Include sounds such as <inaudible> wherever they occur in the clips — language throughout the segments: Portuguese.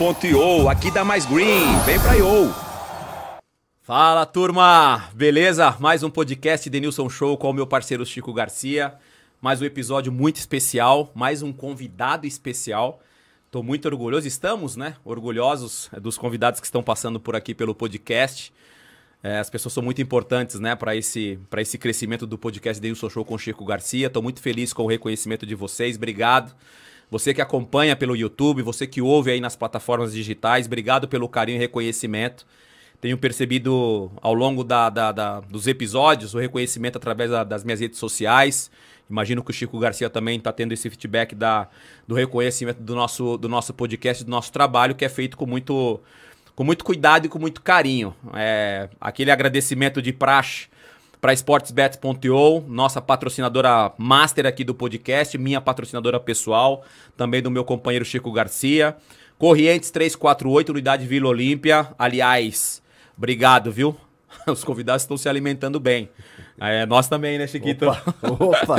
mais.io. Aqui dá mais green. Vem pra IO. Fala, turma! Beleza? Mais um podcast Denilson Show com o meu parceiro Chico Garcia. Mais um episódio muito especial, mais um convidado especial. Estou muito orgulhoso, estamos, né? Orgulhosos dos convidados que estão passando por aqui pelo podcast. É, as pessoas são muito importantes, né, para esse, esse crescimento do podcast Denilson Show com Chico Garcia. Estou muito feliz com o reconhecimento de vocês. Obrigado. Você que acompanha pelo YouTube, você que ouve aí nas plataformas digitais, obrigado pelo carinho e reconhecimento. Tenho percebido ao longo da, da, da, dos episódios o reconhecimento através das minhas redes sociais. Imagino que o Chico Garcia também está tendo esse feedback da, do reconhecimento do nosso, do nosso podcast, do nosso trabalho, que é feito com muito, com muito cuidado e com muito carinho. É, aquele agradecimento de praxe para sportsbets.io, nossa patrocinadora master aqui do podcast, minha patrocinadora pessoal, também do meu companheiro Chico Garcia. Corrientes 348, unidade Vila Olímpia. Aliás, obrigado, viu? <laughs> Os convidados estão se alimentando bem. É, nós também, né, Chiquito? Opa, <laughs> opa.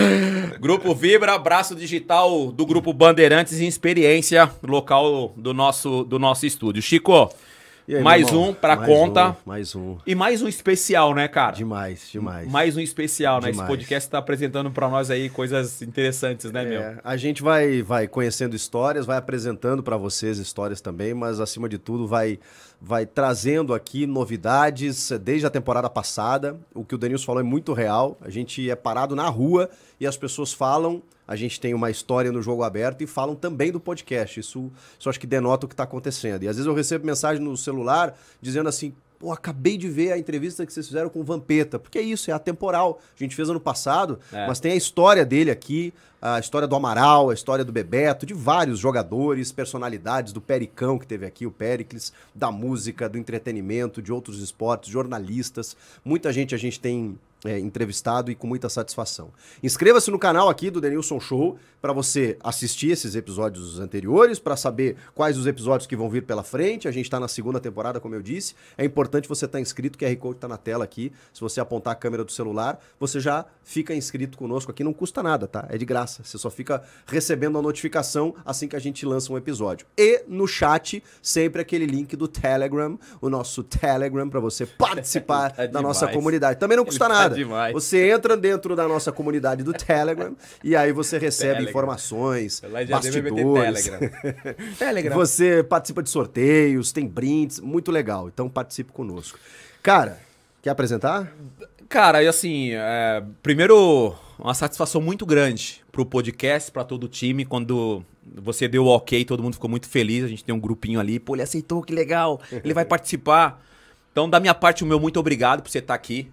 grupo Vibra, abraço digital do Grupo Bandeirantes e Experiência, local do nosso, do nosso estúdio. Chico, Aí, mais irmão, um pra conta. Um, mais um. E mais um especial, né, cara? Demais, demais. Mais um especial, demais. né? Esse podcast tá apresentando para nós aí coisas interessantes, né, é, meu? A gente vai, vai conhecendo histórias, vai apresentando para vocês histórias também, mas acima de tudo vai vai trazendo aqui novidades desde a temporada passada. O que o Denilson falou é muito real. A gente é parado na rua e as pessoas falam. A gente tem uma história no jogo aberto e falam também do podcast. Isso, isso acho que denota o que está acontecendo. E às vezes eu recebo mensagem no celular dizendo assim: Pô, acabei de ver a entrevista que vocês fizeram com o Vampeta, porque é isso, é atemporal. A gente fez ano passado, é. mas tem a história dele aqui, a história do Amaral, a história do Bebeto, de vários jogadores, personalidades, do Pericão que teve aqui, o Pericles, da música, do entretenimento, de outros esportes, jornalistas. Muita gente a gente tem é, entrevistado e com muita satisfação. Inscreva-se no canal aqui do Denilson Show para você assistir esses episódios anteriores, para saber quais os episódios que vão vir pela frente. A gente está na segunda temporada, como eu disse. É importante você estar tá inscrito, o QR Code está na tela aqui. Se você apontar a câmera do celular, você já fica inscrito conosco aqui. Não custa nada, tá? É de graça. Você só fica recebendo a notificação assim que a gente lança um episódio. E no chat, sempre aquele link do Telegram, o nosso Telegram, para você <laughs> participar tá da nossa comunidade. Também não custa tá nada demais. Você entra dentro da nossa comunidade do Telegram e aí você recebe Telegram. informações, bastidores. Telegram. <laughs> Telegram. Você participa de sorteios, tem brindes, muito legal. Então participe conosco. Cara, quer apresentar? Cara, e assim, é, primeiro, uma satisfação muito grande pro podcast, para todo o time, quando você deu o ok, todo mundo ficou muito feliz, a gente tem um grupinho ali, pô, ele aceitou, que legal, ele vai <laughs> participar. Então, da minha parte, o meu muito obrigado por você estar aqui,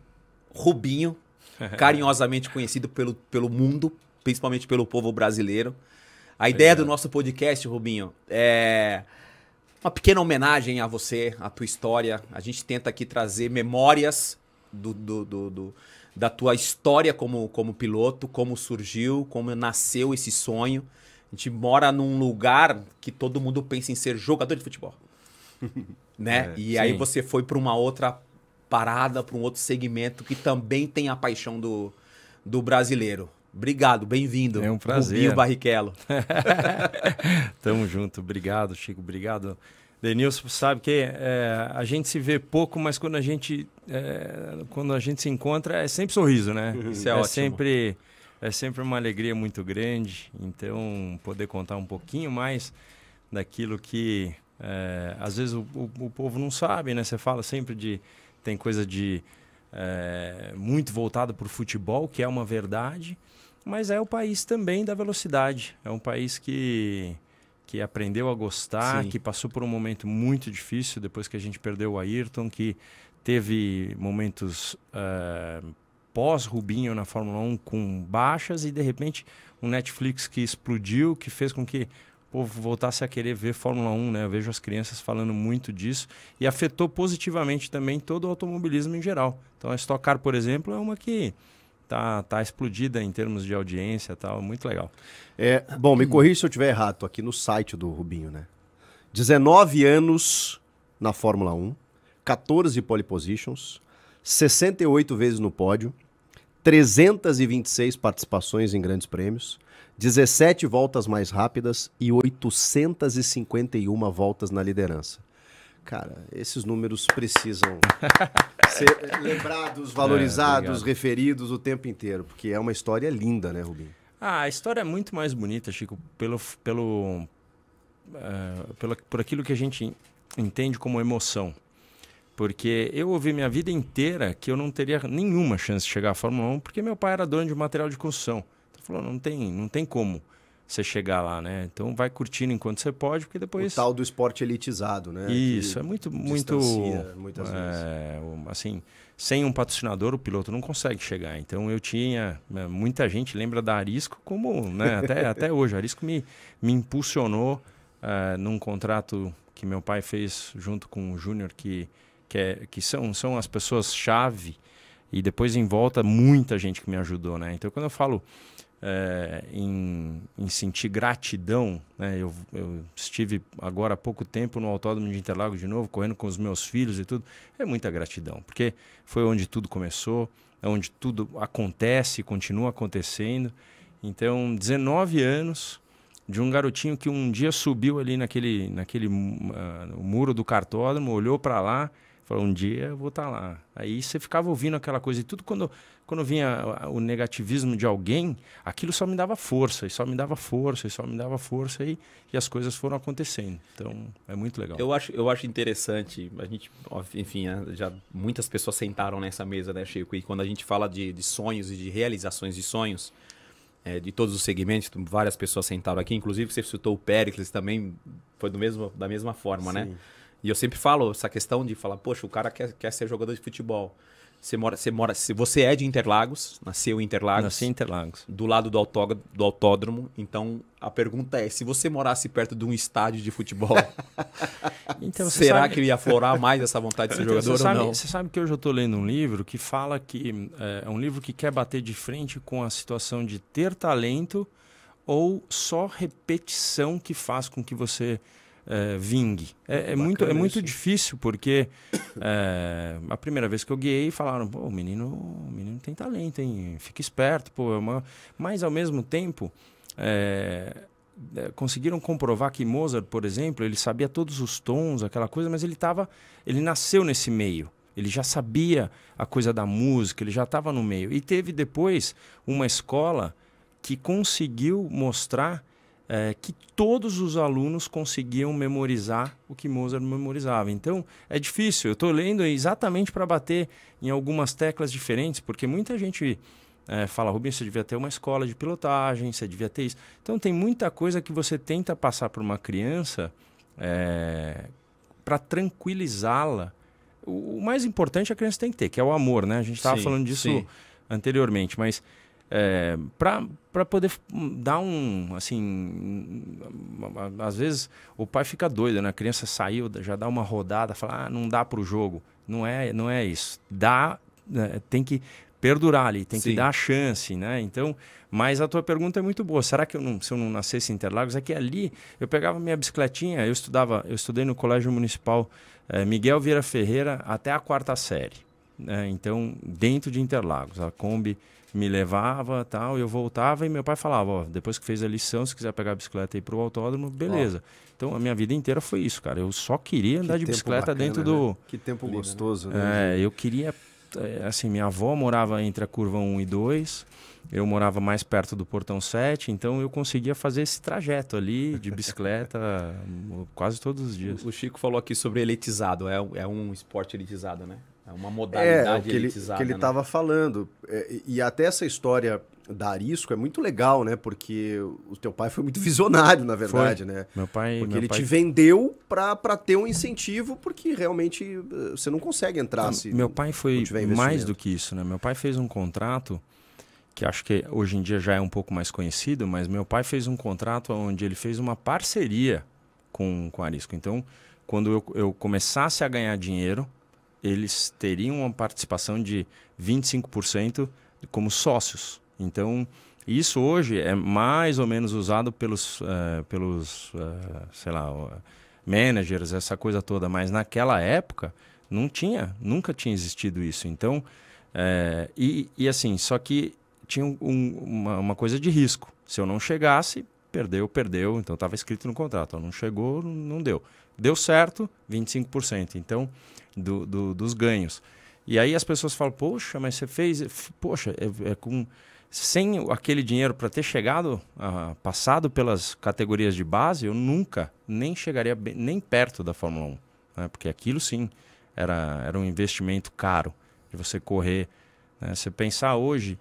Rubinho, <laughs> carinhosamente conhecido pelo, pelo mundo, principalmente pelo povo brasileiro. A ideia do nosso podcast, Rubinho, é uma pequena homenagem a você, a tua história. A gente tenta aqui trazer memórias do, do, do, do da tua história como, como piloto, como surgiu, como nasceu esse sonho. A gente mora num lugar que todo mundo pensa em ser jogador de futebol. <laughs> né? É, e sim. aí você foi para uma outra parada, para um outro segmento que também tem a paixão do, do brasileiro. Obrigado, bem-vindo. É um prazer. Rubinho Barrichello. <laughs> Tamo junto, obrigado, Chico, obrigado. Denilson, sabe que é, a gente se vê pouco, mas quando a gente, é, quando a gente se encontra é sempre sorriso, né? Uhum. Isso é, é ótimo. Sempre, é sempre uma alegria muito grande. Então, poder contar um pouquinho mais daquilo que é, às vezes o, o, o, povo não sabe, né? Você fala sempre de tem coisa de é, muito voltada para o futebol, que é uma verdade, mas é o país também da velocidade. É um país que, que aprendeu a gostar, Sim. que passou por um momento muito difícil depois que a gente perdeu o Ayrton, que teve momentos é, pós-Rubinho na Fórmula 1 com baixas e de repente um Netflix que explodiu, que fez com que voltasse a querer ver Fórmula 1, né? Eu vejo as crianças falando muito disso e afetou positivamente também todo o automobilismo em geral. Então a Stock Car, por exemplo, é uma que tá, tá explodida em termos de audiência, tal, muito legal. É, bom, me corrija se eu tiver errado, aqui no site do Rubinho, né? 19 anos na Fórmula 1, 14 pole positions, 68 vezes no pódio, 326 participações em grandes prêmios, 17 voltas mais rápidas e 851 voltas na liderança. Cara, esses números precisam <laughs> ser lembrados, é, valorizados, é, referidos o tempo inteiro, porque é uma história linda, né, Rubinho? Ah, a história é muito mais bonita, Chico, pelo, pelo, uh, por aquilo que a gente entende como emoção. Porque eu ouvi minha vida inteira que eu não teria nenhuma chance de chegar à Fórmula 1, porque meu pai era dono de material de construção falou, não tem, não tem como você chegar lá, né? Então vai curtindo enquanto você pode, porque depois... O tal do esporte elitizado, né? Isso, que é muito... muito muitas é, vezes. Assim, sem um patrocinador o piloto não consegue chegar. Então eu tinha... Né, muita gente lembra da Arisco como... Né? Até, <laughs> até hoje, a Arisco me, me impulsionou uh, num contrato que meu pai fez junto com o Júnior, que, que, é, que são, são as pessoas-chave... E depois em volta, muita gente que me ajudou, né? Então, quando eu falo é, em, em, sentir gratidão. Né? Eu, eu, estive agora há pouco tempo no Autódromo de Interlagos de novo, correndo com os meus filhos e tudo. É muita gratidão, porque foi onde tudo começou, é onde tudo acontece, continua acontecendo. Então, 19 anos de um garotinho que um dia subiu ali naquele, naquele uh, muro do cartódromo, olhou para lá, falou: um dia eu vou estar tá lá. Aí você ficava ouvindo aquela coisa e tudo quando quando vinha o negativismo de alguém, aquilo só me dava força, e só me dava força, e só me dava força, e, e as coisas foram acontecendo. Então, é muito legal. Eu acho, eu acho interessante, a gente, enfim, né, já muitas pessoas sentaram nessa mesa, né, Chico? E quando a gente fala de, de sonhos e de realizações de sonhos, é, de todos os segmentos, várias pessoas sentaram aqui, inclusive você citou o Pericles também, foi do mesmo, da mesma forma, né? Sim. né? E eu sempre falo essa questão de falar, poxa, o cara quer, quer ser jogador de futebol. Você mora, você mora, se você é de Interlagos, nasceu em Interlagos. Nasci em Interlagos. Do lado do, autó do autódromo. Então a pergunta é: se você morasse perto de um estádio de futebol, <laughs> então, será sabe... que ele ia aflorar mais essa vontade de ser então, jogador ou sabe, não? Você sabe que hoje eu estou lendo um livro que fala que é, é um livro que quer bater de frente com a situação de ter talento ou só repetição que faz com que você é, eh, vingue. É, é muito, é muito é difícil, porque é, a primeira vez que eu guiei, falaram, pô, o menino, o menino tem talento, hein? Fica esperto, pô. É uma... Mas, ao mesmo tempo, eh, conseguiram comprovar que Mozart, por exemplo, ele sabia todos os tons, aquela coisa, mas ele tava, ele nasceu nesse meio. Ele já sabia a coisa da música, ele já estava no meio. E teve depois uma escola que conseguiu mostrar é, que todos os alunos conseguiam memorizar o que Mozart memorizava. Então, é difícil. Eu estou lendo exatamente para bater em algumas teclas diferentes, porque muita gente é, fala, Rubinho, você devia ter uma escola de pilotagem, você devia ter isso. Então, tem muita coisa que você tenta passar para uma criança é, para tranquilizá-la. O, o, mais importante a criança tem que ter, que é o amor, né? A gente estava falando disso sim. anteriormente, mas é, para poder dar um, assim, às vezes o pai fica doido, né? A criança saiu, já dá uma rodada, fala, ah, não dá para o jogo. Não é, não é isso. Dá, né, tem que perdurar ali, tem Sim. que dar a chance, né? Então, mas a tua pergunta é muito boa. Será que eu não, se eu não nascesse em Interlagos, é que ali eu pegava minha bicicletinha, eu estudava, eu estudei no Colégio Municipal é, Miguel Vieira Ferreira até a quarta série. Né? Então, dentro de Interlagos, a Kombi me levava tal, eu voltava e meu pai falava, ó, depois que fez a lição, se quiser pegar a bicicleta e ir pro autódromo, beleza. Ó. Então a minha vida inteira foi isso, cara. Eu só queria andar que de bicicleta bacana, dentro né? do Que tempo né? gostoso, né? É, eu queria eh, assim, minha avó morava entre a curva 1 e 2. Eu morava mais perto do portão 7, então eu conseguia fazer esse trajeto ali de bicicleta <laughs> quase todos os dias. O Chico falou aqui sobre elitizado, é, é um esporte elitizado, né? É uma modalidade é, que elitizada. Ele, que ele estava né? falando. É, e até essa história da Arisco é muito legal, né? Porque o teu pai foi muito <laughs> visionário, na verdade, foi. né? Meu pai... Porque meu ele pai... te vendeu para ter um incentivo, porque realmente eh, você não consegue entrar então, se Meu pai foi mais do que isso, né? Meu pai fez um contrato que acho que hoje em dia já é um pouco mais conhecido, mas meu pai fez um contrato onde ele fez uma parceria com, com a Arisco. Então, quando eu, eu começasse a ganhar dinheiro eles teriam uma participação de 25% como sócios. Então, isso hoje é mais ou menos usado pelos, uh, pelos uh, sei lá, uh, managers, essa coisa toda, mas naquela época não tinha, nunca tinha existido isso. Então, eh, e, e, assim, só que tinha um, uma, uma, coisa de risco. Se eu não chegasse, perdeu, perdeu. Então, estava escrito no contrato. Não chegou, não deu. Deu certo, 25%. Então, do, do, dos ganhos. E aí as pessoas falam, poxa, mas você fez, poxa, é, é com sem aquele dinheiro para ter chegado, uh, passado pelas categorias de base, eu nunca nem chegaria bem, nem perto da Fórmula 1. Né? Porque aquilo sim era, era um investimento caro de você correr. Né? Você pensar hoje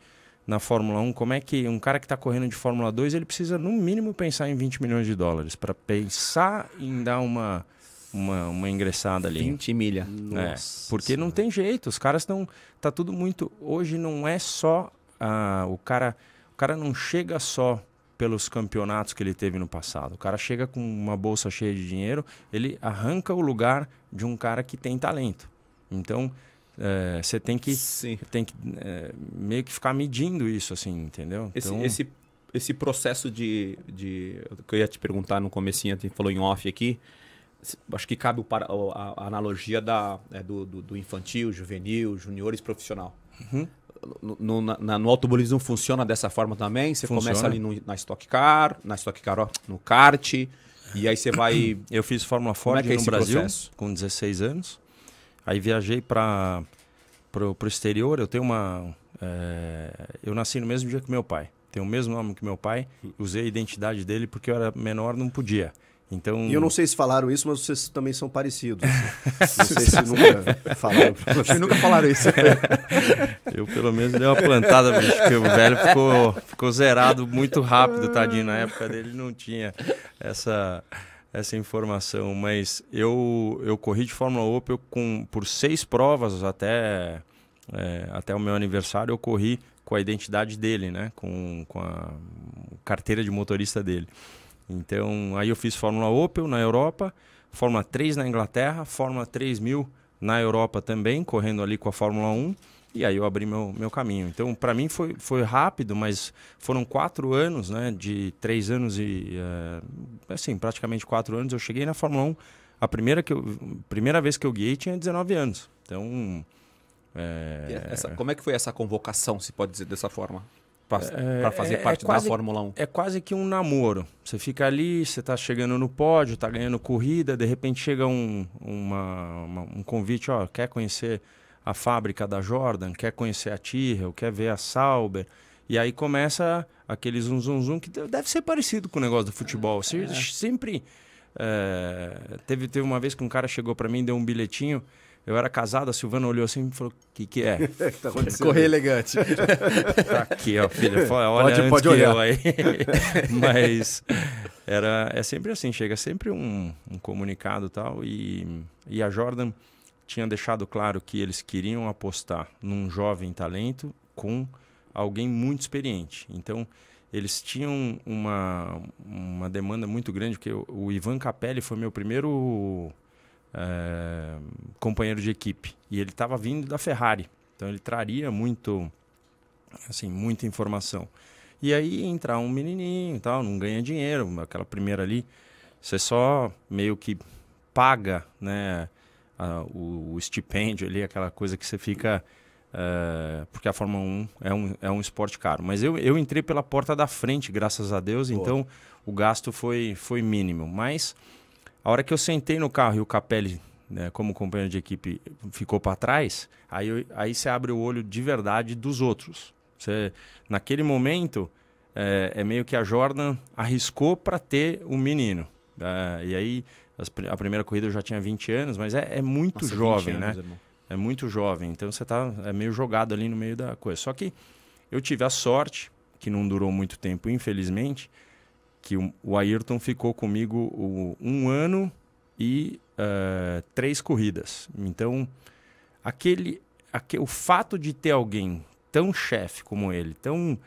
na Fórmula 1, como é que um cara que está correndo de Fórmula 2, ele precisa no mínimo pensar em 20 milhões de dólares para pensar em dar uma uma, uma ingressada ali. 20 milha. É, porque não tem jeito, os caras estão. Tá tudo muito. Hoje não é só. Ah, o, cara, o cara não chega só pelos campeonatos que ele teve no passado. O cara chega com uma bolsa cheia de dinheiro, ele arranca o lugar de um cara que tem talento. Então, eh, você é, tem que, Sim. tem que é, meio que ficar medindo isso, assim, entendeu? Esse, então... esse, esse processo de, de... Que eu ia te perguntar no comecinho, a gente falou em off aqui, acho que cabe o, a, analogia da, é, do, do, do, infantil, juvenil, juniores, profissional. Uhum. No, no, na, no automobilismo funciona dessa forma também? Você funciona. começa ali no, na Stock Car, na Stock Car, ó, no kart, e aí você vai... <clears throat> Eu fiz Fórmula Ford é é no Brasil processo? com 16 anos. Aí viajei para o exterior. Eu tenho uma... É, eu nasci no mesmo dia que meu pai. Tenho o mesmo nome que meu pai. Usei a identidade dele porque eu era menor, não podia. Então... E eu não sei se falaram isso, mas vocês também são parecidos. Assim. <laughs> não sei se nunca falaram. Vocês nunca falaram isso. <laughs> eu, pelo menos, dei uma plantada, bicho, porque o velho ficou, ficou zerado muito rápido, tadinho. Na época dele não tinha essa, essa informação. Mas eu, eu corri de Fórmula Opel com, por seis provas até, é, até o meu aniversário. Eu corri com a identidade dele, né? com, com a carteira de motorista dele. Então, aí eu fiz Fórmula Opel na Europa, Fórmula 3 na Inglaterra, Fórmula 3000 na Europa também, correndo ali com a Fórmula 1. E aí eu abri meu, meu caminho. Então, para mim foi, foi rápido, mas foram quatro anos, né? De três anos e... É, assim, praticamente quatro anos. Eu cheguei na Fórmula 1. A primeira, que eu, primeira vez que eu guiei tinha 19 anos. Então... É... Essa, como é que foi essa convocação, se pode dizer dessa forma? para é, fazer é, parte é quase, da Fórmula 1? É quase que um namoro. Você fica ali, você está chegando no pódio, está ganhando corrida, de repente chega um, uma, uma, um convite, ó, quer conhecer a fábrica da Jordan, quer conhecer a Tyrrell, quer ver a Sauber. E aí começa aquele zum zum zum que deve ser parecido com o negócio do futebol. Você, é. Sempre é, teve, teve uma vez que um cara chegou para mim, deu um bilhetinho eu era casado, a Silvana olhou assim e falou: o que, que é? <laughs> tá Correr elegante. <laughs> Tá aqui, ó, filha. Olha pode, pode olhar. aí. <laughs> Mas era, é sempre assim, chega sempre um, um comunicado tal, e tal. E a Jordan tinha deixado claro que eles queriam apostar num jovem talento com alguém muito experiente. Então, eles tinham uma, uma demanda muito grande, porque o, o Ivan Capelli foi meu primeiro é, companheiro de equipe. E ele estava vindo da Ferrari, então ele traria muito, assim, muita informação. E aí entrar um menininho tal, não ganha dinheiro, aquela primeira ali, você só meio que paga, né, a, o, o, estipêndio ali, aquela coisa que você fica... É, porque a Fórmula 1 é um, é um esporte caro. Mas eu, eu entrei pela porta da frente, graças a Deus, Boa. então o gasto foi, foi mínimo. Mas a hora que eu sentei no carro e o Capelli, né, como companheiro de equipe, ficou para trás, aí, eu, aí você abre o olho de verdade dos outros. Você, naquele momento, é, é meio que a Jordan arriscou para ter um menino. É, e aí, as, a primeira corrida eu já tinha 20 anos, mas é, é muito Nossa, jovem, anos, né? Irmão. É muito jovem. Então você tá é meio jogado ali no meio da coisa. Só que eu tive a sorte, que não durou muito tempo, infelizmente, que o, Ayrton ficou comigo um ano e uh, três corridas. Então, aquele, aquele, o fato de ter alguém tão chefe como ele, tão,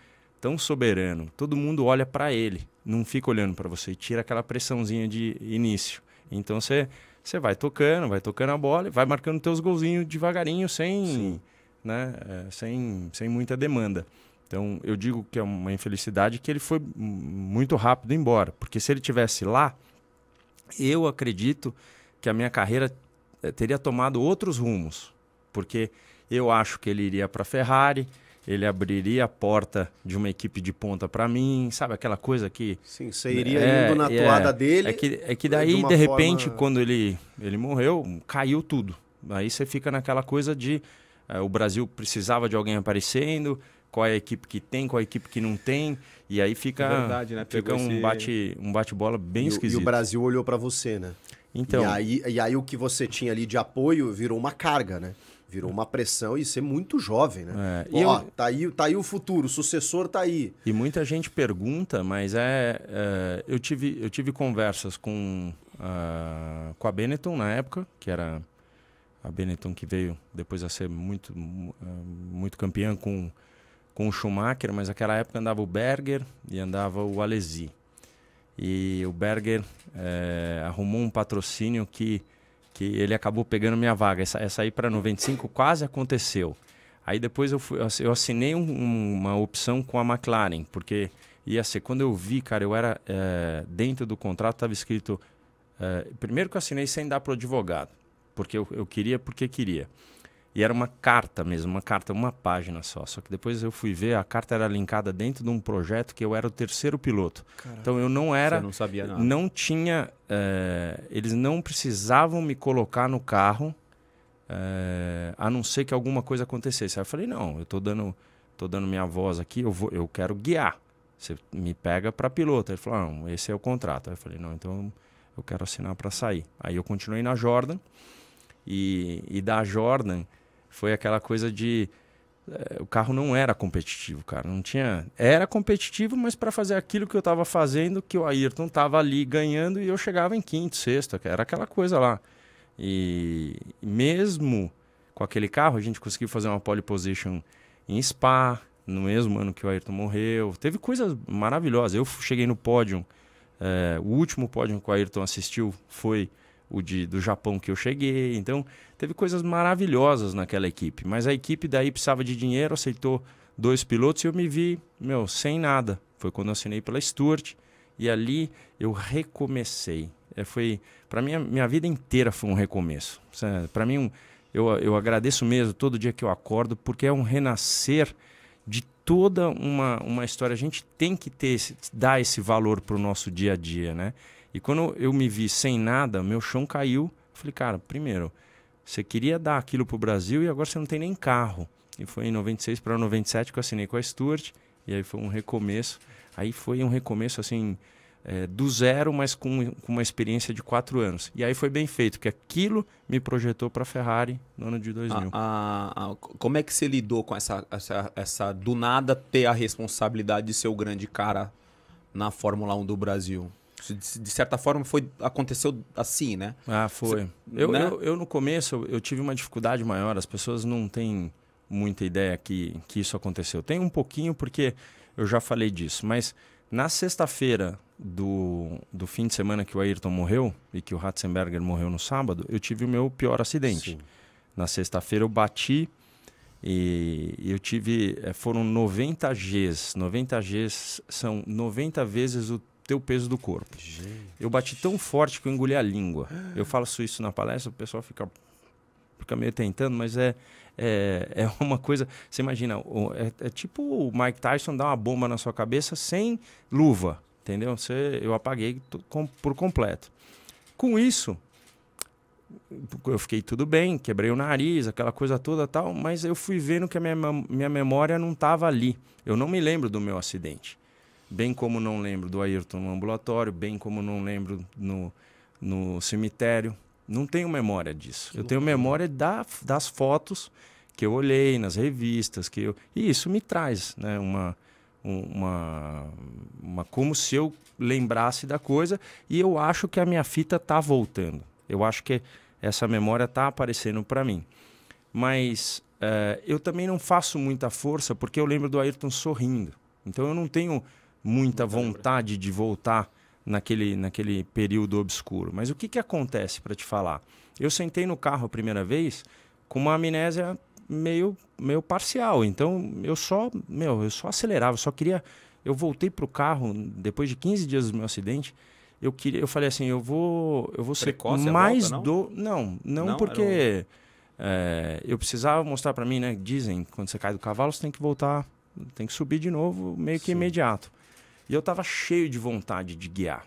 tão soberano, todo mundo olha para ele, não fica olhando para você e tira aquela pressãozinha de início. Então, você você vai tocando, vai tocando a bola, vai marcando teus golzinhos devagarinho, sem, né, eh, sem, sem muita demanda. Então, eu digo que é uma infelicidade que ele foi muito rápido embora, porque se ele tivesse lá, eu acredito que a minha carreira eh, teria tomado outros rumos, porque eu acho que ele iria para a Ferrari, ele abriria a porta de uma equipe de ponta para mim, sabe aquela coisa que sim, você iria é, indo na é, toada é, dele. É que, é que daí de, de repente forma... quando ele ele morreu caiu tudo. Aí você fica naquela coisa de eh, o Brasil precisava de alguém aparecendo, qual é a equipe que tem, qual é a equipe que não tem. E aí fica, é verdade, né? fica um, esse... bate, um bate-bola bem e, esquisito. E o Brasil olhou para você, né? Então. E aí, e aí o que você tinha ali de apoio virou uma carga, né? Virou uma pressão e ser muito jovem, né? É, e ó, eu... tá, aí, tá aí o futuro, o sucessor tá aí. E muita gente pergunta, mas é. é eu, tive, eu tive conversas com, uh, com a Benetton na época, que era a Benetton que veio depois a ser muito, uh, muito campeã com com o Schumacher, mas naquela época andava o Berger e andava o Alesi. E o Berger é, arrumou um patrocínio que, que ele acabou pegando minha vaga. Essa, essa aí para 95 quase aconteceu. Aí depois eu, fui, eu assinei um, uma opção com a McLaren, porque ia ser. Quando eu vi, cara, eu era. É, dentro do contrato estava escrito. É, primeiro que eu assinei sem dar para o advogado, porque eu, eu queria, porque queria. E era uma carta mesmo, uma carta, uma página só. Só que depois eu fui ver, a carta era linkada dentro de um projeto que eu era o terceiro piloto. Caraca, então eu não era. não sabia nada. Não tinha. É, eles não precisavam me colocar no carro, é, a não ser que alguma coisa acontecesse. Aí eu falei: não, eu tô dando, tô dando minha voz aqui, eu, vou, eu quero guiar. Você me pega para piloto. Ele falou: não, ah, esse é o contrato. Aí eu falei: não, então eu quero assinar para sair. Aí eu continuei na Jordan. E, e da Jordan foi aquela coisa de eh, o carro não era competitivo, cara, não tinha, era competitivo, mas para fazer aquilo que eu estava fazendo, que o Ayrton estava ali ganhando e eu chegava em quinto, sexto, era aquela coisa lá. E mesmo com aquele carro, a gente conseguiu fazer uma pole position em Spa, no mesmo ano que o Ayrton morreu. Teve coisas maravilhosas. Eu cheguei no pódio, é, o último pódio que o Ayrton assistiu foi o de, do Japão que eu cheguei. Então, Teve coisas maravilhosas naquela equipe, mas a equipe daí precisava de dinheiro, aceitou dois pilotos e eu me vi, meu, sem nada. Foi quando eu assinei pela Sturt e ali eu recomecei. É, foi para mim minha vida inteira foi um recomeço. Para mim um, eu, eu agradeço mesmo todo dia que eu acordo porque é um renascer de toda uma, uma história. A gente tem que ter esse, dar esse valor para o nosso dia a dia, né? E quando eu me vi sem nada, meu chão caiu. falei, cara, primeiro, você queria dar aquilo para o Brasil e agora você não tem nem carro. E foi em 96 para 97 que eu assinei com a Stuart. E aí foi um recomeço. Aí foi um recomeço assim, é, do zero, mas com, com, uma experiência de quatro anos. E aí foi bem feito, porque aquilo me projetou para a Ferrari no ano de 2000. como é que você lidou com essa, essa, essa do nada ter a responsabilidade de ser o grande cara na Fórmula 1 do Brasil? De certa forma, foi aconteceu assim, né? Ah, foi. Eu, né? eu, eu, no começo, eu tive uma dificuldade maior. As pessoas não têm muita ideia que, que isso aconteceu. Tem um pouquinho, porque eu já falei disso. Mas na sexta-feira do, do fim de semana que o Ayrton morreu e que o Ratzenberger morreu no sábado, eu tive o meu pior acidente. Sim. Na sexta-feira eu bati e eu tive. Eh, foram 90 Gs. 90 Gs são 90 vezes o ter o peso do corpo. Gente. Eu bati tão forte que eu engoli a língua. Eu falo isso na palestra, o pessoal fica, fica meio tentando, mas é, é, <laughs> é uma coisa. Você imagina, é, é tipo o Mike Tyson dar uma bomba na sua cabeça sem luva, entendeu? Você, eu apaguei por completo. Com isso, eu fiquei tudo bem, quebrei o nariz, aquela coisa toda tal, mas eu fui vendo que a minha, minha memória não estava ali. Eu não me lembro do meu acidente bem como não lembro do Ayrton no ambulatório, bem como não lembro no, no cemitério. Não tenho memória disso. Que eu tenho memória da, das fotos que eu olhei nas revistas, que eu... e isso me traz né, uma, uma, uma como se eu lembrasse da coisa e eu acho que a minha fita está voltando. Eu acho que essa memória está aparecendo para mim. Mas uh, eu também não faço muita força porque eu lembro do Ayrton sorrindo. Então eu não tenho muita vontade de voltar naquele, naquele período obscuro. Mas o que, que acontece para te falar? Eu sentei no carro a primeira vez com uma amnésia meio, meio parcial. Então eu só, meu, eu só acelerava, eu só queria. Eu voltei pro carro depois de 15 dias do meu acidente. Eu queria, eu falei assim, eu vou, eu vou ser Precoce mais volta, não? do, não, não, não porque é, eu precisava mostrar para mim, né? Dizem quando você cai do cavalo você tem que voltar, tem que subir de novo, meio que Sim. imediato. E eu estava cheio de vontade de guiar,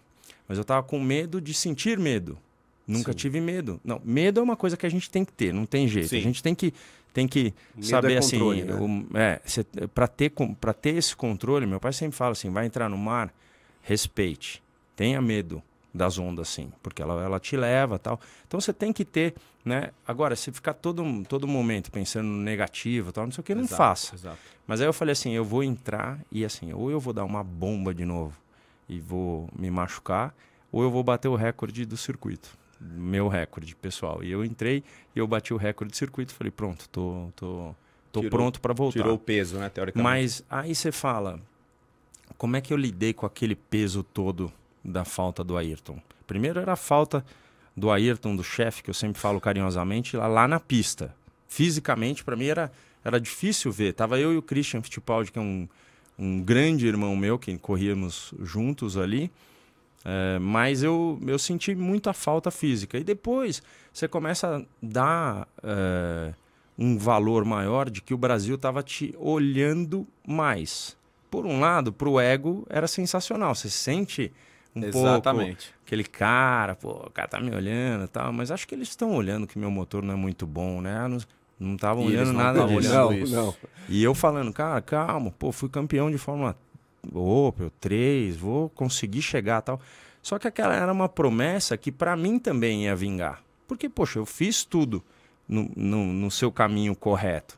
mas eu estava com medo de sentir medo. Nunca Sim. tive medo. Não, medo é uma coisa que a gente tem que ter, não tem jeito. Sim. A gente tem que tem que é saber assim, né? é controle, assim, né? é, para ter para ter esse controle, meu pai sempre fala assim, vai entrar no mar, respeite, tenha medo das ondas assim, porque ela ela te leva, tal. Então você tem que ter né? Agora, se ficar todo, todo momento pensando no negativo, tal, não sei o que, não faça. Mas aí eu falei assim, eu vou entrar e assim, ou eu vou dar uma bomba de novo e vou me machucar, ou eu vou bater o recorde do circuito, meu recorde pessoal. E eu entrei e eu bati o recorde do circuito, falei, pronto, tô, tô, tô tirou, pronto para voltar. Tirou o peso, né, teoricamente. Mas aí você fala, como é que eu lidei com aquele peso todo da falta do Ayrton? Primeiro era a falta do Ayrton, do chefe, que eu sempre falo carinhosamente, lá, lá na pista. Fisicamente, para mim, era, era difícil ver. Tava eu e o Christian Fittipaldi, que é um, um grande irmão meu, que corríamos juntos ali. É, mas eu, eu senti muita falta física. E depois você começa a dar é, um valor maior de que o Brasil estava te olhando mais. Por um lado, para o ego era sensacional. Você sente um Exatamente. pouco. Aquele cara, pô, o cara tá me olhando e tal, mas acho que eles estão olhando que meu motor não é muito bom, né? Ah, não, não estavam olhando nada disso. Olhando não, isso. não. E eu falando, cara, calma, pô, fui campeão de Fórmula Opel 3, vou conseguir chegar tal. Só que aquela era uma promessa que para mim também ia vingar. Porque, poxa, eu fiz tudo no, no, no seu caminho correto.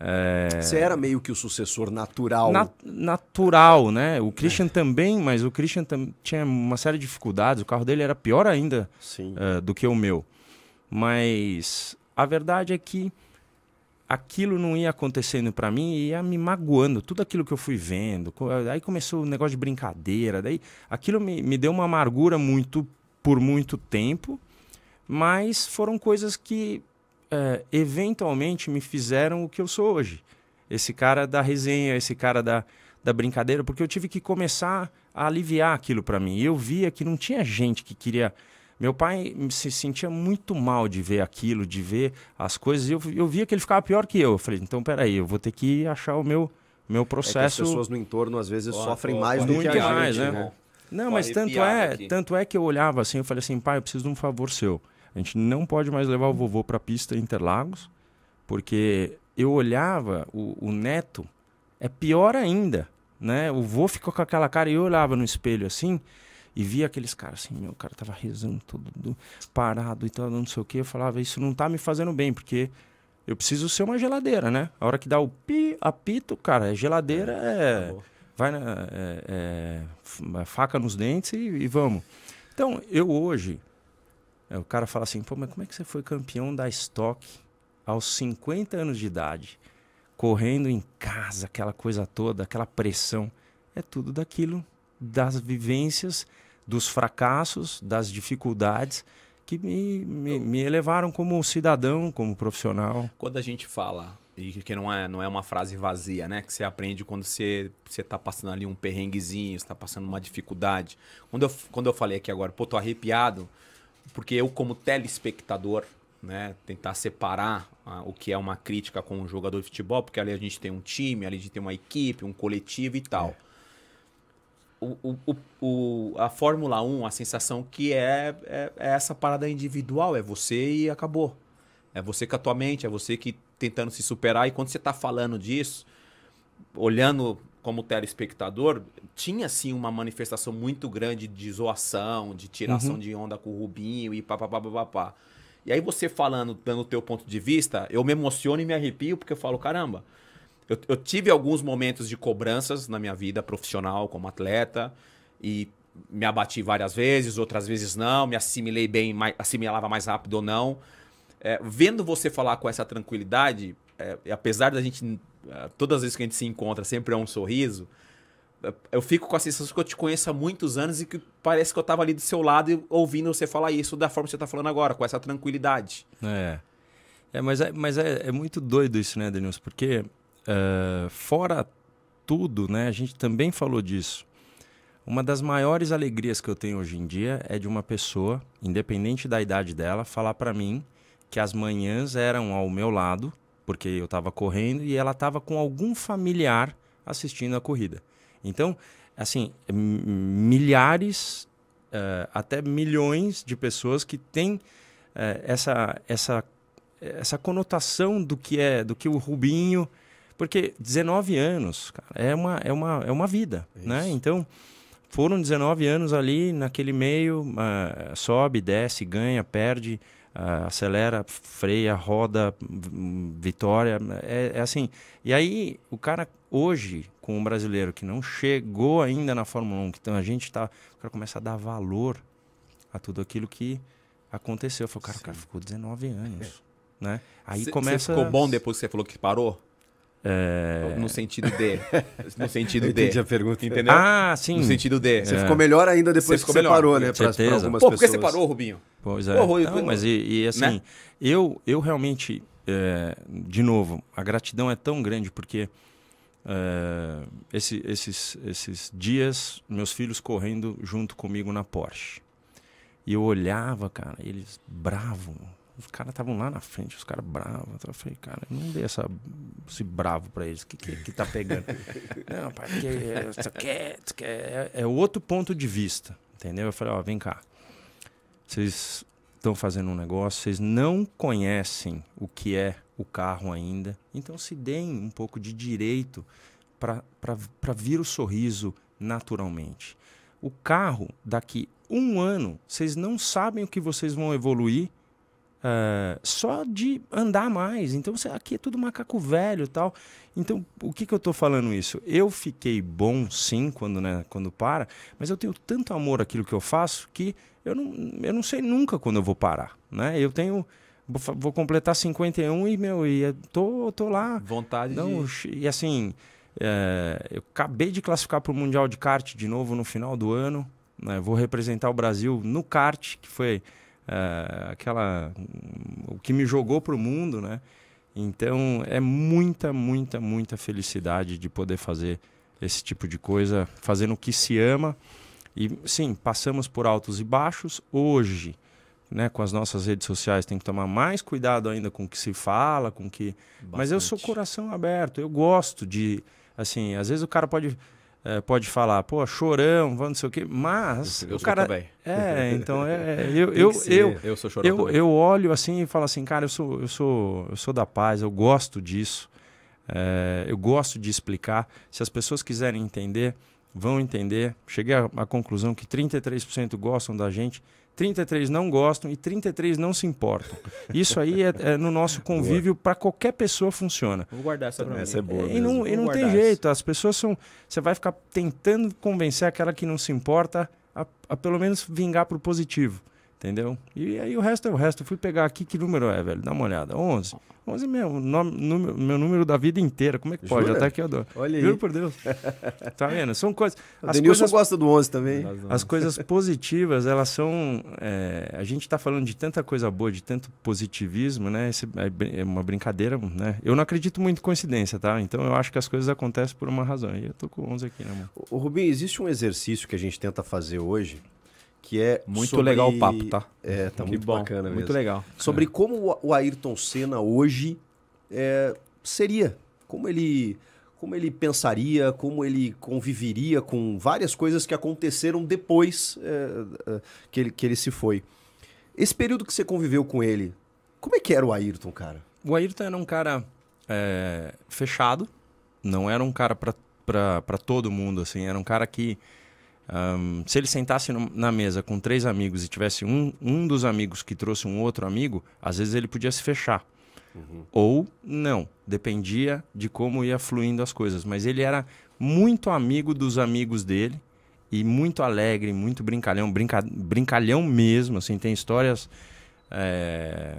É... Você era meio que o sucessor natural. Na, natural, né? O Christian é. também, mas o Christian tinha uma série de dificuldades. O carro dele era pior ainda uh, do que o meu. Mas a verdade é que aquilo não ia acontecendo para mim e ia me magoando. Tudo aquilo que eu fui vendo. Aí começou o negócio de brincadeira. Daí aquilo me, me deu uma amargura muito por muito tempo. Mas foram coisas que é, eventualmente me fizeram o que eu sou hoje. Esse cara da resenha, esse cara da, da brincadeira, porque eu tive que começar a aliviar aquilo para mim. E eu via que não tinha gente que queria. Meu pai se sentia muito mal de ver aquilo, de ver as coisas. E eu, eu via que ele ficava pior que eu. Eu falei, então peraí, eu vou ter que achar o meu, meu é processo. É as pessoas no entorno às vezes oh, sofrem oh, mais oh, do que a gente, né? né? Não, mas tanto é, tanto é que eu olhava assim, eu falei assim, pai, eu preciso de um favor seu. A gente não pode mais levar o vovô para a pista Interlagos, porque eu olhava o, o, neto, é pior ainda, né? O vô ficou com aquela cara e eu olhava no espelho assim e via aqueles caras assim, meu, o cara tava rezando todo parado e tal, não sei o que. Eu falava, isso não tá me fazendo bem, porque eu preciso ser uma geladeira, né? A hora que dá o pi, apito, cara, é geladeira é... é vai na é, é, é, faca nos dentes e, e, vamos. Então, eu hoje é, o cara fala assim, pô, mas como é que você foi campeão da Stock aos 50 anos de idade? Correndo em casa, aquela coisa toda, aquela pressão. É tudo daquilo, das vivências, dos fracassos, das dificuldades que me, me, me elevaram como cidadão, como profissional. Quando a gente fala, e que não é, não é uma frase vazia, né? Que você aprende quando você está passando ali um perrenguezinho, está passando uma dificuldade. Quando eu, quando eu falei aqui agora, pô, tô arrepiado, porque eu, como telespectador, né, tentar separar ah, o que é uma crítica com um jogador de futebol, porque ali a gente tem um time, ali a gente tem uma equipe, um coletivo e tal. É. O, o, o, a Fórmula 1, a sensação que é, é, é, essa parada individual, é você e acabou. É você com a tua mente, é você que tentando se superar. E quando você está falando disso, olhando como telespectador, tinha sim uma manifestação muito grande de zoação, de tiração uhum. de onda com o Rubinho e papapá. e aí você falando, dando o teu ponto de vista, eu me emociono e me arrepio porque eu falo, caramba, eu, eu tive alguns momentos de cobranças na minha vida profissional como atleta e me abati várias vezes, outras vezes não, me assimilei bem, mais, assimilava mais rápido ou não. É, vendo você falar com essa tranquilidade, é, apesar da gente. Ah, todas as vezes que a gente se encontra, sempre é um sorriso. É, eu fico com a sensação que eu te conheço há muitos anos e que parece que eu estava ali do seu lado ouvindo você falar isso da forma que você está falando agora, com essa tranquilidade. É. É, mas é, mas é, é muito doido isso, né, Denilson? Porque uh, fora tudo, né, a gente também falou disso. Uma das maiores alegrias que eu tenho hoje em dia é de uma pessoa, independente da idade dela, falar para mim que as manhãs eram ao meu lado porque eu estava correndo e ela estava com algum familiar assistindo a corrida. Então, assim, milhares, uh, até milhões de pessoas que têm uh, essa, essa, essa conotação do que é, do que o Rubinho. Porque 19 anos, cara, é uma, é uma, é uma vida, é né? Isso. né? Então, foram 19 anos ali naquele meio, uh, sobe, desce, ganha, perde Uh, acelera, freia, roda, vitória. É, é, assim. E aí, o cara hoje, com um brasileiro que não chegou ainda na Fórmula 1, que então a gente tá. O cara começa a dar valor a tudo aquilo que aconteceu. Eu falo, cara, o cara ficou 19 anos. É. Né? Aí cê, começa. Cê ficou bom depois que você falou que parou? É... No sentido de. No sentido D, de. a pergunta. Entendeu? Ah, sim. No sentido de. Você é. ficou melhor ainda depois você que você parou, né? Pra, pra algumas Pô, Por que parou, Rubinho? Pois é. Pô, Não, mas e, e assim, né? eu, eu realmente, é, de novo, a gratidão é tão grande porque é, esse, esses, esses dias, meus filhos correndo junto comigo na Porsche. E eu olhava, cara, eles bravos os caras estavam lá na frente, os caras bravos. Então eu falei, cara, eu não dei essa, esse bravo pra eles. O que, que, que tá pegando? <laughs> não, pai, que isso aqui é, é, é outro ponto de vista, entendeu? Eu falei, ó, vem cá. Vocês estão fazendo um negócio, vocês não conhecem o que é o carro ainda. Então se deem um pouco de direito para vir o sorriso naturalmente. O carro, daqui um ano, vocês não sabem o que vocês vão evoluir Uh, só de andar mais. Então você, aqui é tudo macaco velho tal. Então o que, que eu estou falando isso? Eu fiquei bom sim quando, né, quando para, mas eu tenho tanto amor àquilo que eu faço que eu não, eu não sei nunca quando eu vou parar. Né? Eu tenho. Vou, vou completar 51 e meu, e tô, tô lá. Vontade não, de. E assim, é, eu acabei de classificar para o Mundial de Kart de novo no final do ano. Né? Vou representar o Brasil no kart, que foi uh, aquela o que me jogou para o mundo, né? Então é muita, muita, muita felicidade de poder fazer esse tipo de coisa, fazendo o que se ama. E sim, passamos por altos e baixos. Hoje, né, com as nossas redes sociais, tem que tomar mais cuidado ainda com o que se fala, com o que. Bastante. Mas eu sou coração aberto, eu gosto de. Assim, às vezes o cara pode é, pode falar, pô, chorão, não sei o quê, mas eu o cara também. é, então é, é <laughs> eu eu, eu eu sou chorão eu, também. eu olho assim e falo assim, cara, eu sou eu sou eu sou da paz, eu gosto disso, é, eu gosto de explicar. Se as pessoas quiserem entender, vão entender. Cheguei à, à conclusão que 33% gostam da gente, 33 não gostam e 33 não se importam. Isso aí é, é no nosso convívio para qualquer pessoa funciona. Vou guardar essa pra Essa é boa. E não, e não tem jeito, as pessoas são. Você vai ficar tentando convencer aquela que não se importa a, a pelo menos vingar para o positivo. Entendeu? E aí o resto é o resto. Eu fui pegar aqui, que número é, velho? Dá uma olhada. 11. 11 é meu, nome, número, meu número da vida inteira. Como é que Jura? pode? Até aqui eu dou. Olha aí. por Deus. tá vendo? São coisas... O Denilson coisas, gosta do 11 também. As coisas positivas, elas são... É, a gente tá falando de tanta coisa boa, de tanto positivismo, né? Esse, é, é uma brincadeira, né? Eu não acredito muito em coincidência, tá? Então eu acho que as coisas acontecem por uma razão. E eu tô com 11 aqui, né, mano? Ô, Rubinho, existe um exercício que a gente tenta fazer hoje que é muito sobre... legal o papo, tá? É, tá que muito bom, bacana mesmo. Muito legal. Sobre é. como o Ayrton Senna hoje é, seria, como ele como ele pensaria, como ele conviveria com várias coisas que aconteceram depois é, é, que, ele, que ele se foi. Esse período que você conviveu com ele, como é que era o Ayrton, cara? O Ayrton era um cara é, fechado, não era um cara para todo mundo, assim, era um cara que um, se ele sentasse no, na mesa com três amigos e tivesse um, um dos amigos que trouxe um outro amigo, às vezes ele podia se fechar. Uhum. Ou não, dependia de como ia fluindo as coisas. Mas ele era muito amigo dos amigos dele e muito alegre, muito brincalhão, brinca, brincalhão mesmo. Assim, tem histórias. É,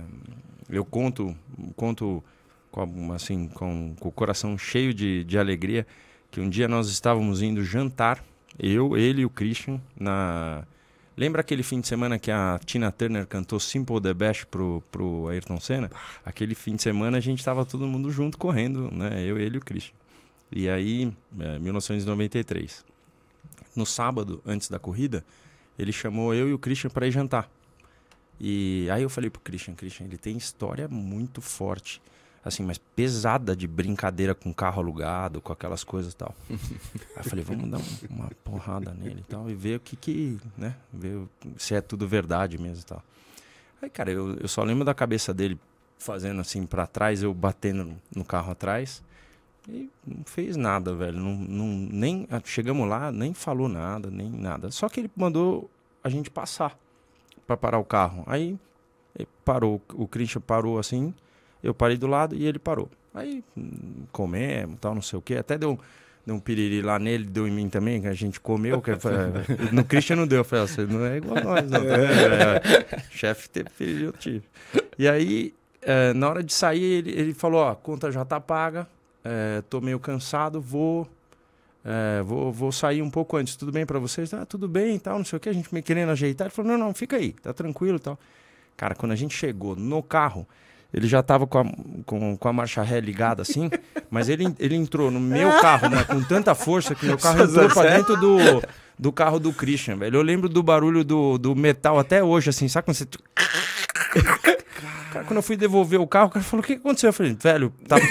eu conto, conto com, assim, com, com o coração cheio de, de alegria que um dia nós estávamos indo jantar eu, ele e o Christian na. Lembra aquele fim de semana que a Tina Turner cantou Simple the Best pro, pro Ayrton Senna? Aquele fim de semana a gente tava todo mundo junto correndo, né? Eu, ele e o Christian. E aí, é, 1993. No sábado, antes da corrida, ele chamou eu e o Christian para ir jantar. E aí eu falei pro Christian, Christian, ele tem história muito forte assim, mas pesada de brincadeira com carro alugado, com aquelas coisas e tal. <laughs> Aí eu falei, vamos dar uma porrada nele e tal, e ver o que que, né, ver se é tudo verdade mesmo e tal. Aí, cara, eu, eu só lembro da cabeça dele fazendo assim para trás, eu batendo no carro atrás, e não fez nada, velho, não, não, nem, ah, chegamos lá, nem falou nada, nem nada. Só que ele mandou a gente passar para parar o carro. Aí parou, o Christian parou assim, eu parei do lado e ele parou. Aí comemos, tal, não sei o quê. Até deu um, deu um piriri lá nele, deu em mim também, que a gente comeu. Que <laughs> no Christian não deu. Eu falei, ah, você não é igual a nós, não. <laughs> É. é. Chefe teve piriri, eu tive. E aí, é, na hora de sair, ele, ele falou, ó, a conta já tá paga, é, tô meio cansado, vou... É, vou, vou sair um pouco antes, tudo bem para vocês? Ah, tudo bem e tal, não sei o que, a gente me querendo ajeitar. Ele falou, não, não, fica aí, tá tranquilo e tal. Cara, quando a gente chegou no carro, ele já tava com a, com, com a marcha ré ligada assim, mas ele, ele entrou no meu carro, mas né, com tanta força que o carro entrou tá pra dentro do, do carro do Christian, velho. Eu lembro do barulho do, do metal até hoje, assim, sabe quando você. Cara, quando eu fui devolver o carro, o cara falou: O que aconteceu? Eu falei: Velho, tava...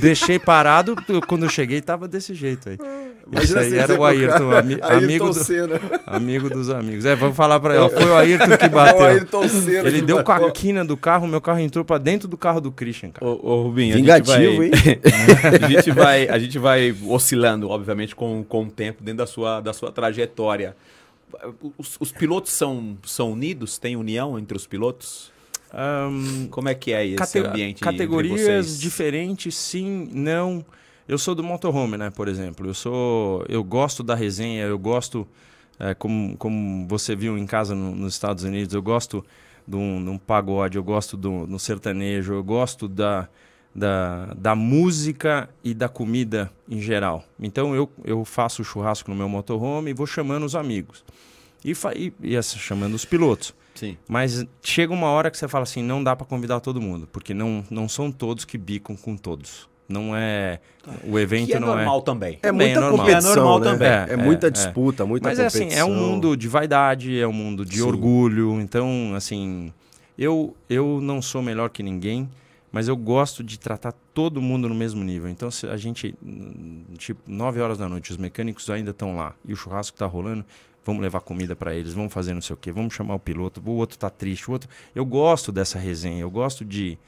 deixei parado. Quando eu cheguei, tava desse jeito aí. Isso aí assim, era o Ayrton, ami, Ayrton amigo, do, amigo dos amigos. É, vamos falar para é. ela. Foi o Ayrton que <laughs> é bateu. Ayrton Senna Ele deu bateu. com a quina do carro, meu carro entrou para dentro do carro do Christian, cara. Ô, ô Rubinho, a gente vai, hein? <laughs> a, gente vai, a gente vai oscilando, obviamente, com, com o tempo dentro da sua, da sua trajetória. Os, os pilotos são, são unidos? Tem união entre os pilotos? Um, Como é que é esse ambiente? Categorias diferentes, sim, não. Eu sou do motorhome, né, por exemplo. Eu sou, eu gosto da resenha, eu gosto, é, como, como você viu em casa no, nos Estados Unidos, eu gosto de um, de um pagode, eu gosto do, sertanejo, eu gosto da, da, da música e da comida em geral. Então eu, eu faço churrasco no meu motorhome e vou chamando os amigos. E, e, e chamando os pilotos. Sim. Mas chega uma hora que você fala assim, não dá para convidar todo mundo, porque não, não são todos que bicam com todos. Não é. O evento é não é. É normal também. É, é muita é normal. competição. É normal né? também. É, é muita é, é. disputa, muita Mas competição. Mas assim, é um mundo de vaidade, é um mundo de Sim. orgulho. Então, assim. Eu, eu não sou melhor que ninguém, mas eu gosto de tratar todo mundo no mesmo nível. Então, se a gente, tipo, 9 horas da noite, os mecânicos ainda estão lá e o churrasco está rolando, vamos levar comida para eles, vamos fazer não sei o quê, vamos chamar o piloto, o outro está triste, o outro. Eu gosto dessa resenha, eu gosto de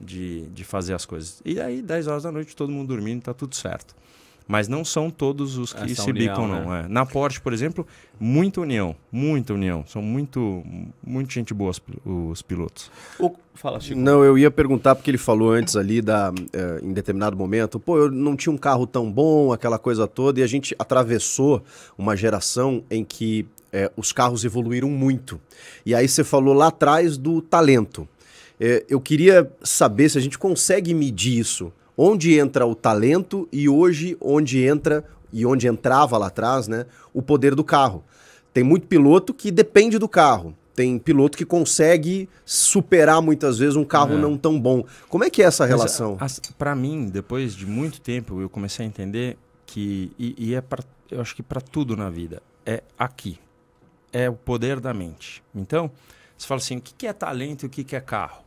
de, de fazer as coisas. E aí, 10 horas da noite, todo mundo dormindo, tá tudo certo. Mas não são todos os que Essa se união, bicam, não. Né? É. Na Porsche, por exemplo, muita união, muita união. São muito, muito gente boa os pilotos. O... Fala, Chico. Não, eu ia perguntar, porque ele falou antes ali, da, é, em determinado momento, pô, eu não tinha um carro tão bom, aquela coisa toda, e a gente atravessou uma geração em que é, os carros evoluíram muito. E aí você falou lá atrás do talento. É, eu queria saber se a gente consegue medir isso. Onde entra o talento e hoje onde entra e onde entrava lá atrás, né, o poder do carro. Tem muito piloto que depende do carro. Tem piloto que consegue superar muitas vezes um carro é. não tão bom. Como é que é essa relação? Ah, para mim, depois de muito tempo, eu comecei a entender que e, e é para eu acho que para tudo na vida é aqui, é o poder da mente. Então, você fala assim, o que, é talento e o que é carro?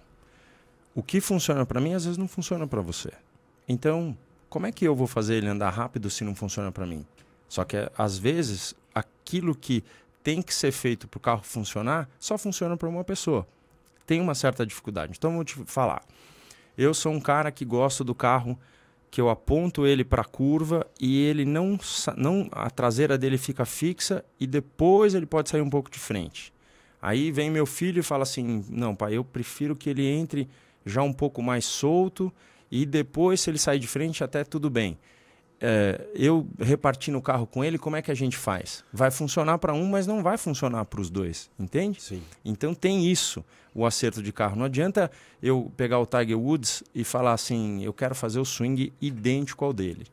o que funciona para mim às vezes não funciona para você. Então, como é que eu vou fazer ele andar rápido se não funciona para mim? Só que às vezes aquilo que tem que ser feito para o carro funcionar só funciona para uma pessoa. Tem uma certa dificuldade. Então, vou te falar. Eu sou um cara que gosto do carro que eu aponto ele para a curva e ele não, não a traseira dele fica fixa e depois ele pode sair um pouco de frente. Aí vem meu filho e fala assim: "Não, pai, eu prefiro que ele entre já um pouco mais solto e depois, se ele sair de frente, até tudo bem. É, eu repartindo o carro com ele, como é que a gente faz? Vai funcionar para um, mas não vai funcionar para os dois, entende? Sim. Então tem isso, o acerto de carro. Não adianta eu pegar o Tiger Woods e falar assim, eu quero fazer o swing idêntico ao dele.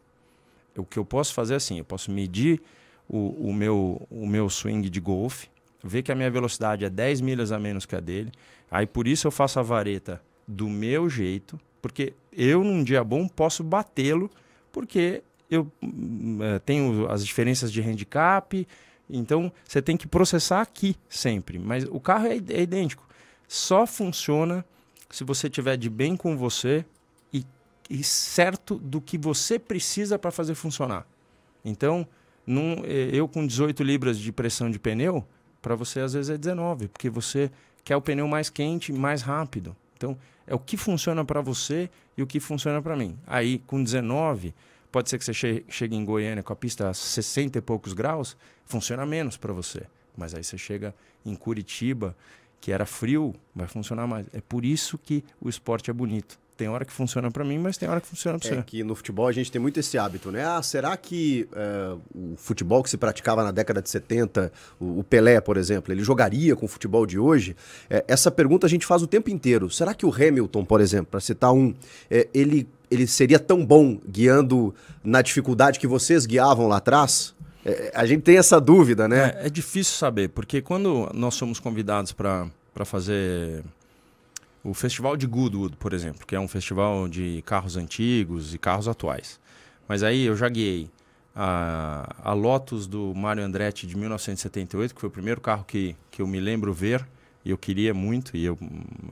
O que eu posso fazer é assim, eu posso medir o, o, meu, o meu swing de golfe, ver que a minha velocidade é 10 milhas a menos que a dele, aí por isso eu faço a vareta do meu jeito, porque eu, num dia bom, posso batê-lo, porque eu hum, eh, tenho as diferenças de handicap, então você tem que processar aqui sempre. Mas o carro é, é idêntico. Só funciona se você tiver de bem com você e, e certo do que você precisa para fazer funcionar. Então, num, eh, eu com 18 libras de pressão de pneu, para você às vezes é 19, porque você quer o pneu mais quente, mais rápido. Então, é o que funciona para você e o que funciona para mim. Aí, com 19, pode ser que você chegue em Goiânia com a pista a 60 e poucos graus, funciona menos para você. Mas aí você chega em Curitiba, que era frio, vai funcionar mais. É por isso que o esporte é bonito. Tem hora que funciona para mim, mas tem hora que funciona para é você. É que no futebol a gente tem muito esse hábito, né? Ah, será que eh, o futebol que se praticava na década de 70, o, o, Pelé, por exemplo, ele jogaria com o futebol de hoje? É, essa pergunta a gente faz o tempo inteiro. Será que o Hamilton, por exemplo, para citar um, é, ele, ele seria tão bom guiando na dificuldade que vocês guiavam lá atrás? a gente tem essa dúvida, né? É, é difícil saber, porque quando nós somos convidados para fazer o festival de Goodwood, por exemplo, que é um festival de carros antigos e carros atuais. Mas aí eu já guiei a, a Lotus do Mário Andretti de 1978, que foi o primeiro carro que, que eu me lembro ver e eu queria muito, e eu,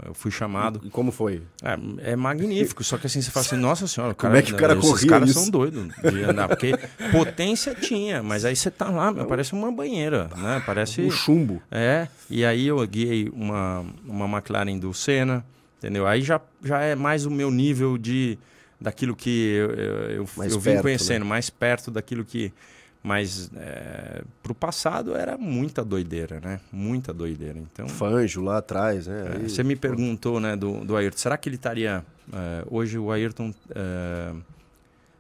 eu fui chamado. E como foi? É, é magnífico, só que assim, você fala assim, nossa senhora, o cara, como é que o cara esses corria caras isso? são doidos de andar, porque potência tinha, mas aí você tá lá, meu, parece uma banheira, né? Parece... Um chumbo. É, e aí eu guiei uma, uma McLaren do Senna, entendeu? Aí já, já é mais o meu nível de daquilo que eu, eu, eu, eu vim perto, né? conhecendo, né? mais perto daquilo que mas é, pro passado era muita doideira, né? Muita doideira. Então, Fanjo lá atrás, né? É, você me perguntou, né, do, do Ayrton, será que ele estaria. É, hoje o Ayrton. É,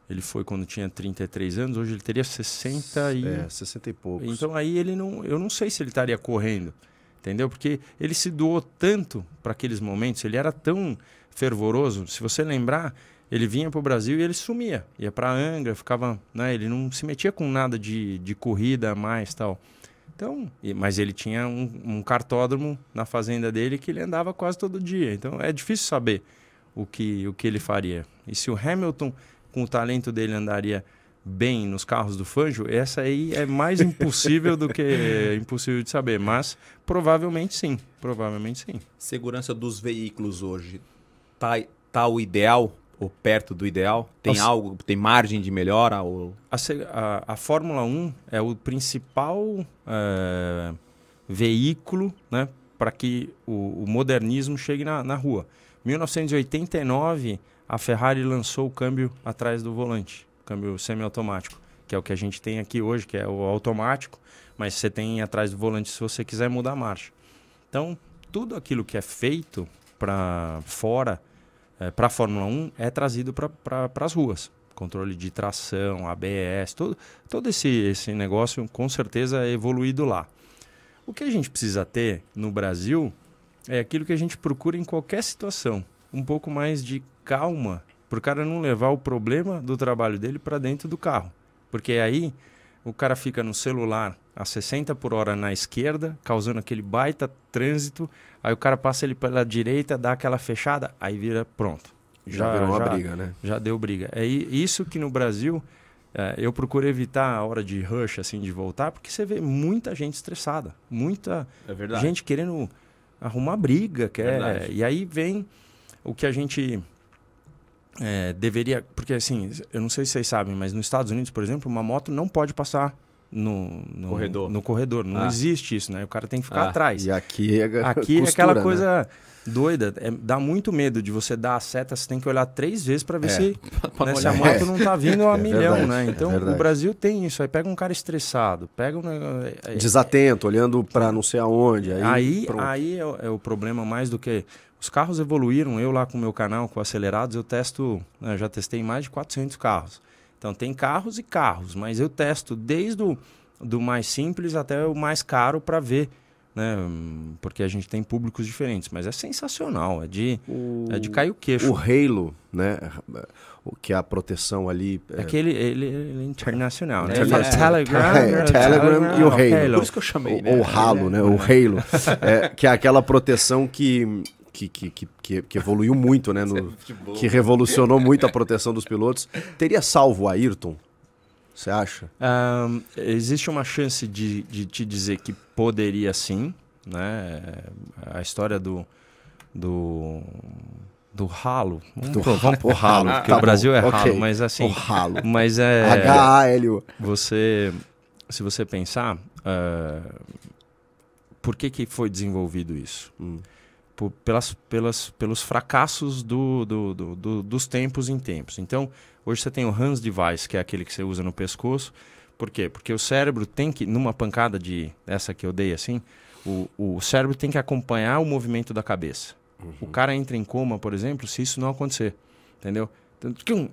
ele foi quando tinha 33 anos, hoje ele teria 60 e. É, 60 e poucos. Então aí ele não. Eu não sei se ele estaria correndo. Entendeu? Porque ele se doou tanto para aqueles momentos, ele era tão fervoroso. Se você lembrar, ele vinha para o Brasil e ele sumia. Ia para Angra, ficava, né? Ele não se metia com nada de, de corrida mais tal. Então, mas ele tinha um, um, cartódromo na fazenda dele que ele andava quase todo dia. Então é difícil saber o que, o que ele faria. E se o Hamilton, com o talento dele, andaria bem nos carros do Fanjo, essa aí é mais impossível do que é <laughs> impossível de saber. Mas provavelmente sim. Provavelmente sim. Segurança dos veículos hoje. Tá, tá o ideal? ou perto do ideal? Tem algo, tem margem de melhora? Ou... A, a, a Fórmula 1 é o principal é, veículo né, para que o, o, modernismo chegue na, na rua. 1989, a Ferrari lançou o câmbio atrás do volante, câmbio semiautomático, que é o que a gente tem aqui hoje, que é o automático, mas você tem atrás do volante se você quiser mudar a marcha. Então, tudo aquilo que é feito para fora é, para a Fórmula 1 é trazido para pra, as ruas. Controle de tração, ABS, todo, todo esse, esse negócio com certeza é evoluído lá. O que a gente precisa ter no Brasil é aquilo que a gente procura em qualquer situação: um pouco mais de calma para o cara não levar o problema do trabalho dele para dentro do carro. Porque aí o cara fica no celular a 60 por hora na esquerda, causando aquele baita trânsito. Aí o cara passa ele pela direita, dá aquela fechada, aí vira pronto. Já, já virou uma já, briga, né? Já deu briga. É isso que no Brasil é, eu procuro evitar a hora de rush, assim, de voltar, porque você vê muita gente estressada, muita é gente querendo arrumar briga. Quer, é e aí vem o que a gente é, deveria. Porque, assim, eu não sei se vocês sabem, mas nos Estados Unidos, por exemplo, uma moto não pode passar no, no corredor. No corredor. Não ah. existe isso, né? O cara tem que ficar ah. atrás. E aqui é, <laughs> aqui costura, é aquela né? coisa né? doida. É, dá muito medo de você dar a seta, você tem que olhar três vezes para ver é. se, <laughs> né, se a moto não tá vindo a <laughs> é milhão, verdade, né? Então é o Brasil tem isso. Aí pega um cara estressado, pega um. É, é, Desatento, olhando para não sei aonde. Aí, aí, aí é, o problema mais do que. Os carros evoluíram. Eu lá com o meu canal, com Acelerados, eu testo. Né, já testei mais de 400 carros. Então tem carros e carros, mas eu testo desde o do mais simples até o mais caro para ver, né? Porque a gente tem públicos diferentes, mas é sensacional, é de o... é de cair o queixo. O Halo, né? O que é a proteção ali. É, é que ele, ele, ele é internacional, né? É, ele é, é. Telegram, é, é, Telegram e o Halo. Halo. Por isso que eu chamei. O, né? o Halo, né? O Halo. que é aquela proteção que que, que, que, que evoluiu muito, né? No, <laughs> é que revolucionou muito a proteção dos pilotos. Teria salvo o Ayrton? Você acha? Um, existe uma chance de, de te dizer que poderia sim. Né? A história do, do do ralo. Vamos, do vamos pro ralo, ah, porque tá o Brasil bom. é ralo, okay. mas assim. O ralo. Mas é. H-A-L-O. Você. Se você pensar. Uh, por que, que foi desenvolvido isso? Hum por, pelas, pelas, pelos fracassos do, do, do, dos tempos em tempos. Então, hoje você tem o Hans Device, que é aquele que você usa no pescoço. Por quê? Porque o cérebro tem que, numa pancada de essa que eu dei assim, o, o cérebro tem que acompanhar o movimento da cabeça. Uhum. O cara entra em coma, por exemplo, se isso não acontecer. Entendeu? Então,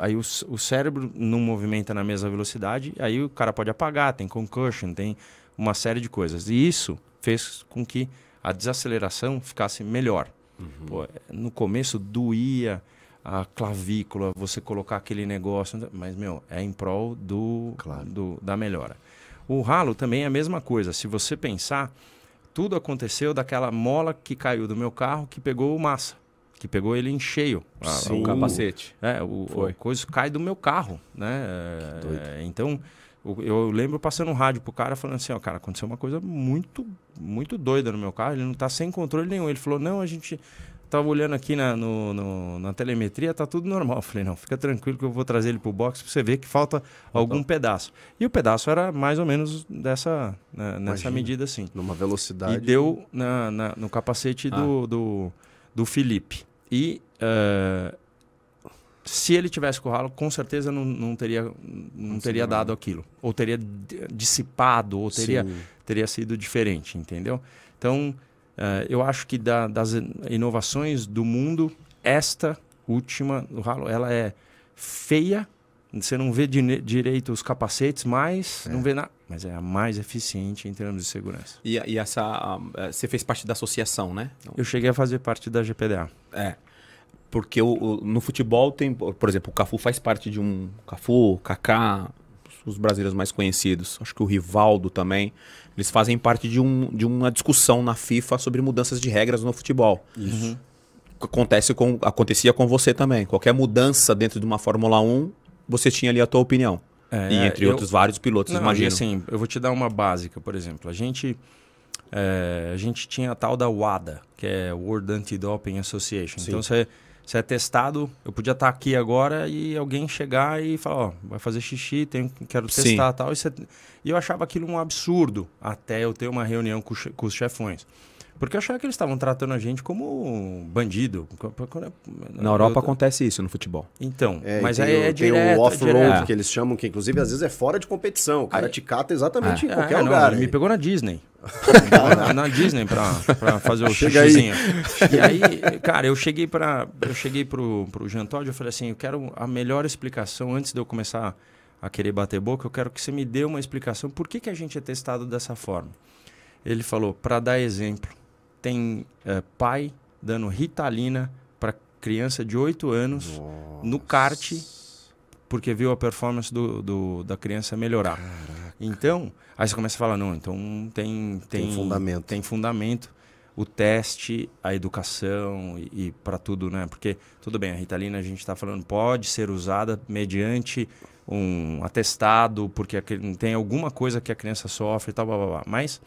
aí o, o cérebro não movimenta na mesma velocidade, aí o cara pode apagar, tem concussion, tem uma série de coisas. E isso fez com que a desaceleração ficasse melhor. Uhum. Pô, no começo doía a clavícula, você colocar aquele negócio, mas meu, é em prol do, claro. do da melhora. O ralo também é a mesma coisa. Se você pensar, tudo aconteceu daquela mola que caiu do meu carro que pegou massa, que pegou ele em cheio. Ah, Sim. o capacete. É, o, Foi. o coisa cai do meu carro, né? É, então eu lembro passando um rádio pro cara falando assim, ó, cara, aconteceu uma coisa muito, muito doida no meu carro, ele não tá sem controle nenhum. Ele falou, não, a gente tava olhando aqui na, no, no, na telemetria, tá tudo normal. Eu falei, não, fica tranquilo que eu vou trazer ele pro box pra você ver que falta algum pedaço. E o pedaço era mais ou menos dessa, né, nessa imagina, medida, assim. Numa velocidade. E deu na, na no capacete ah. do, do, do Felipe. E uh, se ele tivesse com o ralo, com certeza não, não teria, não teria dado aquilo. Ou teria dissipado, ou teria, teria sido diferente, entendeu? Então, uh, eu acho que da, das inovações do mundo, esta última, o ralo, ela é feia, você não vê direito os capacetes mas é. não vê nada. Mas é a mais eficiente em termos de segurança. E, e essa. Eh, você fez parte da associação, né? Eu cheguei a fazer parte da GPDA. É. Porque o, o, no futebol tem, por exemplo, o Cafu faz parte de um. Cafu, Kaká, os brasileiros mais conhecidos, acho que o Rivaldo também, eles fazem parte de, um, de uma discussão na FIFA sobre mudanças de regras no futebol. Isso. Acontece com, acontecia com você também. Qualquer mudança dentro de uma Fórmula 1, você tinha ali a tua opinião. É, e entre eu, outros vários pilotos, não, imagino. Assim, eu vou te dar uma básica, por exemplo. A gente, é, a gente tinha a tal da WADA, que é World Anti-Doping Association. Então Sim. Então você você é testado, eu podia estar tá aqui agora e alguém chegar e falar, ó, vai fazer xixi, tenho, quero testar Sim. tal. E, você... e eu achava aquilo um absurdo, até eu ter uma reunião com, com os chefões. Porque eu achava que eles estavam tratando a gente como bandido. É, na Europa eu... acontece isso no futebol. Então, é, mas aí é, é direto. Tem o off-road é que eles chamam, que inclusive às vezes é fora de competição. O cara aí... te cata exatamente é, em qualquer é, não, lugar. me pegou na Disney. <laughs> na, na, Disney pra, pra fazer o xixizinho. <laughs> E aí, cara, eu cheguei para eu cheguei pro, pro Jean Todd, eu falei assim, eu quero a melhor explicação antes de eu começar a querer bater boca, eu quero que você me dê uma explicação por que, que a gente é testado dessa forma. Ele falou, para dar exemplo tem é, pai dando ritalina para criança de 8 anos Nossa. no kart, porque viu a performance do, do da criança melhorar. Caraca. Então, aí você começa a falar: não, então tem, tem, tem fundamento. Tem fundamento o teste, a educação e, e para tudo, né? Porque, tudo bem, a ritalina a gente está falando pode ser usada mediante um atestado, porque tem alguma coisa que a criança sofre e tal, blá, blá, blá. Mas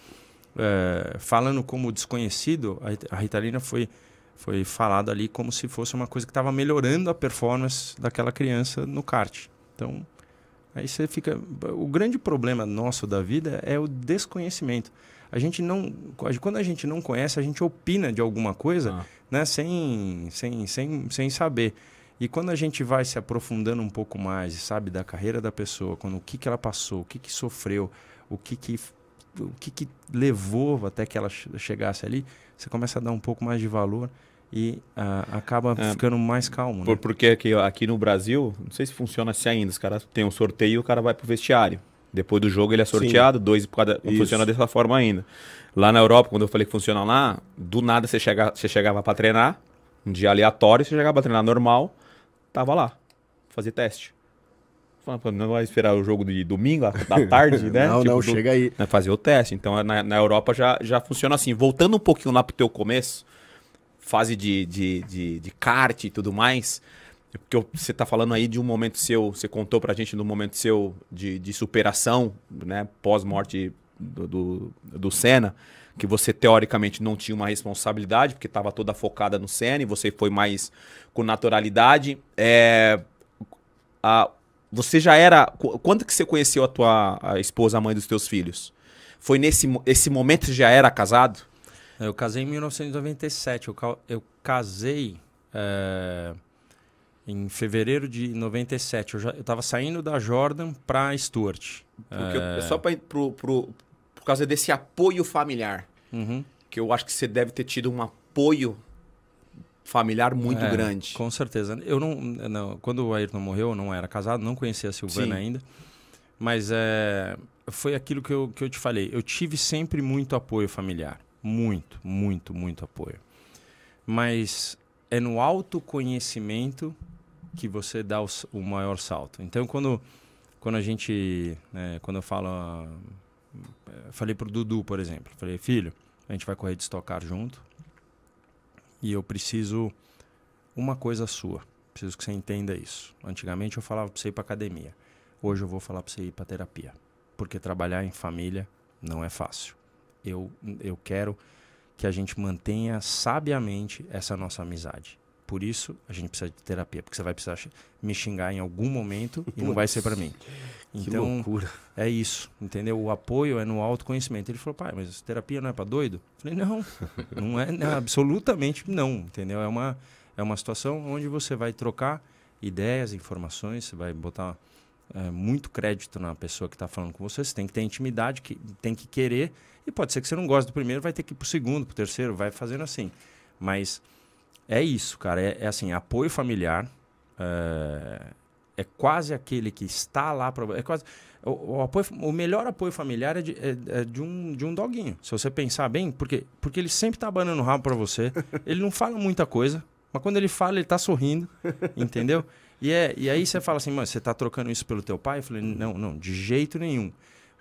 é, falando como desconhecido, a, Ritalina foi foi falado ali como se fosse uma coisa que estava melhorando a performance daquela criança no kart. Então, aí você fica. O grande problema nosso da vida é o desconhecimento. A gente não. Quando a gente não conhece, a gente opina de alguma coisa ah. né, sem, sem, sem, sem saber. E quando a gente vai se aprofundando um pouco mais sabe da carreira da pessoa, quando o que, que ela passou, o que, que sofreu, o que, que o que, que levou até que ela chegasse ali, você começa a dar um pouco mais de valor e uh, acaba é, ficando mais calmo. Por, né? Porque aqui, aqui no Brasil, não sei se funciona assim ainda, os caras têm um sorteio e o cara vai pro vestiário. Depois do jogo ele é sorteado, Sim. dois por cada. Isso. Funciona dessa forma ainda. Lá na Europa, quando eu falei que funciona lá, do nada você, chega, você chegava para treinar, um dia aleatório, você chegava para treinar normal, tava lá, fazer teste não vai esperar o jogo de domingo, da tarde, <laughs> né? não, tipo, não, do, chega aí. Né, fazer o teste. Então, na, na, Europa já, já funciona assim. Voltando um pouquinho lá pro teu começo, fase de, de, de, de kart e tudo mais, porque você tá falando aí de um momento seu, você contou pra gente de um momento seu de, de superação, né? Pós-morte do, do, do Senna que você teoricamente não tinha uma responsabilidade, porque estava toda focada no Senna e você foi mais com naturalidade. É, você já era. Quando que você conheceu a tua a esposa, a mãe dos teus filhos? Foi nesse esse momento que já era casado? Eu casei em 1997. Eu, eu casei é, em fevereiro de 97. Eu estava saindo da Jordan para Stuart. é... só pra, pro, pro, por causa desse apoio familiar. Uhum. Que eu acho que você deve ter tido um apoio familiar muito é, grande. Com certeza. Eu não, não, quando o Ayrton morreu, eu não era casado, não conhecia a Silvana Sim. ainda. Mas é, foi aquilo que eu, que eu te falei. Eu tive sempre muito apoio familiar. Muito, muito, muito apoio. Mas é no autoconhecimento que você dá o, o maior salto. Então, quando, quando a gente. Né, quando eu falo. Ah, falei pro Dudu, por exemplo. Falei, filho, a gente vai correr de estocar junto e eu preciso uma coisa sua. Preciso que você entenda isso. Antigamente eu falava para você ir para academia. Hoje eu vou falar para você ir para terapia, porque trabalhar em família não é fácil. Eu eu quero que a gente mantenha sabiamente essa nossa amizade. Por isso, a gente precisa de terapia, porque você vai precisar me xingar em algum momento e não vai ser para mim. Então, que loucura. É isso, entendeu? O apoio é no autoconhecimento. Ele falou, pai, mas terapia não é para doido? Eu falei, não, <laughs> não é, não, absolutamente não, entendeu? É uma, é uma situação onde você vai trocar ideias, informações, você vai botar é, muito crédito na pessoa que está falando com você, você tem que ter intimidade, que, tem que querer, e pode ser que você não goste do primeiro, vai ter que ir para o segundo, para o terceiro, vai fazendo assim. Mas é isso, cara. É, é assim, apoio familiar. É, é, quase aquele que está lá para. É quase. O, o, apoio, o melhor apoio familiar é de, é, é, de, um, de um doguinho. Se você pensar bem, porque, porque ele sempre tá abanando o rabo para você. <laughs> ele não fala muita coisa, mas quando ele fala, ele tá sorrindo, <laughs> entendeu? E, é, e aí você fala assim, mano, você tá trocando isso pelo teu pai? Eu falei, não, não, de jeito nenhum.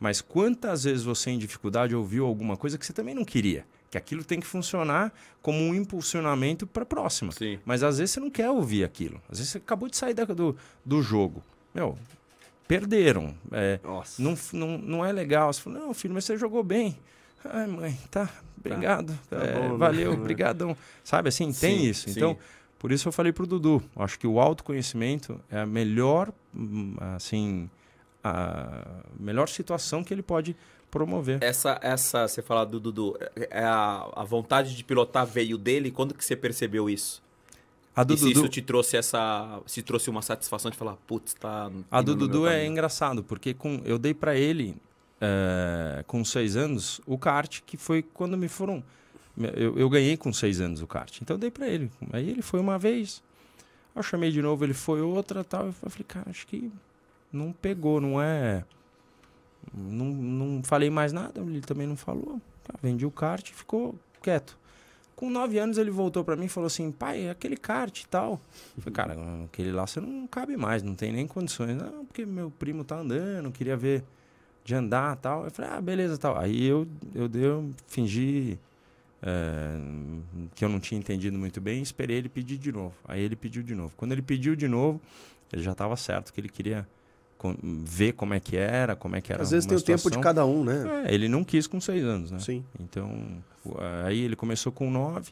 Mas quantas vezes você em dificuldade ouviu alguma coisa que você também não queria? que aquilo tem que funcionar como um impulsionamento para a próxima. Sim. Mas às vezes você não quer ouvir aquilo. Às vezes você acabou de sair da, do, do jogo. Meu, perderam. É, não, não, não é legal. Você não, filho, mas você jogou bem. Ai, mãe, tá, tá. obrigado. Tá, tá é, bom, né? valeu, né? <laughs> obrigadão. Sabe assim, sim, tem isso. Sim. Então, por isso eu falei pro Dudu, acho que o autoconhecimento é a melhor, hum, assim, a melhor situação que ele pode promover. Essa, essa você fala do Dudu, é a, a vontade de pilotar veio dele? Quando que você percebeu isso? A do e Dudu... isso te trouxe essa, se trouxe uma satisfação de falar, putz, tá. A do Dudu é engraçado porque com, eu dei para ele é, com seis anos o kart que foi quando me foram, eu, eu ganhei com seis anos o kart, então eu dei para ele. Aí ele foi uma vez, eu chamei de novo, ele foi outra, tal. Eu falei, cara, acho que não pegou, não é não, não falei mais nada, ele também não falou. Vendi o kart e ficou quieto. Com nove anos ele voltou para mim e falou assim, pai, é aquele kart e tal. Eu falei, cara, aquele lá você não cabe mais, não tem nem condições. Não, ah, porque meu primo tá andando, queria ver de andar tal. Eu falei, ah, beleza tal. Aí eu, eu, eu fingi é, que eu não tinha entendido muito bem esperei ele pedir de novo. Aí ele pediu de novo. Quando ele pediu de novo, ele já estava certo que ele queria ver como é que era, como é que era. Às vezes tem situação. o tempo de cada um, né? É, ele não quis com seis anos, né? Sim. Então, aí ele começou com nove,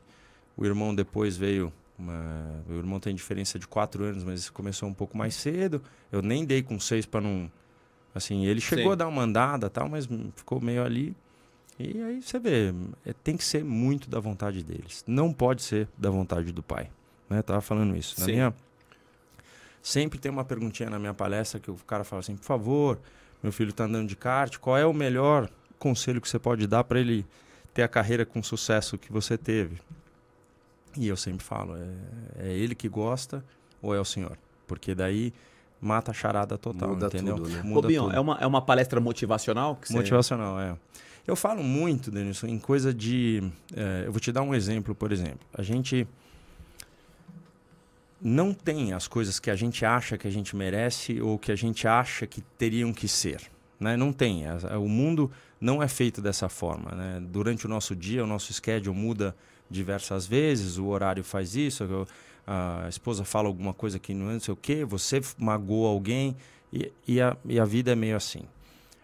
o irmão depois veio. Uma... O irmão tem diferença de quatro anos, mas começou um pouco mais cedo. Eu nem dei com seis para não. Assim, ele chegou Sim. a dar uma andada tal, mas ficou meio ali. E aí você vê, é, tem que ser muito da vontade deles. Não pode ser da vontade do pai. Né? Tava falando isso. Sim. Na minha Sempre tem uma perguntinha na minha palestra que o cara fala assim: por favor, meu filho está andando de kart, qual é o melhor conselho que você pode dar para ele ter a carreira com sucesso que você teve? E eu sempre falo: é, é ele que gosta ou é o senhor? Porque daí mata a charada total, Muda entendeu? Tudo, né? Muda tudo. É, uma, é uma palestra motivacional? Que motivacional, é. Eu falo muito, Denilson, em coisa de. É, eu vou te dar um exemplo, por exemplo. A gente não tem as coisas que a gente acha que a gente merece ou que a gente acha que teriam que ser. Né? Não tem. É, é, o mundo não é feito dessa forma. Né? Durante o nosso dia, o nosso schedule muda diversas vezes, o horário faz isso, a esposa fala alguma coisa que não é, sei o quê, você magoou alguém e, e, a, e a vida é meio assim.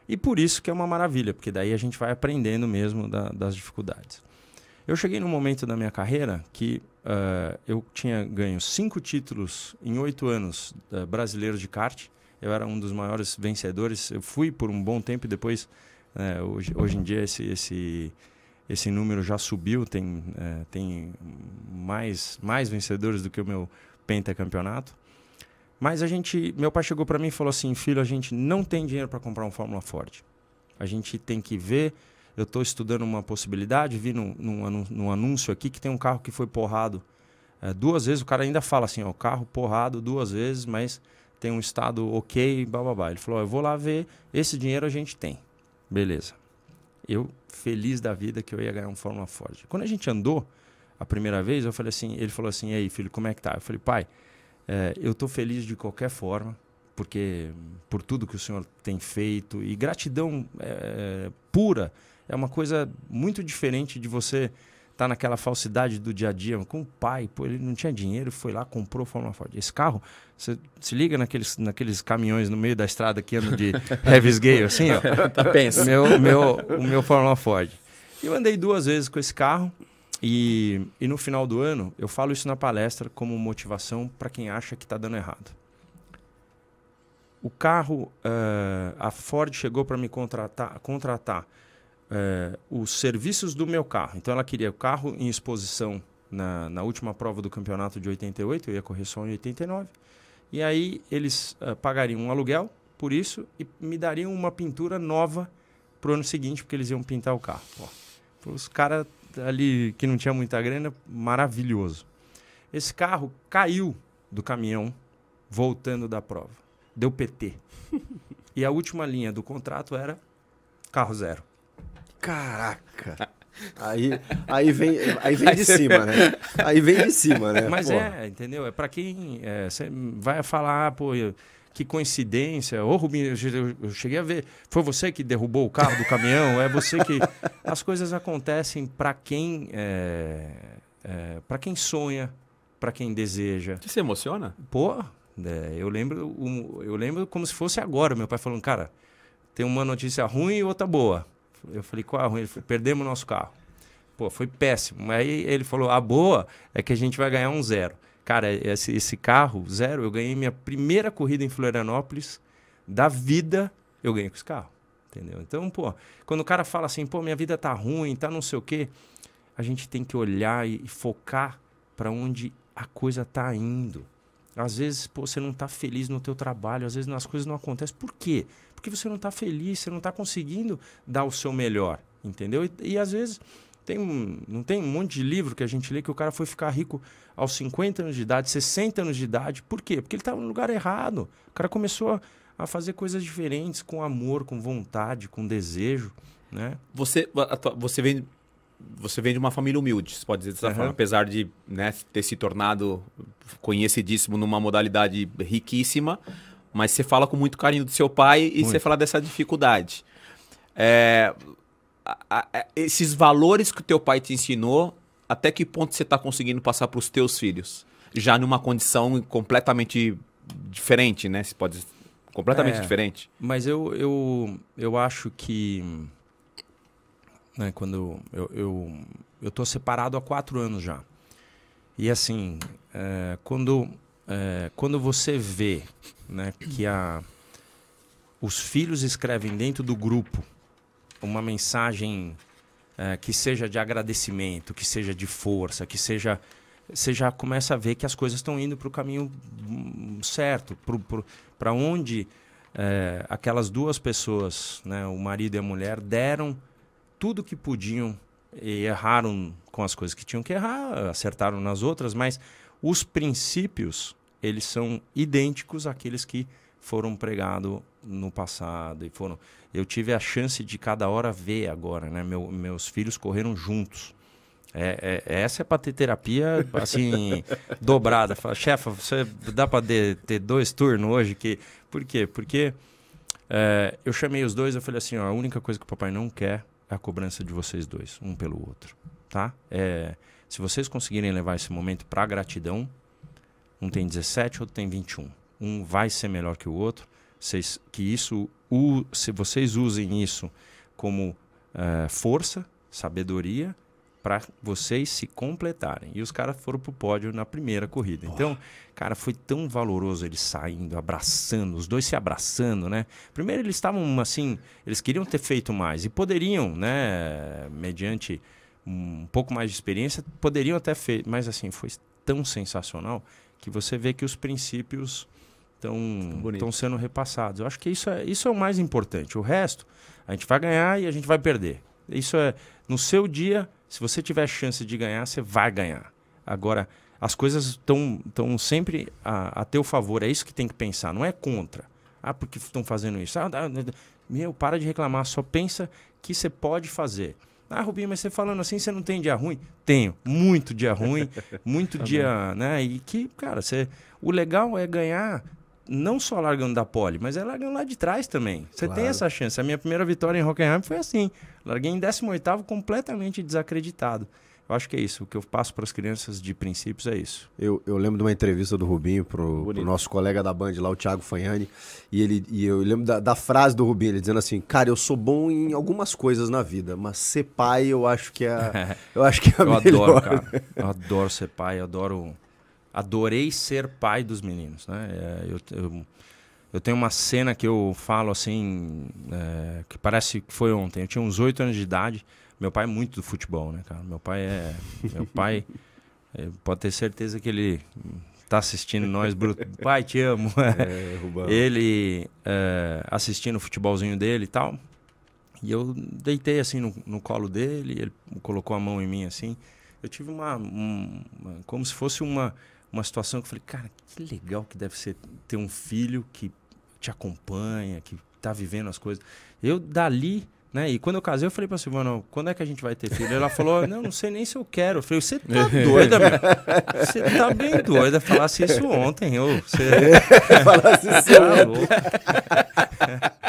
E por isso que é uma maravilha, porque daí a gente vai aprendendo mesmo da, das dificuldades. Eu cheguei num momento da minha carreira que uh, eu tinha ganho cinco títulos em oito anos uh, eh, brasileiros de kart. Eu era um dos maiores vencedores. Eu fui por um bom tempo e depois, uh, hoje, hoje em dia, esse, esse, esse número já subiu. Tem, eh, tem mais, mais vencedores do que o meu pentacampeonato. Mas a gente, meu pai chegou para mim e falou assim: filho, a gente não tem dinheiro para comprar um Fórmula Ford. A gente tem que ver eu estou estudando uma possibilidade, vi num, num, num, anúncio aqui que tem um carro que foi porrado é, duas vezes, o cara ainda fala assim, ó, carro porrado duas vezes, mas tem um estado ok, bababá. Ele falou, ó, eu vou lá ver, esse dinheiro a gente tem. Beleza. Eu, feliz da vida que eu ia ganhar um Fórmula Ford. Quando a gente andou a primeira vez, eu falei assim, ele falou assim, e aí filho, como é que tá? Eu falei, pai, é, eu tô feliz de qualquer forma, porque por tudo que o senhor tem feito, e gratidão é, pura, é uma coisa muito diferente de você estar tá naquela falsidade do dia a dia. Com o pai, pô, ele não tinha dinheiro, foi lá, comprou Fórmula Ford. Esse carro, você se liga naqueles, naqueles caminhões no meio da estrada que andam de <laughs> Heavy's Gale, assim, ó. <laughs> tá pensa. Meu, meu, o meu Fórmula Ford. Eu andei duas vezes com esse carro. E, e no final do ano, eu falo isso na palestra como motivação para quem acha que está dando errado. O carro, uh, a Ford chegou para me contratar, contratar é, os serviços do meu carro. Então ela queria o carro em exposição na, na última prova do campeonato de 88, eu ia correr só em 89. E aí eles uh, pagariam um aluguel por isso e me dariam uma pintura nova pro ano seguinte, porque eles iam pintar o carro. os caras ali que não tinha muita grana, maravilhoso. Esse carro caiu do caminhão voltando da prova. Deu PT. <laughs> e a última linha do contrato era carro zero caraca. <laughs> Aí, aí vem, aí vem de cima, né? Aí vem de cima, né? Mas é, entendeu? É para quem é, vai falar, pô, que coincidência. Ô, Rubinho, eu cheguei a ver. Foi você que derrubou o carro do caminhão? É você que. <laughs> As coisas acontecem para quem é, é para quem sonha, para quem deseja. Você se emociona? Pô, é, eu lembro, eu lembro como se fosse agora. Meu pai falando, cara, tem uma notícia ruim e outra boa. Eu falei, qual é ruim? Ele falou, perdemos nosso carro. Pô, foi péssimo. Aí ele falou, a boa é que a gente vai ganhar um zero. Cara, esse, esse carro, zero, eu ganhei minha primeira corrida em Florianópolis da vida, eu ganhei com esse carro. Entendeu? Então, pô, quando o cara fala assim, pô, minha vida tá ruim, tá não sei o quê, a gente tem que olhar e, e focar para onde a coisa tá indo. Às vezes pô, você não está feliz no teu trabalho, às vezes as coisas não acontecem. Por quê? Porque você não está feliz, você não está conseguindo dar o seu melhor, entendeu? E, e às vezes tem, não tem um monte de livro que a gente lê que o cara foi ficar rico aos 50 anos de idade, 60 anos de idade. Por quê? Porque ele estava tá no lugar errado. O cara começou a, a fazer coisas diferentes com amor, com vontade, com desejo, né? Você, você vem você vem de uma família humilde, você pode dizer dessa uhum. forma, apesar de né, ter se tornado conhecidíssimo numa modalidade riquíssima, mas você fala com muito carinho do seu pai e muito. você fala dessa dificuldade. É, a, a, é, esses valores que o teu pai te ensinou, até que ponto você está conseguindo passar para os teus filhos? Já numa condição completamente diferente, né? Você pode completamente é, diferente. Mas eu, eu, eu acho que né? Quando eu, eu, eu tô separado há quatro anos já. E assim, é, quando, é, quando você vê né, que a, os filhos escrevem dentro do grupo uma mensagem é, que seja de agradecimento, que seja de força, que seja. Você já começa a ver que as coisas estão indo para o caminho hum, certo, para onde é, aquelas duas pessoas, né, o marido e a mulher, deram tudo que podiam e eh, erraram com as coisas que tinham que errar, acertaram nas outras, mas os princípios, eles são idênticos àqueles que foram pregados no passado e foram eu tive a chance de cada hora ver agora né Meu, meus filhos correram juntos é, é, essa é para ter terapia assim <laughs> dobrada Fala, chefa você dá para ter dois turnos hoje que por quê porque é, eu chamei os dois eu falei assim ó, a única coisa que o papai não quer a cobrança de vocês dois, um pelo outro, tá? É, se vocês conseguirem levar esse momento para gratidão, um tem 17, outro tem 21. Um vai ser melhor que o outro. Vocês, que isso, u, se vocês usem isso como eh, força, sabedoria para vocês se completarem. E os caras foram pro pódio na primeira corrida. Porra. Então, cara, foi tão valoroso eles saindo, abraçando, os dois se abraçando, né? Primeiro eles estavam assim, eles queriam ter feito mais e poderiam, né, mediante um pouco mais de experiência, poderiam até feito, mas assim, foi tão sensacional que você vê que os princípios estão sendo repassados. Eu acho que isso é, isso é o mais importante. O resto, a gente vai ganhar e a gente vai perder. Isso é, no seu dia, se você tiver chance de ganhar, você vai ganhar. Agora, as coisas estão sempre a, a teu favor, é isso que tem que pensar, não é contra. Ah, porque estão fazendo isso? Ah, meu, para de reclamar, só pensa que você pode fazer. Ah, Rubinho, mas você falando assim, você não tem dia ruim? Tenho, muito dia ruim, <laughs> muito dia, né? E que, cara, você, o legal é ganhar não só largando da pole, mas é largando lá de trás também. Você claro. tem essa chance. A minha primeira vitória em Hockenheim foi assim. Larguei em 18º completamente desacreditado. Eu acho que é isso. O que eu passo para as crianças de princípios é isso. Eu, eu lembro de uma entrevista do Rubinho para o nosso colega da Band lá, o Thiago Fanhani, e, ele, e eu lembro da, da, frase do Rubinho, ele dizendo assim, cara, eu sou bom em algumas coisas na vida, mas ser pai eu acho que é, <laughs> eu acho que é a eu melhor. Adoro, cara. Eu <laughs> adoro ser pai, eu adoro adorei ser pai dos meninos. Né? É, eu, eu, eu, tenho uma cena que eu falo assim, é, que parece que foi ontem. Eu tinha uns oito anos de idade. Meu pai é muito do futebol, né, cara? Meu pai é. meu pai <laughs> é, pode ter certeza que ele tá assistindo nós, Bruto. <laughs> Pai, te amo. É, <laughs> ele é, assistindo o futebolzinho dele e tal. E eu deitei assim no, no, colo dele, ele colocou a mão em mim assim. Eu tive uma, um, uma como se fosse uma uma situação que eu falei, cara, que legal que deve ser ter um filho que te acompanha, que tá vivendo as coisas. Eu dali, né? E quando eu casei, eu falei pra Silvana, quando é que a gente vai ter filho? Ela falou, não, não sei nem se eu quero. Eu falei, você tá <laughs> é. doida, meu? Você tá bem doida. Falasse isso ontem, ou você... <laughs> Falasse isso tá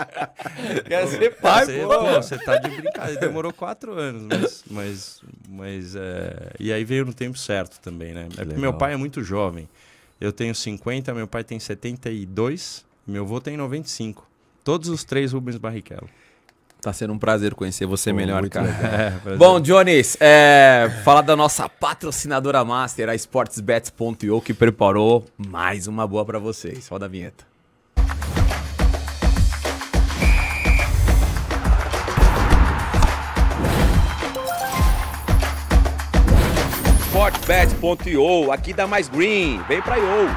Quer <laughs> ser é pai, você, pô. Você tá de brincadeira. Demorou quatro anos, mas. mas, mas é... E aí veio no tempo certo também, né? É meu pai é muito jovem. Eu tenho 50, meu pai tem 72, meu avô tem 95. Todos os três Rubens Barrichello. Tá sendo um prazer conhecer você melhor, cara. É, <laughs> Bom, Jones, é, falar da nossa patrocinadora master, a sportsbets.io, que preparou mais uma boa para vocês. Roda a vinheta. Bet.io, aqui dá mais green, vem pra IO.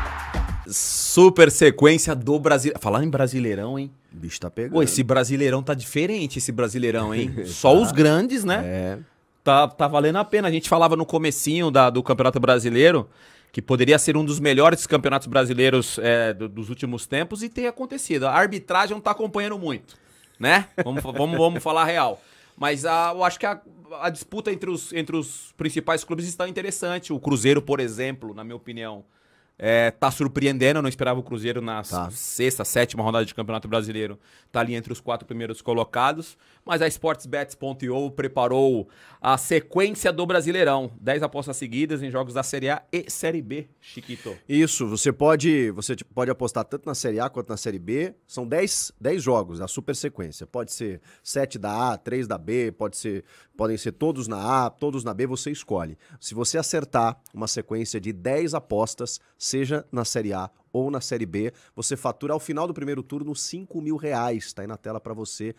Super sequência do Brasil. Falar em Brasileirão, hein? O bicho tá pegando. esse Brasileirão tá diferente, esse Brasileirão, hein? <laughs> Só tá. os grandes, né? É. Tá, tá valendo a pena. A gente falava no comecinho da, do Campeonato Brasileiro que poderia ser um dos melhores campeonatos brasileiros é, do, dos últimos tempos e tem acontecido. A arbitragem não tá acompanhando muito, né? Vamos, vamos, vamos falar real. Mas a, eu acho que a, a disputa entre os, entre os principais clubes está interessante. O Cruzeiro, por exemplo, na minha opinião, é, tá surpreendendo. Eu não esperava o Cruzeiro na tá. sexta, sétima rodada de Campeonato Brasileiro. Tá ali entre os quatro primeiros colocados mas a sportsbets.io preparou a sequência do Brasileirão. 10 apostas seguidas em jogos da Série A e Série B, Chiquito. Isso, você pode, você pode apostar tanto na Série A quanto na Série B. São 10, 10 jogos, a super sequência. Pode ser 7 da A, 3 da B, pode ser, podem ser todos na A, todos na B, você escolhe. Se você acertar uma sequência de 10 apostas, seja na Série A ou na Série B, você fatura ao final do primeiro turno 5 mil reais. Está aí na tela para você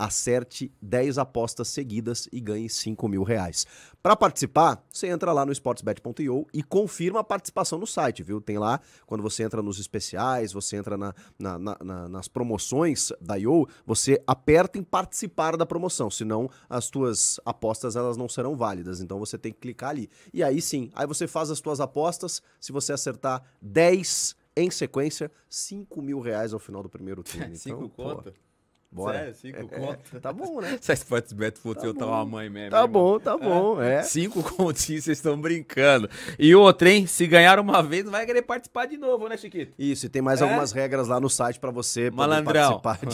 acerte 10 apostas seguidas e ganhe 5 mil reais. Para participar, você entra lá no sportsbet.io e confirma a participação no site, viu? Tem lá, quando você entra nos especiais, você entra na, na, na, nas promoções da IO, você aperta em participar da promoção, senão as tuas apostas elas não serão válidas, então você tem que clicar ali. E aí sim, aí você faz as suas apostas, se você acertar 10 em sequência, 5 mil reais ao final do primeiro turno. 5 <laughs> então, conta? Pô, Bora. Sério, cinco é, contas. tá bom, né? <laughs> Se a partes Beto fosse tá eu mãe mesmo. Tá bom, tá bom, é. é. Cinco <laughs> continhos, vocês estão brincando. E outra, hein? Se ganhar uma vez, não vai querer participar de novo, né, Chiquito? Isso, e tem mais é. algumas regras lá no site para você Malandrão. participar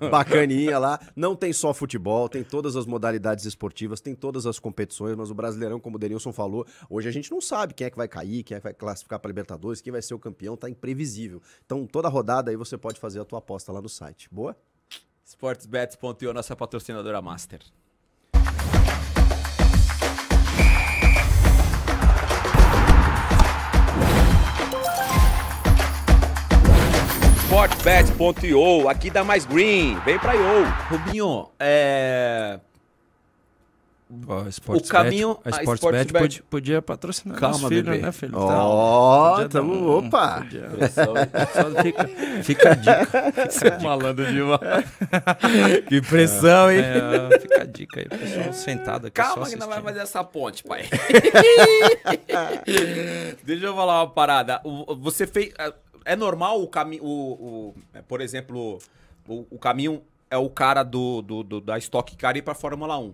de <laughs> bacaninha lá. Não tem só futebol, tem todas as modalidades esportivas, tem todas as competições, mas o Brasileirão, como o Denilson falou, hoje a gente não sabe quem é que vai cair, quem é que vai classificar para Libertadores, quem vai ser o campeão, tá imprevisível. Então, toda rodada aí você pode fazer a tua aposta lá no site. Boa? sportsbet.io nossa patrocinadora master. Sportbet.io, aqui dá mais green, vem pra IO. Rubinho, é o caminho Bet, a Sportsbet Sports podia, podia, patrocinar Calma, filhos, bebê. né, filho? Ó, oh, então, tamo, tá um, opa! Podia, só, <laughs> só fica, fica, a dica. Fica <laughs> a é Malandro demais. <laughs> que pressão, é, hein? É, fica a dica aí, pessoal sentado aqui Calma que não vai fazer essa ponte, pai. Deixa eu falar uma parada. Você fez... É, é normal o caminho... O, o, é, por exemplo, o, o, caminho é o cara do, do, do da Stock Car ir pra Fórmula 1.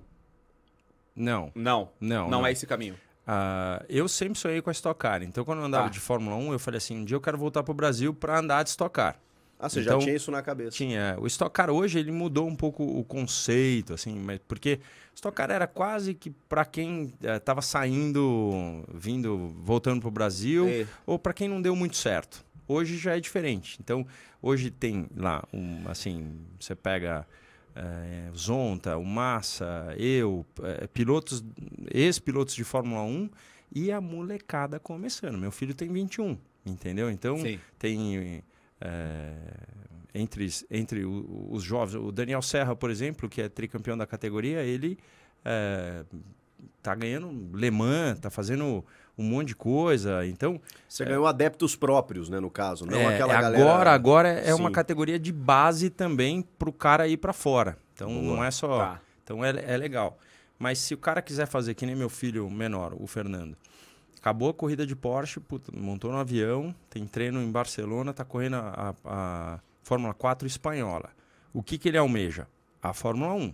Não. Não. Não. Não, é esse caminho. Uh, eu sempre sonhei com a Stock Car. Então, quando eu andava tá. de Fórmula 1, eu falei assim: um dia eu quero voltar para o Brasil para andar de Stock Car. Ah, você então, já tinha isso na cabeça? Tinha. O Stock Car hoje ele mudou um pouco o conceito, assim, mas porque Stock Car era quase que para quem estava eh, saindo, vindo, voltando para o Brasil, ou para quem não deu muito certo. Hoje já é diferente. Então, hoje tem lá, um, assim, você pega é, Zonta, o Massa, eu, é, pilotos, ex-pilotos de Fórmula 1 e a molecada começando. Meu filho tem 21, entendeu? Então Sim. tem. É, entre entre os jovens, o Daniel Serra, por exemplo, que é tricampeão da categoria, ele é, tá ganhando Le Mans, tá fazendo um monte de coisa. Então. Você é... ganhou adeptos próprios, né? No caso, não é, aquela agora, é galera. Agora, agora é Sim. uma categoria de base também para o cara ir para fora. Então Boa. não é só. Tá. Então é, é legal. Mas se o cara quiser fazer, que nem meu filho menor, o Fernando. Acabou a corrida de Porsche, puta, montou no avião, tem treino em Barcelona, tá correndo a, a, a Fórmula 4 espanhola. O que, que ele almeja? A Fórmula 1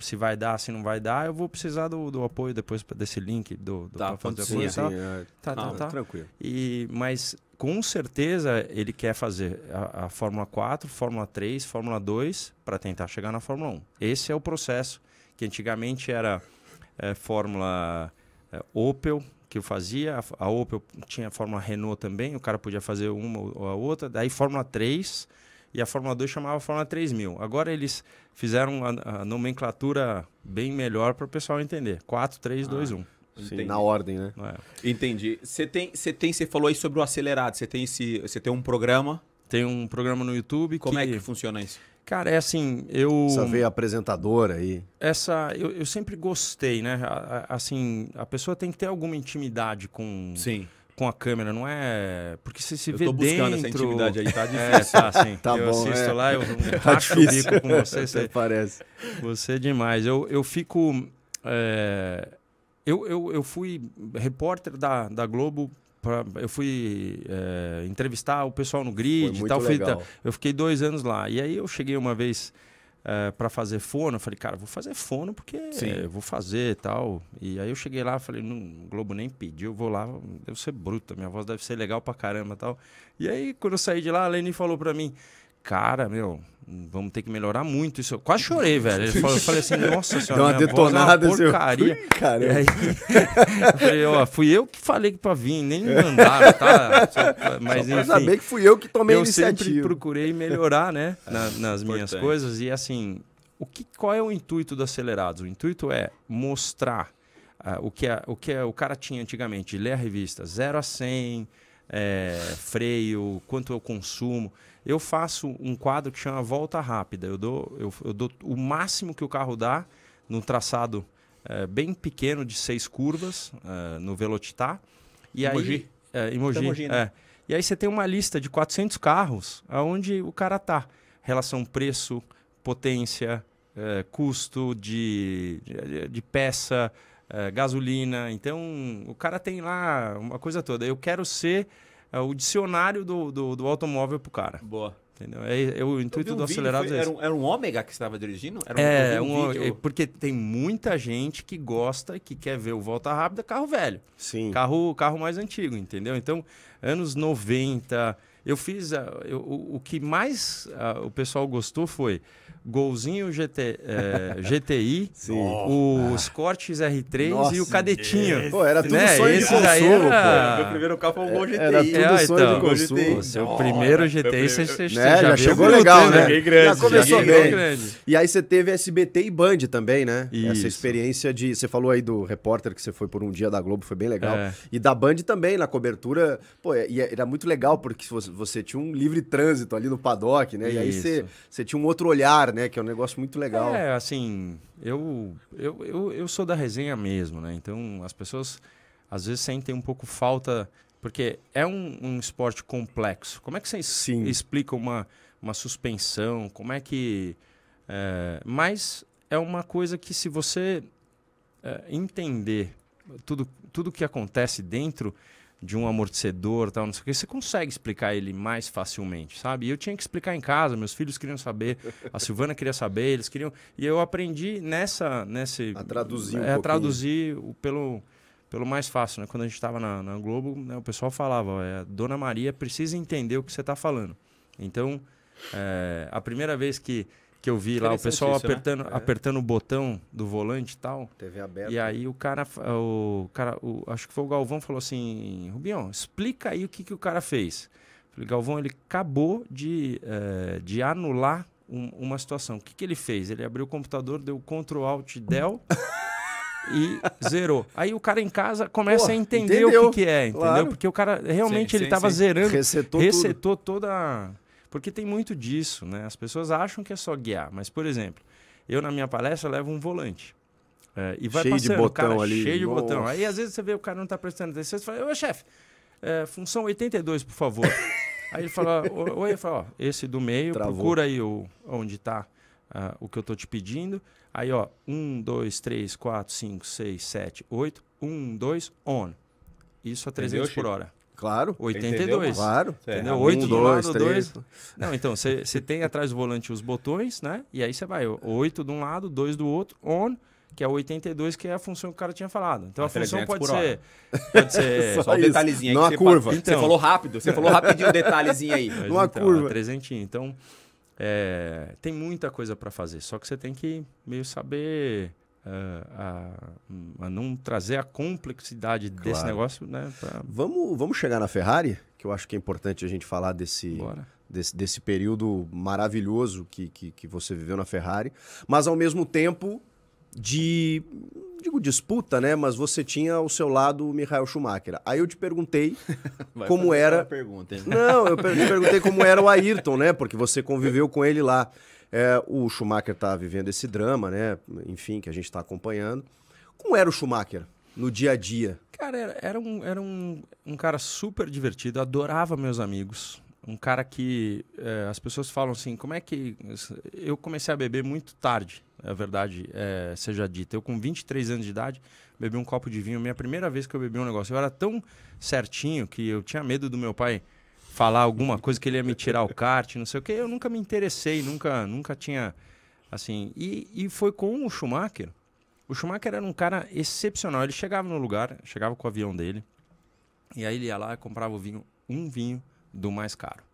se vai dar, se não vai dar, eu vou precisar do, do apoio depois desse link do, do tá, fazer sim, apoio, sim, tá? É... Tá, tá, tá, tranquilo. E mas com certeza ele quer fazer a, a Fórmula 4, Fórmula 3, Fórmula 2 para tentar chegar na Fórmula 1. Esse é o processo que antigamente era é, Fórmula é, Opel que eu fazia, a, a Opel tinha a Fórmula Renault também, o cara podia fazer uma ou a outra, daí Fórmula 3 e a Fórmula 2 chamava Fórmula 3000. Agora eles fizeram a, a nomenclatura bem melhor para o pessoal entender. 4, 3, ah, 2, 1. Sim, na ordem, né? É. Entendi. Você tem, você tem, você falou aí sobre o acelerado. Você tem esse, você tem um programa? Tem um programa no YouTube. Como que... é que funciona isso? Cara, é assim, eu. Essa veia apresentadora aí. Essa. Eu, eu sempre gostei, né? A, a, assim, a pessoa tem que ter alguma intimidade com. Sim com a câmera, não é. Porque você se vê dentro. Eu tô buscando essa intimidade aí, tá <laughs> é, difícil. É, tá, sim. tá eu bom, assisto é. lá, eu racho <laughs> tá o bico com você. Você parece. Você é demais. Eu, eu fico. É... Eu, eu, eu fui repórter da, da Globo Pra, eu fui é, entrevistar o pessoal no grid e tal. Legal. Eu fiquei dois anos lá. E aí eu cheguei uma vez é, eh, para fazer fono. Eu falei, cara, vou fazer fono porque Sim. É, vou fazer e tal. E aí eu cheguei lá, falei, não, o Globo nem pediu, vou lá, deve ser bruta, minha voz deve ser legal pra caramba e tal. E aí, quando eu saí de lá, a Leni falou pra mim, cara, meu, Vamos ter que melhorar muito isso. Eu quase chorei, <laughs> velho. Eu falei assim, nossa senhora, Deu uma detonada, voz é uma porcaria. <laughs> <laughs> Eu... Cara, aí, falei, ó, fui eu que falei pra vir, nem me mandaram, tá? Só, mas Só enfim, saber que fui eu que tomei eu iniciativa. Eu sempre procurei melhorar, né, na, nas minhas coisas. E assim, o que, qual é o intuito do Acelerados? O intuito é mostrar uh, o, que a, o que o cara tinha antigamente, ler a revista 0 a 100 é, freio, quanto eu consumo. Eu faço um quadro que chama volta rápida. Eu dou, eu, eu dou o máximo que o carro dá num traçado é, bem pequeno de seis curvas é, no Velocitar. E Emoji. aí, em é, tá né? É. E aí você tem uma lista de 400 carros aonde o cara tá. Relação preço, potência, é, custo de, de, de peça, eh, gasolina. Então, o cara tem lá uma coisa toda. Eu quero ser eh, o dicionário do, do, do automóvel pro cara. Boa. Entendeu? É, é o intuito um do acelerado vídeo, foi, é era, um, era um ômega que estava dirigindo? Era um, é, um, é um porque tem muita gente que gosta que quer ver o volta rápida carro velho. Sim. Carro, carro mais antigo, entendeu? Então, anos 90. Eu fiz. Eh, eu, o, o que mais o pessoal gostou foi. Golzinho GT, é, eh, GTI, os Cortes R3 Nossa, e o Cadetinho. Pô, era tudo né? sonho Esse de consumo, era... Meu primeiro carro foi um Gol é, GTI. Era tudo é, sonho então, de consumo. GTI. Seu oh, primeiro GTI, você, você né? já, já chegou legal, né? né? Grande, já começou bem. Grande. E aí você teve SBT e Band também, né? Isso. Essa experiência de... Você falou aí do repórter que você foi por um dia da Globo, foi bem legal. É. E da Band também, na cobertura. Pô, e é, era muito legal, porque você tinha um livre trânsito ali no paddock, né? E aí você, você tinha um outro olhar ar, né? Que é um negócio muito legal. É, assim, eu, eu, eu, eu sou da resenha mesmo, né? Então as pessoas às vezes sentem um pouco falta, porque é um, um esporte complexo. Como é que vocês Sim. explicam uma, uma suspensão? Como é que. É, mas é uma coisa que se você é, entender tudo, tudo que acontece dentro, de um amortecedor, tal, não sei o que, você consegue explicar ele mais facilmente, sabe? E eu tinha que explicar em casa, meus filhos queriam saber, <laughs> a Silvana queria saber, eles queriam. E eu aprendi nessa. nesse A traduzir. Um é, a traduzir o, pelo, pelo mais fácil, né? Quando a gente estava na, na, Globo, né, o pessoal falava, é, Dona Maria precisa entender o que você está falando. Então, é, a primeira vez que que eu vi lá, o pessoal isso, né? apertando, né? apertando o botão do volante e tal. TV aberta. E aí o cara, o cara o, acho que foi o Galvão, falou assim: Rubião, explica aí o que, que o cara fez. o falei, Galvão, ele acabou de, é, de anular um, uma situação. O que, que ele fez? Ele abriu o computador, deu Ctrl Alt Del. <laughs> e zerou. Aí o cara em casa começa a entender entendeu. o que, que é, entendeu? Claro. Porque o cara realmente sim, ele sim, tava sim. zerando, resetou, resetou toda a porque tem muito disso, né? As pessoas acham que é só guiar, mas, por exemplo, eu na minha palestra levo um volante. É, e vai cheio passando, de botão cara, ali. Cheio de botão. Aí às vezes você vê o cara não está prestando atenção, você fala, ô chefe, é, função 82, por favor. <laughs> aí ele fala, oi, ó, esse do meio, Travou. procura aí o, onde está uh, ah, o que eu estou te pedindo. Aí, ó, 1, 2, 3, 4, 5, 6, 7, 8, 1, 2, on. Isso a 300 Entendeu? por hora. Claro. 82. Claro. É Entendeu? É, 8 um, lado, 2. Não, então, você tem atrás do volante os botões, né? E aí você vai 8 de um lado, 2 do outro, on, que é 82, que é a função que o cara tinha falado. Então a função pode ser, pode ser. <laughs> Só, Só um isso. detalhezinho aí. Numa curva. Então, você falou rápido, você falou rapidinho o detalhezinho aí. <laughs> Mas, Numa então, curva. Trezentinho. Então, é, tem muita coisa para fazer. Só que você tem que meio saber a, a, não trazer a complexidade claro. desse negócio. Né, pra... vamos, vamos chegar na Ferrari, que eu acho que é importante a gente falar desse, desse, desse, período maravilhoso que, que, que você viveu na Ferrari, mas ao mesmo tempo de digo disputa, né? Mas você tinha ao seu lado o Michael Schumacher. Aí eu te perguntei <laughs> Vai como era. Pergunta, Não, eu te perguntei como era o Ayrton, né? Porque você conviveu com ele lá. É, o Schumacher está vivendo esse drama, né? Enfim, que a gente está acompanhando. Como era o Schumacher no dia a dia? Cara, era, era, um, era um, um cara super divertido, adorava meus amigos. Um cara que é, as pessoas falam assim: como é que. Eu comecei a beber muito tarde, a é verdade é, seja dita. Eu, com 23 anos de idade, bebi um copo de vinho. Minha primeira vez que eu bebi um negócio. Eu era tão certinho que eu tinha medo do meu pai falar alguma coisa que ele ia me tirar o kart, não sei o que. Eu nunca me interessei, nunca, nunca tinha assim. E, e foi com o Schumacher. O Schumacher era um cara excepcional. Ele chegava no lugar, chegava com o avião dele, e aí ele ia lá e comprava o vinho, um vinho do mais caro.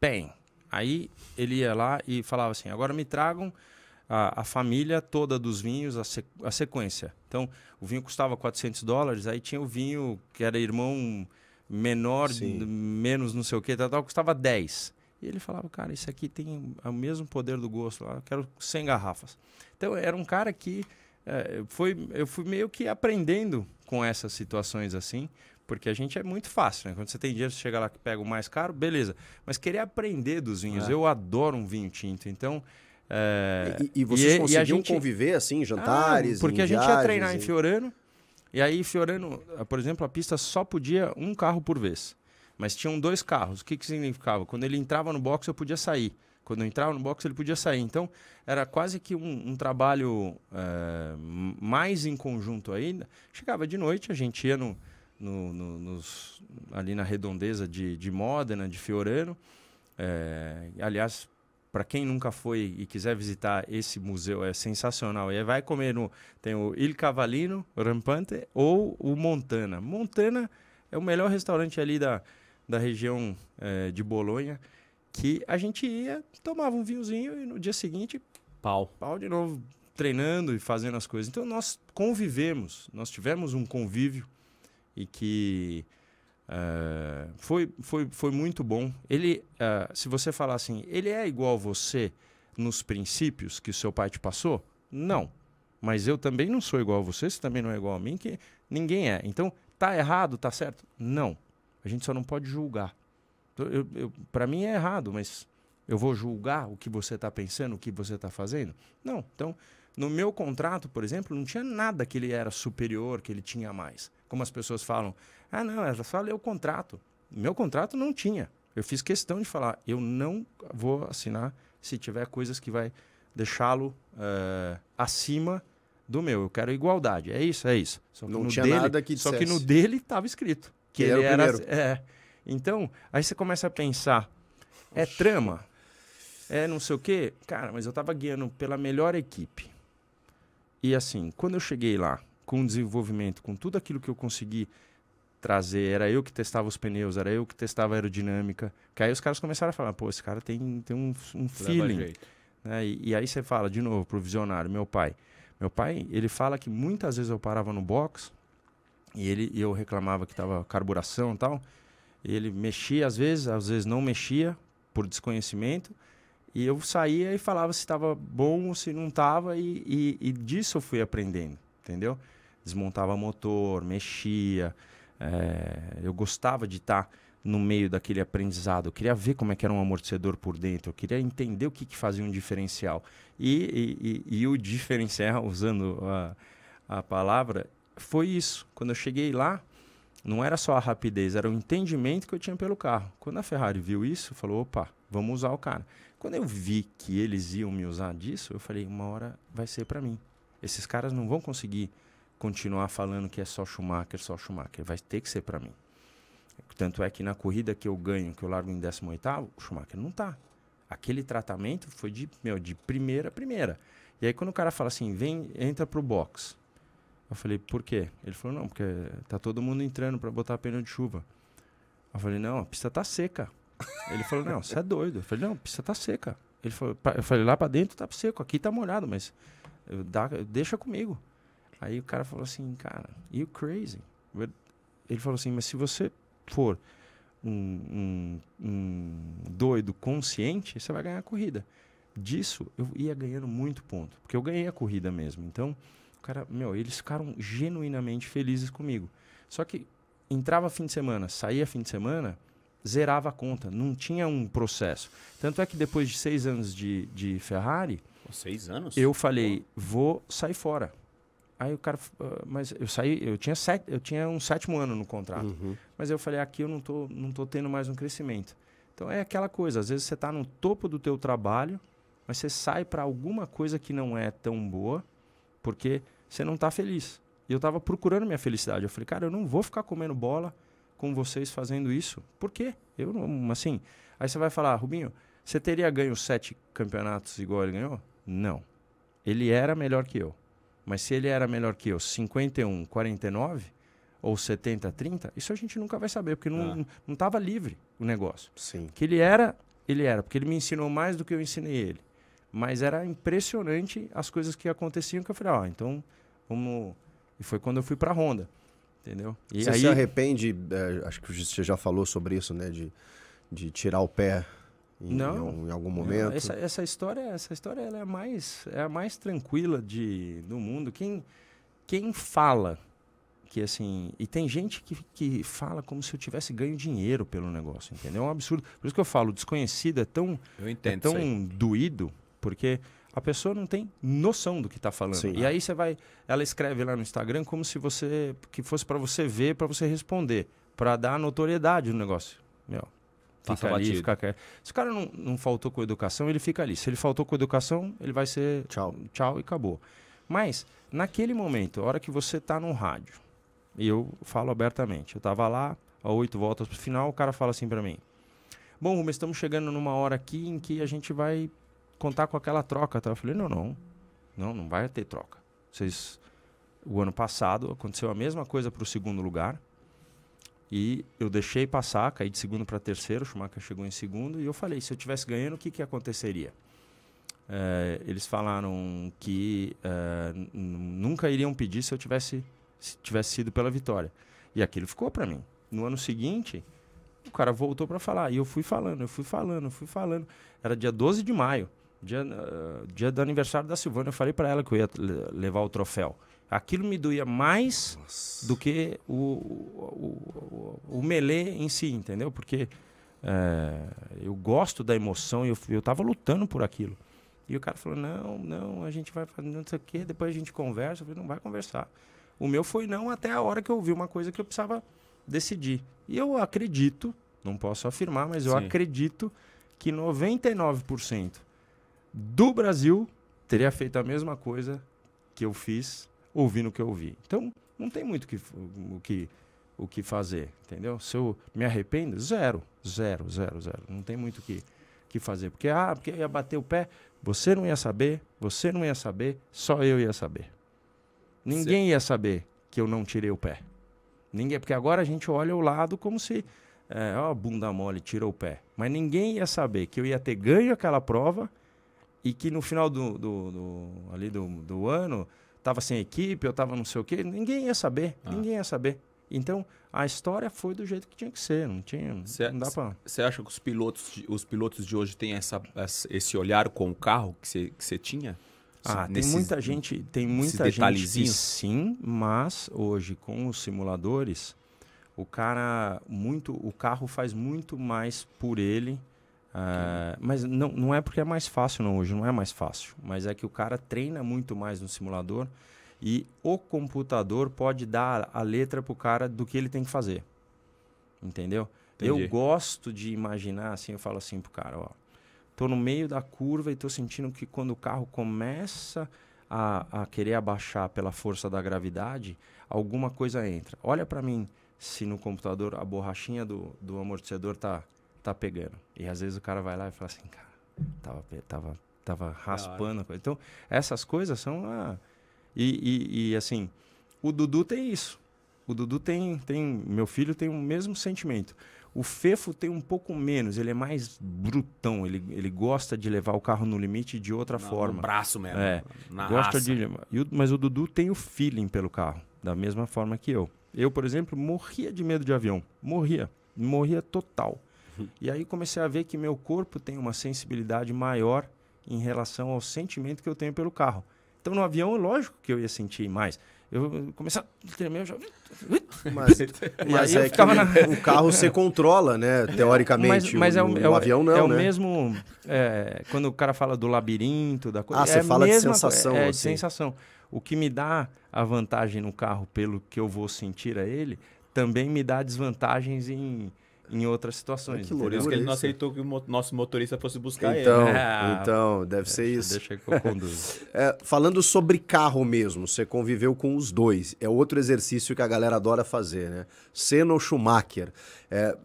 Bem, aí ele ia lá e falava assim: agora me tragam a, a, família toda dos vinhos, a, a, sequência. Então, o vinho custava 400 dólares, aí tinha o vinho que era irmão menor, menos não sei o que, tal, tal, custava 10. E ele falava, cara, isso aqui tem o mesmo poder do gosto, eu quero 100 garrafas. Então era um cara que é, foi, eu fui meio que aprendendo com essas situações assim, porque a gente é muito fácil, né? Quando você tem dinheiro, você chega lá que pega o mais caro, beleza. Mas querer aprender dos vinhos, é. eu adoro um vinho tinto, então. É... E, e vocês e, conseguiam e gente... conviver assim, ah, jantares? Ah, porque a gente ia treinar em Fiorano, e aí, Fiorano, por exemplo, a pista só podia um carro por vez. Mas tinham dois carros. O que, que significava? Quando ele entrava no box, eu podia sair. Quando eu entrava no box, ele podia sair. Então, era quase que um, um trabalho é, mais em conjunto ainda. Chegava de noite, a gente ia no, no, no, nos, ali na redondeza de, de Modena, né, de Fiorano. É, eh, aliás, para quem nunca foi e quiser visitar esse museu, é sensacional. E aí vai comer no. Tem o Il Cavallino Rampante ou o Montana. Montana é o melhor restaurante ali da, da região é, de Bolonha. Que a gente ia, tomava um vinhozinho e no dia seguinte. Pau. Pau de novo, treinando e fazendo as coisas. Então nós convivemos, nós tivemos um convívio e que ah, foi, foi, foi muito bom. Ele, ah, se você falar assim, ele é igual a você nos princípios que seu pai te passou? Não. Mas eu também não sou igual a você, você também não é igual a mim, que ninguém é. Então, tá errado, tá certo? Não. A gente só não pode julgar. Então, eu, eu para mim é errado, mas eu vou julgar o que você está pensando, o que você está fazendo? Não. Então, no meu contrato, por exemplo, não tinha nada que ele era superior, que ele tinha mais como as pessoas falam. Ah, não, ela só leu o contrato. Meu contrato não tinha. Eu fiz questão de falar, eu não vou assinar se tiver coisas que vai deixá-lo uh, acima do meu. Eu quero igualdade. É isso, é isso. Só que não no tinha dele, nada que Só que no dele estava escrito. Que, que ele era, era é. Então, aí você começa a pensar, é Oxi. trama? É não sei o quê? Cara, mas eu estava guiando pela melhor equipe. E assim, quando eu cheguei lá, com o desenvolvimento, com tudo aquilo que eu consegui trazer, era eu que testava os pneus, era eu que testava a aerodinâmica. Que aí os caras começaram a falar, pô, esse cara tem, tem um, um feeling. Né? E, e, aí você fala, de novo, pro visionário, meu pai. Meu pai, ele fala que muitas vezes eu parava no box e ele e eu reclamava que tava carburação e tal. ele mexia às vezes, às vezes não mexia, por desconhecimento. E eu saía e falava se estava bom ou se não estava, e, e, e, disso eu fui aprendendo, entendeu? desmontava motor, mexia. É, eu gostava de estar tá no meio daquele aprendizado. Eu queria ver como é que era um amortecedor por dentro. Eu queria entender o que, que fazia um diferencial. E, e, e, e o diferencial, <laughs> usando a, a palavra, foi isso. Quando eu cheguei lá, não era só a rapidez, era o entendimento que eu tinha pelo carro. Quando a Ferrari viu isso, falou: opa, vamos usar o cara. Quando eu vi que eles iam me usar disso, eu falei: uma hora vai ser para mim. Esses caras não vão conseguir continuar falando que é só Schumacher, só Schumacher. Vai ter que ser para mim. Tanto é que na corrida que eu ganho, que eu largo em 18 o Schumacher não tá. Aquele tratamento foi de, meu, de primeira a primeira. E aí quando o cara fala assim, vem, entra pro box. Eu falei, por quê? Ele falou, não, porque tá todo mundo entrando para botar a pena de chuva. Eu falei, não, a pista tá seca. Ele falou, não, você é doido. Eu falei, não, a pista tá seca. Ele falou, eu falei, lá para dentro tá seco, aqui tá molhado, mas eh, dá, deixa comigo. Aí o cara falou assim, cara, you crazy. Ele falou assim, mas se você for um, um, um doido consciente, você vai ganhar a corrida. Disso eu ia ganhando muito ponto, porque eu ganhei a corrida mesmo. Então, o cara, meu, eles ficaram genuinamente felizes comigo. Só que entrava fim de semana, saía fim de semana, zerava a conta, não tinha um processo. Tanto é que depois de seis anos de, de Ferrari. Seis anos? Eu falei, vou sair fora. Aí o cara, ah, mas eu saí, eu tinha, sete, eu tinha um sétimo ano no contrato. Uhum. Mas eu falei, aqui eu não tô, não tô tendo mais um crescimento. Então é aquela coisa, às vezes você tá no topo do teu trabalho, mas você sai para alguma coisa que não é tão boa, porque você não tá feliz. E eu tava procurando minha felicidade. Eu falei, cara, eu não vou ficar comendo bola com vocês fazendo isso. Por quê? Eu não, assim. Aí você vai falar, Rubinho, você teria ganho sete campeonatos igual ele ganhou? Não. Ele era melhor que eu. Mas se ele era melhor que eu, 51, 49 ou 70, 30, isso a gente nunca vai saber, porque não ah. não estava livre o negócio. Sim. Que ele era, ele era, porque ele me ensinou mais do que eu ensinei ele. Mas era impressionante as coisas que aconteciam que eu falei, ó, ah, então vamos e foi quando eu fui para Honda, entendeu? E você aí... se arrepende, é, acho que você já falou sobre isso, né, de de tirar o pé em, não, em algum momento? Não. Essa, essa história, essa história ela é, mais, é a mais tranquila de, do mundo. Quem, quem fala que assim. E tem gente que, que fala como se eu tivesse ganho dinheiro pelo negócio, entendeu? É um absurdo. Por isso que eu falo, desconhecido é tão, é tão doído, porque a pessoa não tem noção do que está falando. Sim. E aí você vai, ela escreve lá no Instagram como se você que fosse para você ver, para você responder, para dar notoriedade no negócio. Meu, fica batido. ali, fica quieto. Se o cara não, não faltou com educação, ele fica ali. Se ele faltou com educação, ele vai ser tchau, tchau e acabou. Mas, naquele momento, a hora que você está no rádio, e eu falo abertamente, eu estava lá, a oito voltas para o final, o cara fala assim para mim: Bom, mas estamos chegando numa hora aqui em que a gente vai contar com aquela troca. Tá? Eu falei: Não, não, não, não vai ter troca. Vocês, o ano passado aconteceu a mesma coisa para o segundo lugar. E eu deixei passar, caí de segundo para terceiro, o Schumacher chegou em segundo, e eu falei, se eu tivesse ganhando, o que, que aconteceria? É, eles falaram que é, nunca iriam pedir se eu tivesse, se tivesse sido pela vitória. E aquilo ficou para mim. No ano seguinte, o cara voltou para falar, e eu fui falando, eu fui falando, eu fui falando. Era dia 12 de maio, dia, uh, dia do aniversário da Silvana, eu falei para ela que eu ia levar o troféu aquilo me doía mais Nossa. do que o, o, o, o melê em si, entendeu? Porque é, eu gosto da emoção e eu, eu tava lutando por aquilo. E o cara falou: não, não, a gente vai fazer não sei o quê, depois a gente conversa. Eu falei: não vai conversar. O meu foi não até a hora que eu vi uma coisa que eu precisava decidir. E eu acredito, não posso afirmar, mas eu acredito que 99% do Brasil teria feito a mesma coisa que eu fiz ouvindo o que eu ouvi. Então, não tem muito que, o, que, o que fazer, entendeu? Se eu me arrependo, zero, zero, zero, zero. Não tem muito o que, que fazer. Porque, ah, porque ia bater o pé, você não ia saber, você não ia saber, só eu ia saber. Ninguém Sim. ia saber que eu não tirei o pé. Ninguém, porque agora a gente olha o lado como se, é, ó, bunda mole, tirou o pé. Mas ninguém ia saber que eu ia ter ganho aquela prova e que no final do, do, do ali do, do ano estava sem equipe, eu estava não sei o quê. Ninguém ia saber, ah. ninguém ia saber. Então, a história foi do jeito que tinha que ser, não tinha, cê, não dá para. Você acha que os pilotos, os pilotos de hoje têm essa, esse olhar com o carro que você tinha? Ah, Nesses, tem muita gente, tem muita gente que sim, mas hoje com os simuladores, o cara muito, o carro faz muito mais por ele é, mas não, não é porque é mais fácil, não, hoje não é mais fácil. Mas é que o cara treina muito mais no simulador e o computador pode dar a letra pro cara do que ele tem que fazer. Entendeu? Entendi. Eu gosto de imaginar assim, eu falo assim pro cara, ó, tô no meio da curva e tô sentindo que quando o carro começa a, a querer abaixar pela força da gravidade, alguma coisa entra. Olha para mim se no computador a borrachinha do, do amortecedor tá tá pegando. E às vezes o cara vai lá e fala assim, cara, tava, tava, tava raspando Então, essas coisas são. a. e, e, e, assim, o Dudu tem isso. O Dudu tem, tem. Meu filho tem o mesmo sentimento. O Fefo tem um pouco menos, ele é mais brutão, ele, ele gosta de levar o carro no limite de outra Não, forma. No braço mesmo. É, na gosta raça. de. Mas o Dudu tem o feeling pelo carro, da mesma forma que eu. Eu, por exemplo, morria de medo de avião. Morria. Morria total. <laughs> E aí comecei a ver que meu corpo tem uma sensibilidade maior em relação ao sentimento que eu tenho pelo carro. Então no avião, é lógico que eu ia sentir mais. Eu começar a tremer, eu já. Mas, <laughs> mas eu é que na... o carro você controla, né? Teoricamente. Mas, mas o, é o, o, é avião é não. É o né? mesmo. É, quando o cara fala do labirinto, da coisa. Ah, você é fala mesma, de sensação. É, assim. de sensação. O que me dá a vantagem no carro pelo que eu vou sentir a ele, também me dá desvantagens em em outras situações. Que loucura. que ele não aceitou que o nosso motorista fosse buscar então, ele. <laughs> Ah, então, deve ser isso. Deixa que eu conduzo. <laughs> é, falando sobre carro mesmo, você conviveu com os dois. É outro exercício que a galera adora fazer, né? Senna ou Schumacher. É,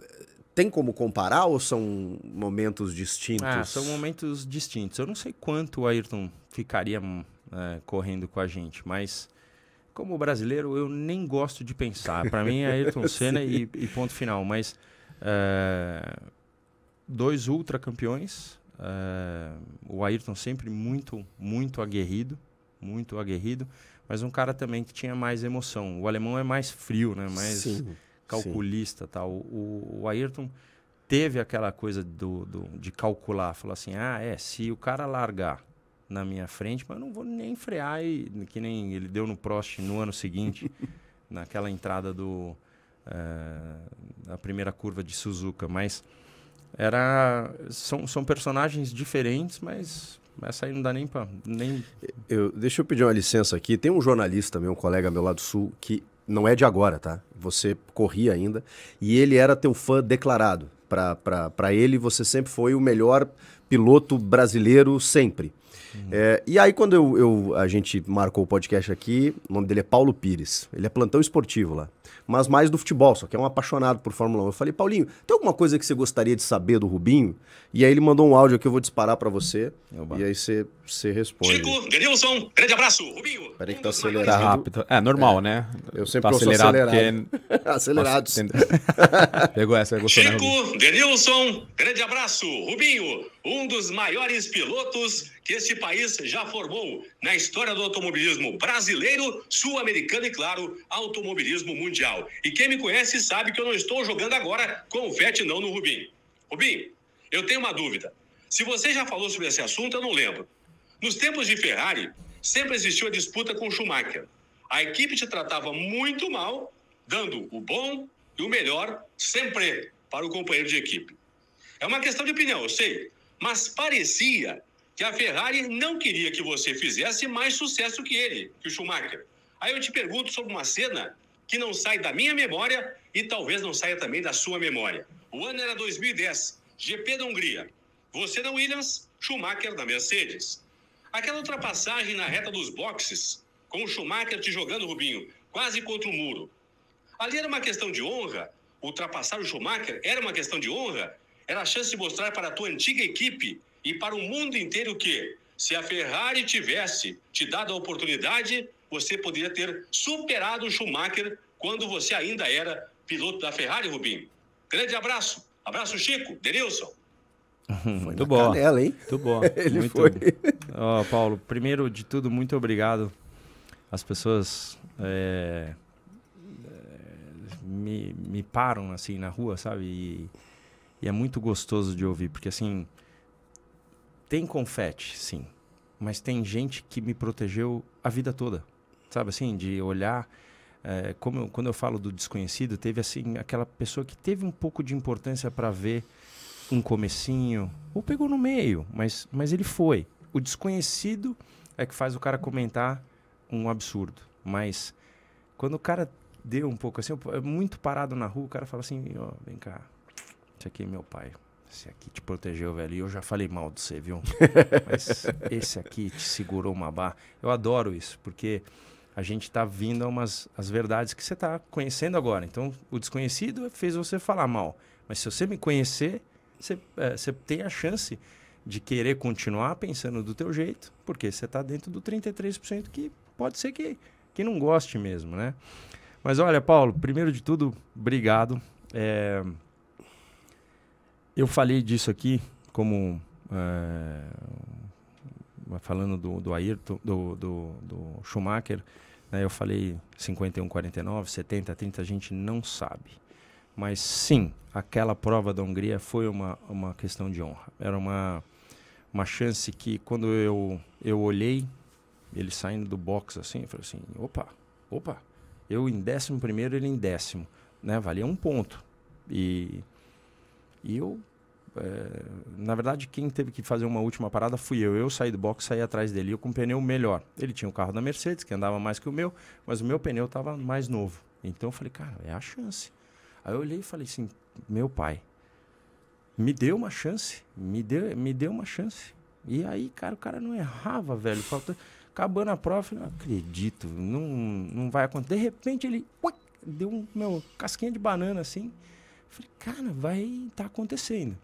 tem como comparar ou são momentos distintos? Ah, são momentos distintos. Eu não sei quanto o Ayrton ficaria hum, é, correndo com a gente, mas como brasileiro eu nem gosto de pensar. Para mim é Ayrton <laughs> Senna e, e ponto final. Mas é, dois ultra campeões. É, o Ayrton sempre muito, muito aguerrido, muito aguerrido, mas um cara também que tinha mais emoção. O alemão é mais frio, né? Mais sim, calculista, sim. tal. O, o, Ayrton teve aquela coisa do, do, de calcular, falou assim, ah, é, se o cara largar na minha frente, mas eu não vou nem frear e que nem ele deu no Prost no ano seguinte, <laughs> naquela entrada do eh, a primeira curva de Suzuka, mas era são, são personagens diferentes, mas essa aí não dá nem para nem eu deixa eu pedir uma licença aqui. Tem um jornalista meu, um colega meu lá do sul que não é de agora, tá? Você corria ainda e ele era teu fã declarado. Para ele, você sempre foi o melhor piloto brasileiro, sempre. Uhum. É, e aí, quando eu, eu, a gente marcou o podcast aqui, o nome dele é Paulo Pires. Ele é plantão esportivo lá mas mais do futebol, só que é um apaixonado por Fórmula 1. Eu falei, Paulinho, tem alguma coisa que você gostaria de saber do Rubinho? E aí ele mandou um áudio aqui, eu vou disparar para você. Oba. E aí você você responde. Chico, Denilson, grande abraço. Rubinho. Peraí que tá acelerado. Tá rápido. É, normal, é. né? Eu sempre tá acelerado. acelerado. Porque... <laughs> Acelerados. <laughs> pegou essa, pegou né, Chico, né, Denilson, grande abraço. Rubinho, um dos maiores pilotos que este país já formou na história do automobilismo brasileiro, sul-americano e, claro, automobilismo mundial. E quem me conhece sabe que eu não estou jogando agora confete não no Rubinho. Rubinho, eu tenho uma dúvida. Se você já falou sobre esse assunto, eu não lembro. Nos tempos de Ferrari, sempre existiu a disputa com Schumacher. A equipe te tratava muito mal, dando o bom e o melhor sempre para o companheiro de equipe. É uma questão de opinião, eu sei, mas parecia que a Ferrari não queria que você fizesse mais sucesso que ele, que o Schumacher. Aí eu te pergunto sobre uma cena que não sai da minha memória e talvez não saia também da sua memória. O ano era 2010, GP da Hungria. Você na Williams, Schumacher na Mercedes. Aquela ultrapassagem na reta dos boxes, com o Schumacher te jogando, Rubinho, quase contra o muro. Ali era uma questão de honra. Ultrapassar o Schumacher era uma questão de honra. Era a chance de mostrar para a tua antiga equipe e para o mundo inteiro que, se a Ferrari tivesse te dado a oportunidade, você poderia ter superado o Schumacher quando você ainda era piloto da Ferrari, Rubinho. Grande abraço. Abraço, Chico, Denilson. Uhum. Foi muito bom. canela, hein? Muito <laughs> Ele muito... foi. oh, Paulo, primeiro de tudo, muito obrigado. As pessoas é, é... me, me param, assim, na rua, sabe? E, e é muito gostoso de ouvir, porque, assim, tem confete, sim. Mas tem gente que me protegeu a vida toda. Sabe, assim, de olhar... É, como eu, quando eu falo do desconhecido, teve assim aquela pessoa que teve um pouco de importância para ver um comecinho, ou pegou no meio, mas, mas ele foi. O desconhecido é que faz o cara comentar um absurdo. Mas quando o cara deu um pouco assim, é muito parado na rua, o cara fala assim, ó, oh, vem cá, esse aqui é meu pai. Esse aqui te protegeu, velho. E eu já falei mal de você, viu? <laughs> Mas esse aqui te segurou uma barra. Eu adoro isso, porque a gente está vindo a umas as verdades que você está conhecendo agora. Então, o desconhecido fez você falar mal. Mas se você me conhecer, você, é, tem a chance de querer continuar pensando do teu jeito, porque você está dentro do 33% que pode ser que, que não goste mesmo, né? Mas olha, Paulo, primeiro de tudo, obrigado. É, eu falei disso aqui como é, falando do, do Ayrton, do, do, do Schumacher, né? Eu falei 51, 49, 70, 30, a gente não sabe. Mas sim, aquela prova da Hungria foi uma, uma questão de honra. Era uma, uma chance que quando eu, eu olhei, ele saindo do box assim, eu falei assim, opa, opa, eu em décimo primeiro, ele em décimo, né? Valia um ponto. E, e eu, é, na verdade, quem teve que fazer uma última parada fui eu. Eu saí do box, saí atrás dele, eu com um pneu melhor. Ele tinha o um carro da Mercedes, que andava mais que o meu, mas o meu pneu estava mais novo. Então eu falei, cara, é a chance. Aí eu olhei e falei assim: meu pai, me deu uma chance, me deu, me deu uma chance. E aí, cara, o cara não errava, velho. Faltou, acabando a prova, eu falei, não acredito, não, não vai acontecer. De repente ele deu um meu, casquinha de banana assim. falei, cara, vai tá acontecendo.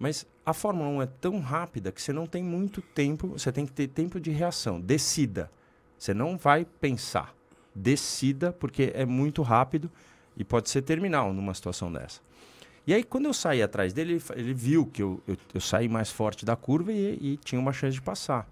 Mas a Fórmula 1 é tão rápida que você não tem muito tempo, você tem que ter tempo de reação. Decida. Você não vai pensar. Decida, porque é muito rápido e pode ser terminal numa situação dessa. E aí, quando eu saí atrás dele, ele, viu que eu, eu, eu, saí mais forte da curva e, e tinha uma chance de passar.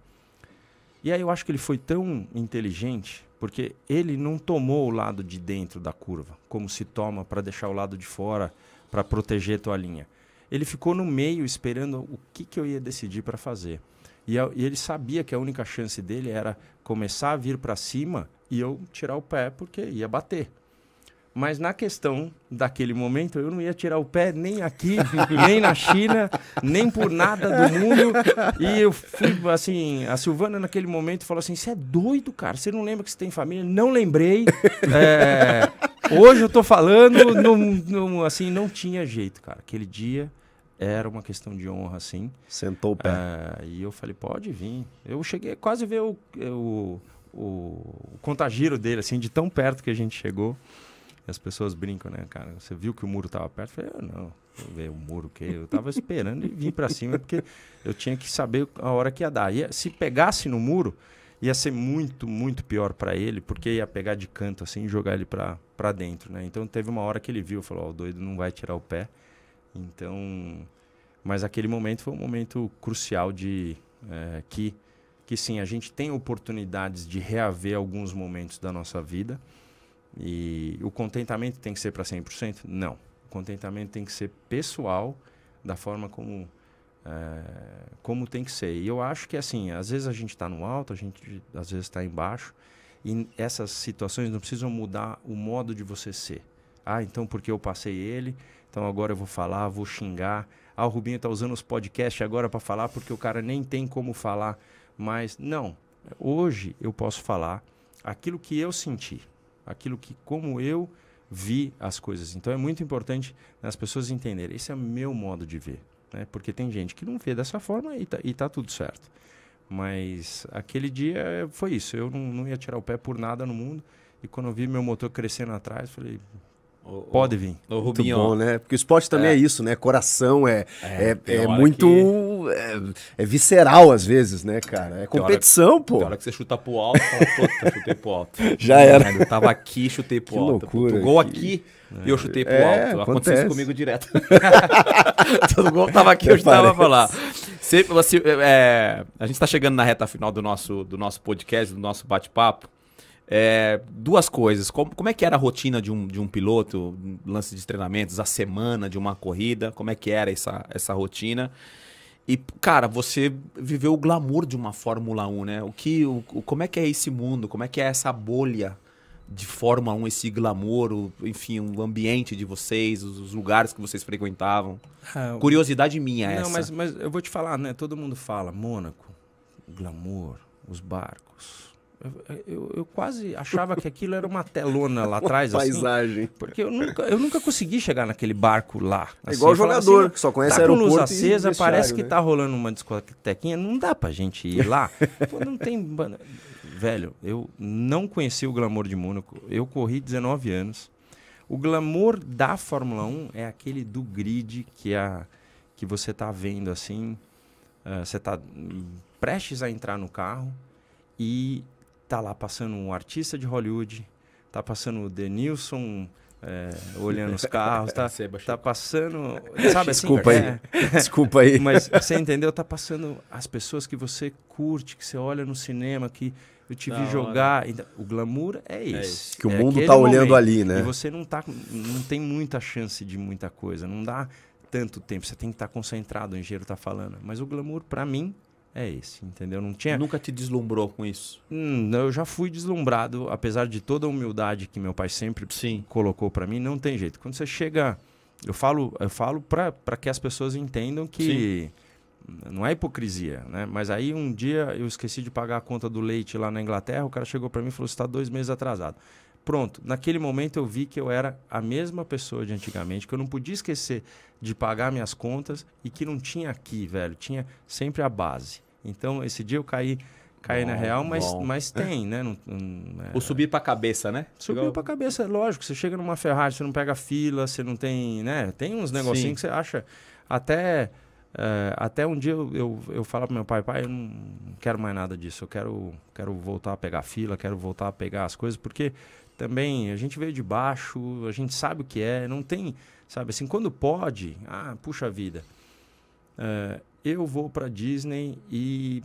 E aí eu acho que ele foi tão inteligente, porque ele não tomou o lado de dentro da curva, como se toma para deixar o lado de fora, para proteger tua linha. Ele ficou no meio esperando o que, que eu ia decidir para fazer. E, e, ele sabia que a única chance dele era começar a vir para cima e eu tirar o pé porque ia bater. Mas na questão daquele momento, eu não ia tirar o pé nem aqui, <laughs> nem na China, nem por nada do mundo. E eu fui, assim, a Silvana naquele momento falou assim: Você é doido, cara? Você não lembra que você tem família? Não lembrei. É, hoje eu tô falando, não, não, assim, não tinha jeito, cara. Aquele dia era uma questão de honra, assim. Sentou o pé. É, e eu falei: Pode vir. Eu cheguei quase a ver o, o, o contagiro dele, assim, de tão perto que a gente chegou. E as pessoas brincam, né, cara? Você viu que o muro estava perto? Eu falei, ah, eu não, ver o muro que eu estava esperando e vim para cima porque eu tinha que saber a hora que ia dar. E se pegasse no muro, ia ser muito, muito pior para ele, porque ia pegar de canto assim e jogar ele para dentro, né? Então teve uma hora que ele viu, falou, oh, o doido não vai tirar o pé. Então, mas aquele momento foi um momento crucial de é, que que sim, a gente tem oportunidades de reaver alguns momentos da nossa vida e o contentamento tem que ser para 100%? Não. O contentamento tem que ser pessoal, da forma como, é, como tem que ser. E eu acho que, assim, às vezes a gente está no alto, a gente às vezes está embaixo, e essas situações não precisam mudar o modo de você ser. Ah, então porque eu passei ele, então agora eu vou falar, vou xingar. Ah, o Rubinho está usando os podcasts agora para falar porque o cara nem tem como falar. Mas não, hoje eu posso falar aquilo que eu senti aquilo que como eu vi as coisas. Então é muito importante né, as pessoas entenderem. Esse é o meu modo de ver. Né? Porque tem gente que não vê dessa forma e tá, e tá tudo certo. Mas aquele dia foi isso. Eu não, não ia tirar o pé por nada no mundo. E quando eu vi meu motor crescendo atrás, falei, o, Pode vir. O Rubinho. Muito bom, né? Porque o esporte também é, é isso, né? Coração é, é, é, é muito. Que... É, é, visceral às vezes, né, cara? É competição, pô. Na hora que você chuta pro alto, fala, chutei pro alto. <laughs> Já era. Eu tava aqui, chutei pro que alto. Loucura, gol aqui. E eu é, chutei pro alto. Acontece isso comigo direto. <laughs> Todo gol tava aqui, eu chutava pra lá. Sempre, assim, é, a gente tá chegando na reta final do nosso, do nosso podcast, do nosso bate-papo. É, duas coisas. Como, como é que era a rotina de um, de um piloto, lance de treinamentos, a semana de uma corrida? Como é que era essa, essa rotina? E, cara, você viveu o glamour de uma Fórmula 1, né? O que, o, como é que é esse mundo? Como é que é essa bolha de Fórmula 1, esse glamour, o, enfim, o ambiente de vocês, os, os lugares que vocês frequentavam? Ah, Curiosidade minha não, essa. Não, mas, mas eu vou te falar, né? Todo mundo fala, Mônaco, glamour, os barcos eu, eu, quase achava que aquilo era uma telona lá <laughs> atrás. Uma assim, paisagem. porque eu nunca, eu nunca consegui chegar naquele barco lá. É assim, é igual o assim, jogador, assim, que só conhece tá aeroporto. Com luz acesa, parece que né? tá rolando uma discotequinha. Não dá pra gente ir lá. <laughs> Pô, não tem. Velho, eu não conheci o glamour de Mônaco. Eu corri 19 anos. O glamour da Fórmula 1 é aquele do grid que, é a, que você tá vendo assim. Uh, você tá hum, prestes a entrar no carro e tá lá passando um artista de Hollywood, tá passando o Denilson é, olhando os carros, tá, <laughs> é tá passando. Sabe, assim? desculpa assim, aí. É, desculpa aí. Mas você entendeu? Tá passando as pessoas que você curte, que você olha no cinema, que eu te da vi jogar. Então, o glamour é, é esse. É que o é mundo tá olhando momento, ali, né? E você não, tá, não tem muita chance de muita coisa. Não dá tanto tempo. Você tem que estar tá concentrado, o engenheiro tá falando. Mas o glamour, para mim, é esse, entendeu? Não tinha. Nunca te deslumbrou com isso? Hum, eu já fui deslumbrado, apesar de toda a humildade que meu pai sempre Sim. colocou para mim, não tem jeito. Quando você chega, eu falo, eu falo para que as pessoas entendam que Sim. não é hipocrisia, né? Mas aí um dia eu esqueci de pagar a conta do leite lá na Inglaterra, o cara chegou para mim e falou: "Você está dois meses atrasado". Pronto, naquele momento eu vi que eu era a mesma pessoa de antigamente, que eu não podia esquecer de pagar minhas contas e que não tinha aqui, velho, tinha sempre a base. Então, esse dia eu caí caí bom, na real, mas, mas tem, né? Não, não <laughs> é... Ou subir para a cabeça, né? Subiu Igual... para a cabeça, é lógico. Você chega numa Ferrari, você não pega fila, você não tem, né? Tem uns negocinhos que você acha. Até, é, até um dia eu, eu, eu falo para meu pai, pai, eu não quero mais nada disso. Eu quero, quero voltar a pegar fila, quero voltar a pegar as coisas, porque também a gente veio de baixo, a gente sabe o que é, não tem, sabe? Assim, quando pode, ah, puxa vida. É, eu vou para Disney e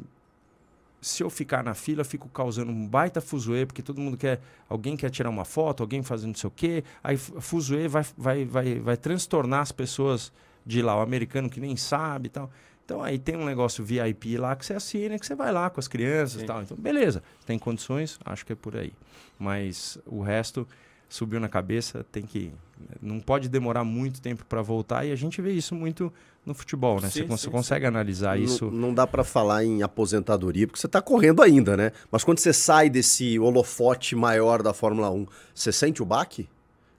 se eu ficar na fila, fico causando um baita fuzuê, porque todo mundo quer, alguém quer tirar uma foto, alguém fazendo não sei o quê, aí fuzuê vai, vai, vai, vai transtornar as pessoas de lá, o americano que nem sabe e tal. Então aí tem um negócio VIP lá que você assina, que você vai lá com as crianças e tal. Então, beleza, tem condições, acho que é por aí. Mas o resto, subiu na cabeça, tem que né, não pode demorar muito tempo para voltar e a gente vê isso muito no futebol, né? Sim, você sim, consegue sim. analisar não, isso? Não dá para falar em aposentadoria porque você está correndo ainda, né? Mas quando você sai desse holofote maior da Fórmula 1, você sente o baque?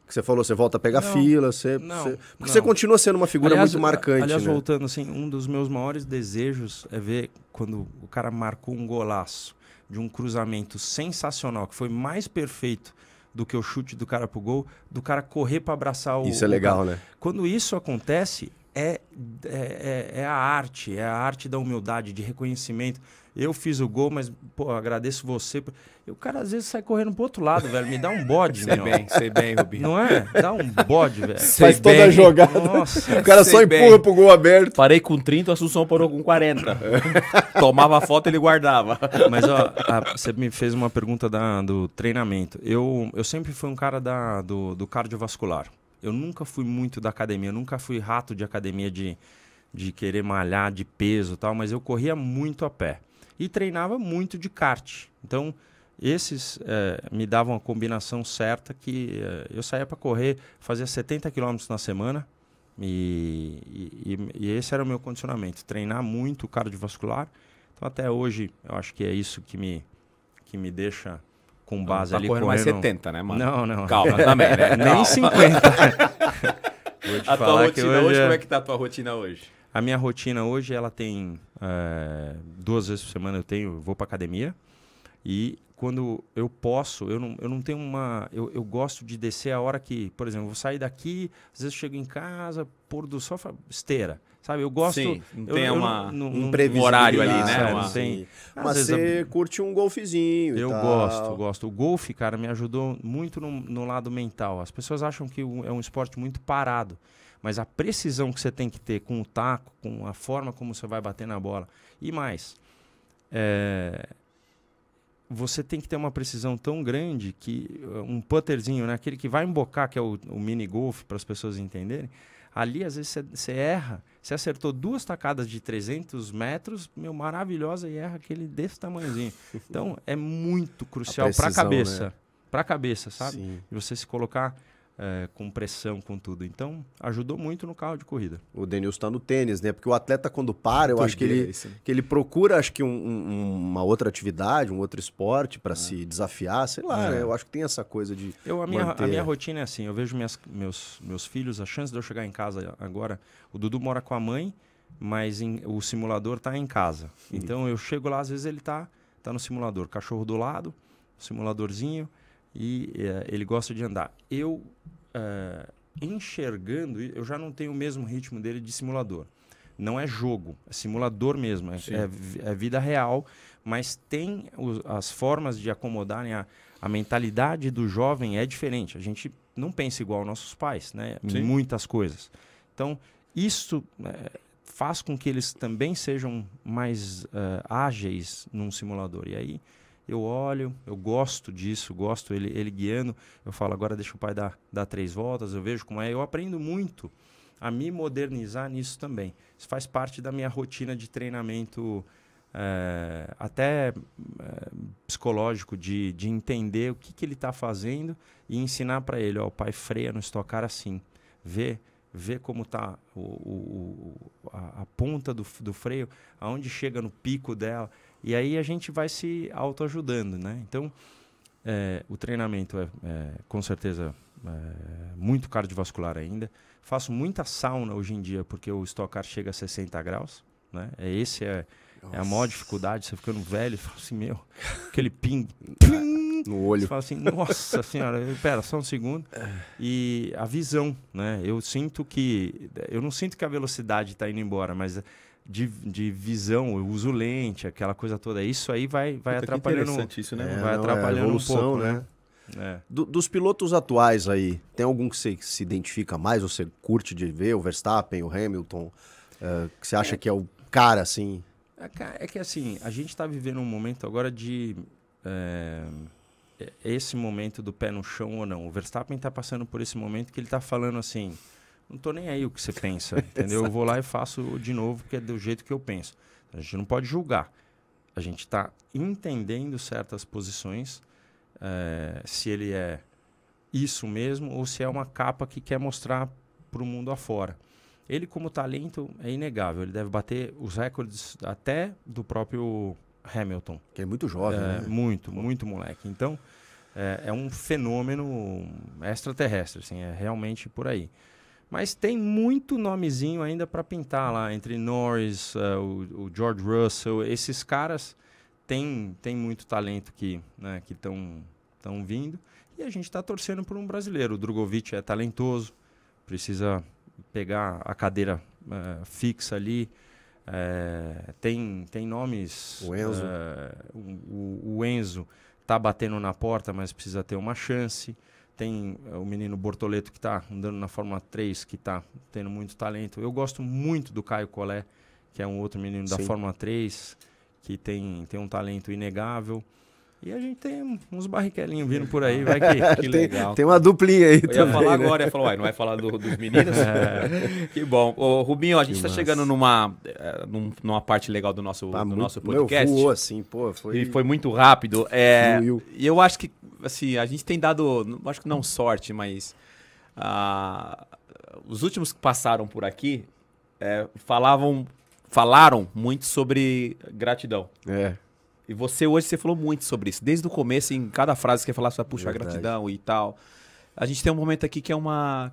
Que você falou, você volta a pegar não, fila, você, não, você... porque não. você continua sendo uma figura aliás, muito marcante. Aliás, né? voltando assim, um dos meus maiores desejos é ver quando o cara marcou um golaço de um cruzamento sensacional que foi mais perfeito do que o chute do cara pro gol, do cara correr para abraçar o. Isso é legal, né? Quando isso acontece, é, é, é, é a arte, é a arte da humildade, de reconhecimento. Eu fiz o gol, mas pô, agradeço você. E o cara às vezes sai correndo pro outro lado, velho. Me dá um bode, sei bem, sei bem, Rubinho. Não é? Dá um bode, velho. Sei Faz bem. toda a jogada. Nossa, o cara só empurra bem. pro gol aberto. Parei com 30, o Assunção parou com 40. <laughs> Tomava a foto, ele guardava. Mas ó, a, você me fez uma pergunta da, do treinamento. Eu, eu sempre fui um cara da, do, do cardiovascular eu nunca fui muito da academia, eu nunca fui rato de academia de, de querer malhar de peso tal, mas eu corria muito a pé. E treinava muito de kart. Então, esses eh, me davam a combinação certa que eh, eu saía para correr, fazia 70 quilômetros na semana e, e, e, esse era o meu condicionamento, treinar muito cardiovascular. Então até hoje eu acho que é isso que me, que me deixa com base não, tá ali correndo. mais 70, né, mano? Não, não. Calma <laughs> também, né? Nem 50. <laughs> Vou te a falar tua rotina hoje, é... como é que tá a tua rotina hoje? A minha rotina hoje, ela tem... É, duas vezes por semana eu tenho, vou pra academia. E quando eu posso, eu não, eu não tenho uma... Eu, eu gosto de descer a hora que... Por exemplo, vou sair daqui, às vezes chego em casa, pôr do sol, esteira. Sabe, eu gosto. Sim, eu, tem eu, uma, eu, um, um horário ali, né? né Sabe, uma... Mas é você curte um golfezinho. Eu tal. gosto, gosto. O golfe, cara, me ajudou muito no, no lado mental. As pessoas acham que é um esporte muito parado mas a precisão que você tem que ter com o taco, com a forma como você vai bater na bola e mais, é, você tem que ter uma precisão tão grande que eh, um putterzinho, né, aquele que vai embocar, que é o, o mini golf para as pessoas entenderem, Ali, às vezes, você erra. Você acertou duas tacadas de 300 metros, meu, maravilhosa, e erra aquele desse tamanhozinho. <laughs> Então, é muito crucial para a pra cabeça. Né? Para a cabeça, sabe? Sim. E você se colocar é, com pressão, com tudo. Então, ajudou muito no carro de corrida. O Denilson está no tênis, né? Porque o atleta, quando para, eu acho que ele, que ele procura, acho que um, um, uma outra atividade, um outro esporte para é. se desafiar, sei lá, é. né? Eu acho que tem essa coisa de. Eu, a, minha, manter... a minha rotina é assim: eu vejo minhas, meus, meus filhos, a chance de eu chegar em casa agora. O Dudu mora com a mãe, mas em, o simulador está em casa. Uhum. Então, eu chego lá, às vezes ele está tá no simulador, cachorro do lado, simuladorzinho e é, ele gosta de andar. Eu, é, enxergando, eu já não tenho o mesmo ritmo dele de simulador. Não é jogo, é simulador mesmo, é, é, é vida real, mas tem os, as formas de acomodarem a, a mentalidade do jovem é diferente. A gente não pensa igual aos nossos pais, né? Sim. Em muitas coisas. Então, isso eh, faz com que eles também sejam mais uh, ágeis num simulador. E aí, eu olho, eu gosto disso, gosto ele, ele guiando. Eu falo, agora deixa o pai dar, dar três voltas, eu vejo como é. Eu aprendo muito a me modernizar nisso também. Isso faz parte da minha rotina de treinamento, é, até é, psicológico, de, de entender o que, que ele está fazendo e ensinar para ele: ó, o pai freia no estocar assim, vê ver como está o, o, o, a, a, ponta do, do freio, aonde chega no pico dela. E aí a gente vai se autoajudando, né? Então, é, o treinamento é, é com certeza é, muito cardiovascular ainda. Faço muita sauna hoje em dia, porque o estocar chega a 60 graus, né? É, esse é, é a maior dificuldade, você ficando velho, fala assim, meu, <laughs> aquele ping, é, ping no olho. Você fala assim, nossa senhora, pera, só um segundo. É. E a visão, né? Eu sinto que, eu não sinto que a velocidade está indo embora, mas de, de visão, eu uso lente, aquela coisa toda. Isso aí vai, vai Puta, atrapalhando. isso, né? É, vai não, é, atrapalhando é evolução, um pouco, né? né? É. Do, dos pilotos atuais aí, tem algum que você se identifica mais, ou você curte de ver, o Verstappen, o Hamilton, uh, que você acha que é o cara, assim? É, é que assim, a gente está vivendo um momento agora de. É, esse momento do pé no chão ou não. O Verstappen está passando por esse momento que ele está falando assim: não tô nem aí o que você pensa, <laughs> entendeu? eu vou lá e faço de novo, porque é do jeito que eu penso. A gente não pode julgar. A gente está entendendo certas posições, é, se ele é isso mesmo ou se é uma capa que quer mostrar para o mundo afora. Ele, como talento, é inegável. Ele deve bater os recordes até do próprio Hamilton. Que é muito jovem, é, né? Muito, muito moleque. Então, é, é um fenômeno extraterrestre, assim, é realmente por aí. Mas tem muito nomezinho ainda para pintar lá, entre Norris, uh, o, o, George Russell, esses caras têm tem muito talento que né, estão tão vindo. E a gente está torcendo por um brasileiro. O Drogovic é talentoso, precisa pegar a cadeira uh, fixa ali. Uh, tem, tem nomes. O Enzo. Uh, o, o, Enzo está batendo na porta, mas precisa ter uma chance tem eh, o menino Bortoleto que está andando na Fórmula 3, que está tendo muito talento. Eu gosto muito do Caio Collet, que é um outro menino da Fórmula 3, que tem, tem um talento inegável. E a gente tem uns barriquelinhos vindo por aí, vai que, <laughs> que legal. Tem, uma duplinha aí Eu também. Eu ia falar né? agora, ia falar, uai, não vai falar do, dos meninos? <laughs> É. que bom. Ô, Rubinho, a gente está chegando numa, eh, numa parte legal do nosso, tá do muito, nosso podcast. Meu, voou assim, pô. Foi... E foi muito rápido. É, e eu acho que, assim, a gente tem dado, acho que não sorte, mas... Ah, os últimos que passaram por aqui é, falavam, falaram muito sobre gratidão. É. E você hoje você falou muito sobre isso. Desde o começo, em cada frase que você falar você puxa gratidão e tal. A gente tem um momento aqui que é uma,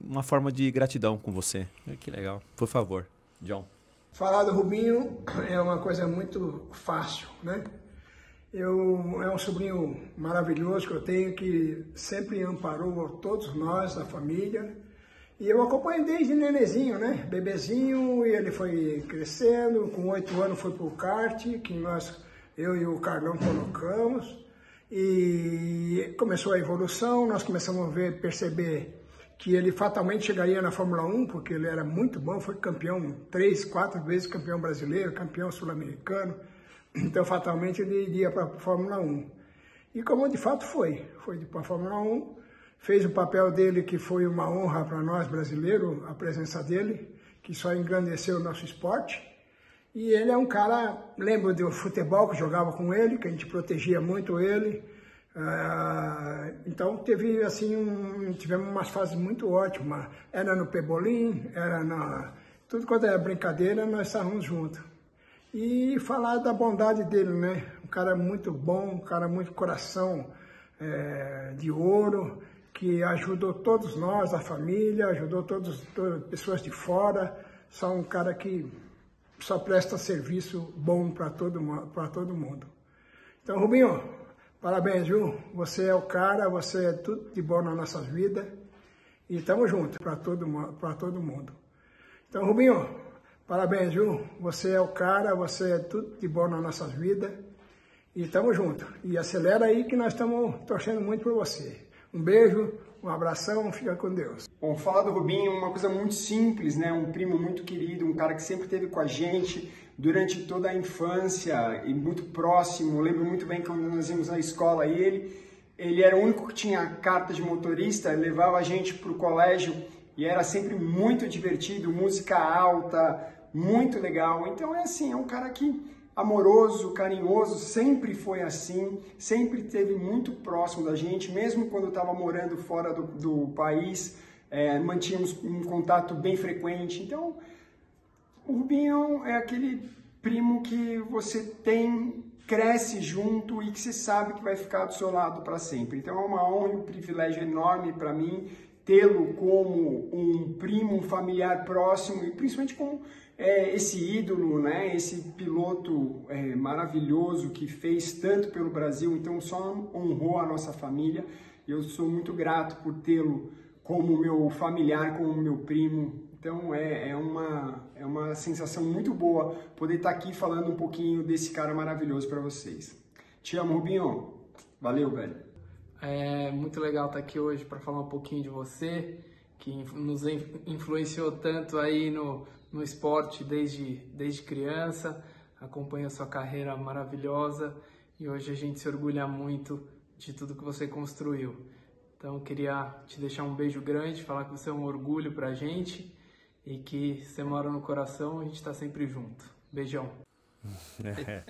uma forma de gratidão com você. Que legal. Por favor, John. Falar do Rubinho é uma coisa muito fácil, né? Eu, é um sobrinho maravilhoso que eu tenho, que sempre amparou todos nós, a família. E eu acompanho desde nenezinho, né? Bebezinho, e ele foi crescendo. Com oito anos foi pro kart, que nós eu e o Carlão colocamos e começou a evolução, nós começamos a ver, perceber que ele fatalmente chegaria na Fórmula 1, porque ele era muito bom, foi campeão três, quatro vezes campeão brasileiro, campeão sul-americano, então fatalmente ele iria para a Fórmula 1. E como de fato foi, foi para a Fórmula 1, fez o papel dele que foi uma honra para nós brasileiros, a presença dele, que só engrandeceu o nosso esporte, e ele é um cara, lembro do futebol que jogava com ele, que a gente protegia muito ele. Ah, então teve assim um, tivemos umas fases muito ótimas. Era no Pebolim, era na tudo quanto era brincadeira, nós estávamos juntos. E falar da bondade dele, né? Um cara muito bom, um cara muito coração é, de ouro, que ajudou todos nós, a família, ajudou todas pessoas de fora. Só um cara que só presta serviço bom para todo, para todo mundo. Então, Rubinho, parabéns, viu? Você é o cara, você é tudo de bom na nossa vida e estamos juntos para todo, para todo mundo. Então, Rubinho, parabéns, viu? Você é o cara, você é tudo de bom na nossa vida e estamos juntos. E acelera aí que nós estamos torcendo muito por você. Um beijo. Um abração, fica com Deus. Bom, falar do Rubinho é uma coisa muito simples, né? Um primo muito querido, um cara que sempre esteve com a gente durante toda a infância e muito próximo. Eu lembro muito bem quando nós íamos na escola e ele, ele era o único que tinha carta de motorista, levava a gente para o colégio e era sempre muito divertido, música alta, muito legal. Então é assim, é um cara que amoroso, carinhoso, sempre foi assim, sempre esteve muito próximo da gente, mesmo quando estava morando fora do, do país, é, mantínhamos um contato bem frequente. Então, o Rubinho é aquele primo que você tem, cresce junto e que você sabe que vai ficar do seu lado para sempre. Então, é uma honra e um privilégio enorme para mim tê-lo como um primo, um familiar próximo e principalmente como é, esse ídolo, né, esse piloto é, maravilhoso que fez tanto pelo Brasil, então só honrou a nossa família. Eu sou muito grato por tê-lo como meu familiar, como meu primo. Então é, é, uma, é uma sensação muito boa poder estar aqui falando um pouquinho desse cara maravilhoso para vocês. Te amo, Rubinho. Valeu, velho. É muito legal estar aqui hoje para falar um pouquinho de você, que nos influenciou tanto aí no, no esporte desde, desde criança, acompanha a sua carreira maravilhosa e hoje a gente se orgulha muito de tudo que você construiu. Então queria te deixar um beijo grande, falar que você é um orgulho pra gente e que você mora no coração, a gente está sempre junto. Beijão. É,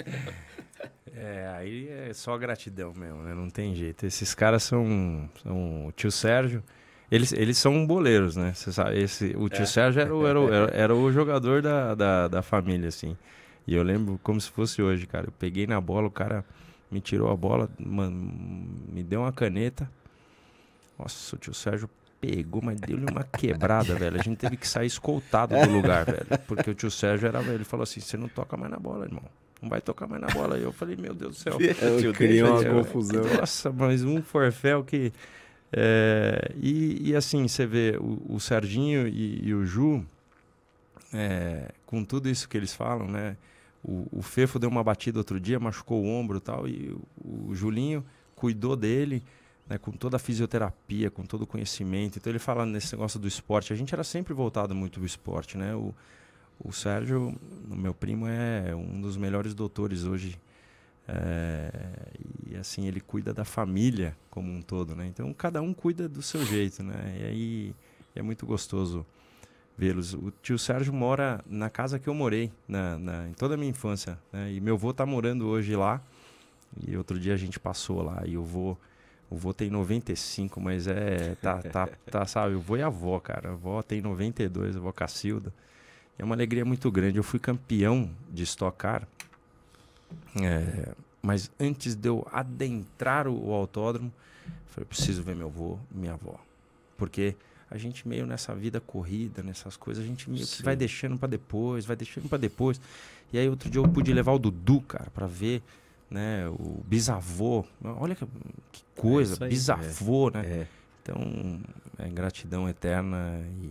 <laughs> é aí é só gratidão mesmo, né? Não tem jeito. Esses caras são, são o tio Sérgio, eles, eles são boleiros, né? Você sabe, esse, o tio é. Sérgio era o, era, o, era, o jogador da, da, da família, assim. E eu lembro como se fosse hoje, cara. Eu peguei na bola, o cara me tirou a bola, mano, me deu uma caneta. Nossa, o tio Sérgio pegou, mas deu-lhe uma quebrada, velho. A gente teve que sair escoltado do lugar, velho. Porque o tio Sérgio era velho. Ele falou assim: você não toca mais na bola, irmão. Não vai tocar mais na bola. E eu falei: meu Deus do céu. <laughs> Eu, criei uma confusão. Nossa, mas um forféu que. É, e, e, assim, você vê o, o Serginho e, e, o Ju, é, com tudo isso que eles falam, né? O, o, Fefo deu uma batida outro dia, machucou o ombro e tal, e o, o Julinho cuidou dele, né, com toda a fisioterapia, com todo o conhecimento. Então ele fala nesse negócio do esporte. A gente era sempre voltado muito pro esporte, né? O, o Sérgio, meu primo, é um dos melhores doutores hoje é, e assim, ele cuida da família como um todo, né? Então, cada um cuida do seu jeito, né? E aí é muito gostoso vê-los. O tio Sérgio mora na casa que eu morei na, na em toda a minha infância, né? E meu avô tá morando hoje lá. E outro dia a gente passou lá e eu vou. O vô tem 95, mas é. Tá, tá, tá, sabe? O vô e a avó, cara. A avó tem 92, a avó Cacilda. É uma alegria muito grande. Eu fui campeão de estocar é, mas antes de eu adentrar o, o autódromo, falei, preciso ver meu avô, minha avó. Porque a gente meio nessa vida corrida, nessas coisas, a gente meio que vai deixando para depois, vai deixando para depois. E aí outro dia eu pude levar o Dudu, cara, para ver, né, o bisavô. Olha que, que coisa, é aí, bisavô, é. né? É. Então, é gratidão eterna e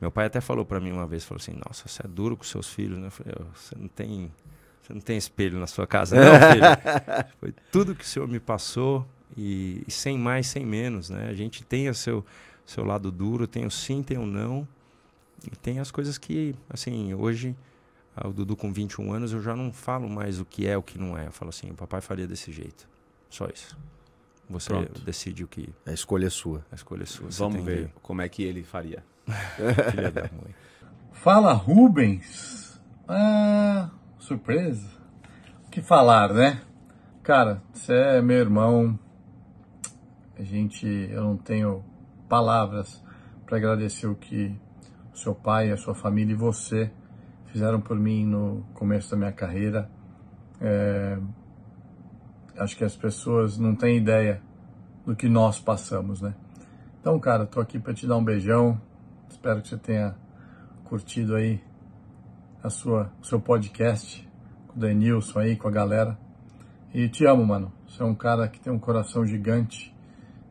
meu pai até falou para mim uma vez, falou assim: "Nossa, você é duro com seus filhos", né? Eu falei: "Você não tem você não tem espelho na sua casa, não, filho. <laughs> Foi tudo que o Senhor me passou e, e, sem mais, sem menos, né? A gente tem o seu, seu lado duro, tem o sim, tem o não. E tem as coisas que, assim, hoje, ah, o Dudu com 21 anos, eu já não falo mais o que é, o que não é. Eu falo assim, o papai faria desse jeito. Só isso. Você Pronto. decide o que... A escolha é sua. A escolha é sua. Você Vamos ver que... como é que ele faria. <laughs> Filha da mãe. Fala, Rubens. Ah surpresa. O que falar, né? Cara, você é meu irmão. A gente, eu não tenho palavras para agradecer o que o seu pai, a sua família e você fizeram por mim no começo da minha carreira. É, acho que as pessoas não têm ideia do que nós passamos, né? Então, cara, tô aqui para te dar um beijão. Espero que você tenha curtido aí a sua, o seu podcast com o Denilson aí, com a galera. E te amo, mano. Você é um cara que tem um coração gigante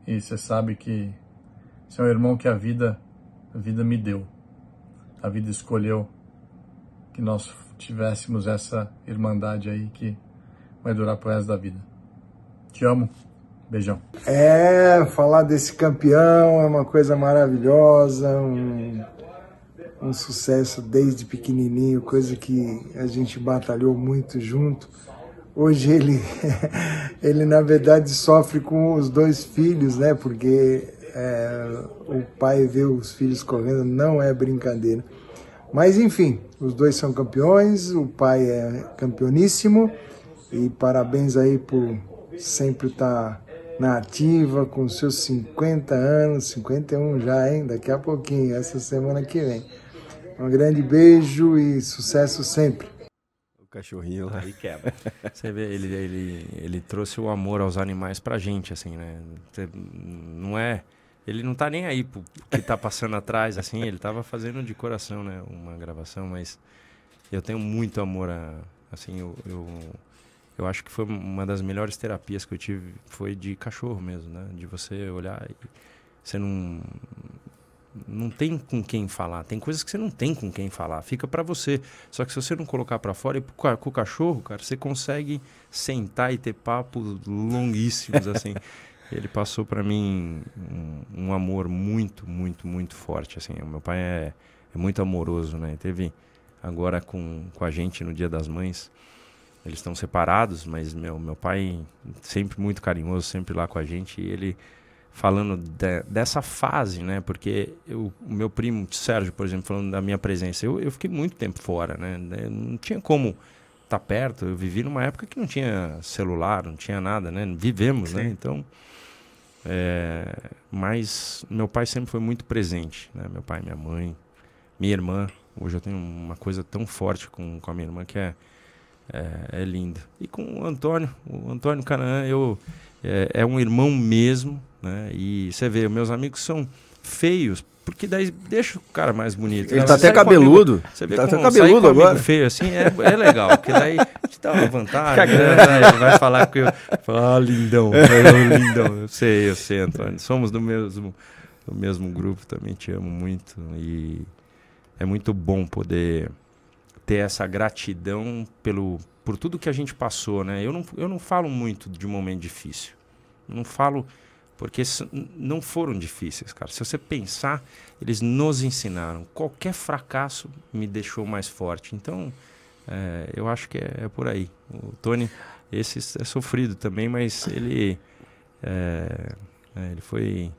e você sabe que você é um irmão que a vida, a vida me deu. A vida escolheu que nós tivéssemos essa irmandade aí que vai durar pro resto da vida. Te amo. Beijão. É, falar desse campeão é uma coisa maravilhosa, um um sucesso desde pequenininho, coisa que a gente batalhou muito junto. Hoje ele, <laughs> ele na verdade sofre com os dois filhos, né? Porque é, o pai vê os filhos correndo, não é brincadeira. Mas enfim, os dois são campeões, o pai é campeoníssimo e parabéns aí por sempre estar na ativa com seus 50 anos, 51 já, hein? Daqui a pouquinho, essa semana que vem. Um grande beijo e sucesso sempre. O cachorrinho lá. Aí quebra. <laughs> Você vê, ele, ele, ele trouxe o amor aos animais pra gente, assim, né? Não é. Ele não tá nem aí pro que tá passando atrás, assim. Ele tava fazendo de coração, né? Uma gravação, mas eu tenho muito amor a. Assim, eu, eu eu acho que foi uma das melhores terapias que eu tive foi de cachorro mesmo, né? De você olhar e você não não tem com quem falar. Tem coisas que você não tem com quem falar, fica para você. Só que se você não colocar para fora, e com o cachorro, cara, você consegue sentar e ter papos longuíssimos assim. <laughs> Ele passou para mim um, um, amor muito, muito, muito forte assim. O meu pai é, é muito amoroso, né? Teve agora com, com a gente no Dia das Mães. Eles estão separados, mas meu meu pai sempre muito carinhoso, sempre lá com a gente e ele falando de, dessa fase, né? Porque eu, o meu primo Sérgio, por exemplo, falando da minha presença, eu, eu fiquei muito tempo fora, né? É, não tinha como estar tá perto. Eu vivi numa época que não tinha celular, não tinha nada, né? Vivemos, né? Sim. né? Então, é, mas meu pai sempre foi muito presente, né? Meu pai, minha mãe, minha irmã. Hoje eu tenho uma coisa tão forte com, com a minha irmã que é é, é E com o Antônio, o Antônio Canaã, eu, é, é, um irmão mesmo, né? E você vê, meus amigos são feios, porque daí deixa o cara mais bonito. Ele né? tá até tá cabeludo. Amigo, você vê tá até cabeludo agora. feio assim, é, é legal, porque daí te dá uma vantagem, né? vai falar que eu... Fala, ah, lindão, né? eu, lindão. Eu sei, eu sei, Antônio. Somos do mesmo, do mesmo grupo, também te amo muito. E é muito bom poder ter essa gratidão pelo, por tudo que a gente passou, né? Eu não, eu não falo muito de momento difícil. não falo porque não foram difíceis, cara. Se você pensar, eles nos ensinaram. Qualquer fracasso me deixou mais forte. Então, é, eu acho que é, é, por aí. O Tony, esse é sofrido também, mas ele, é, é, ele foi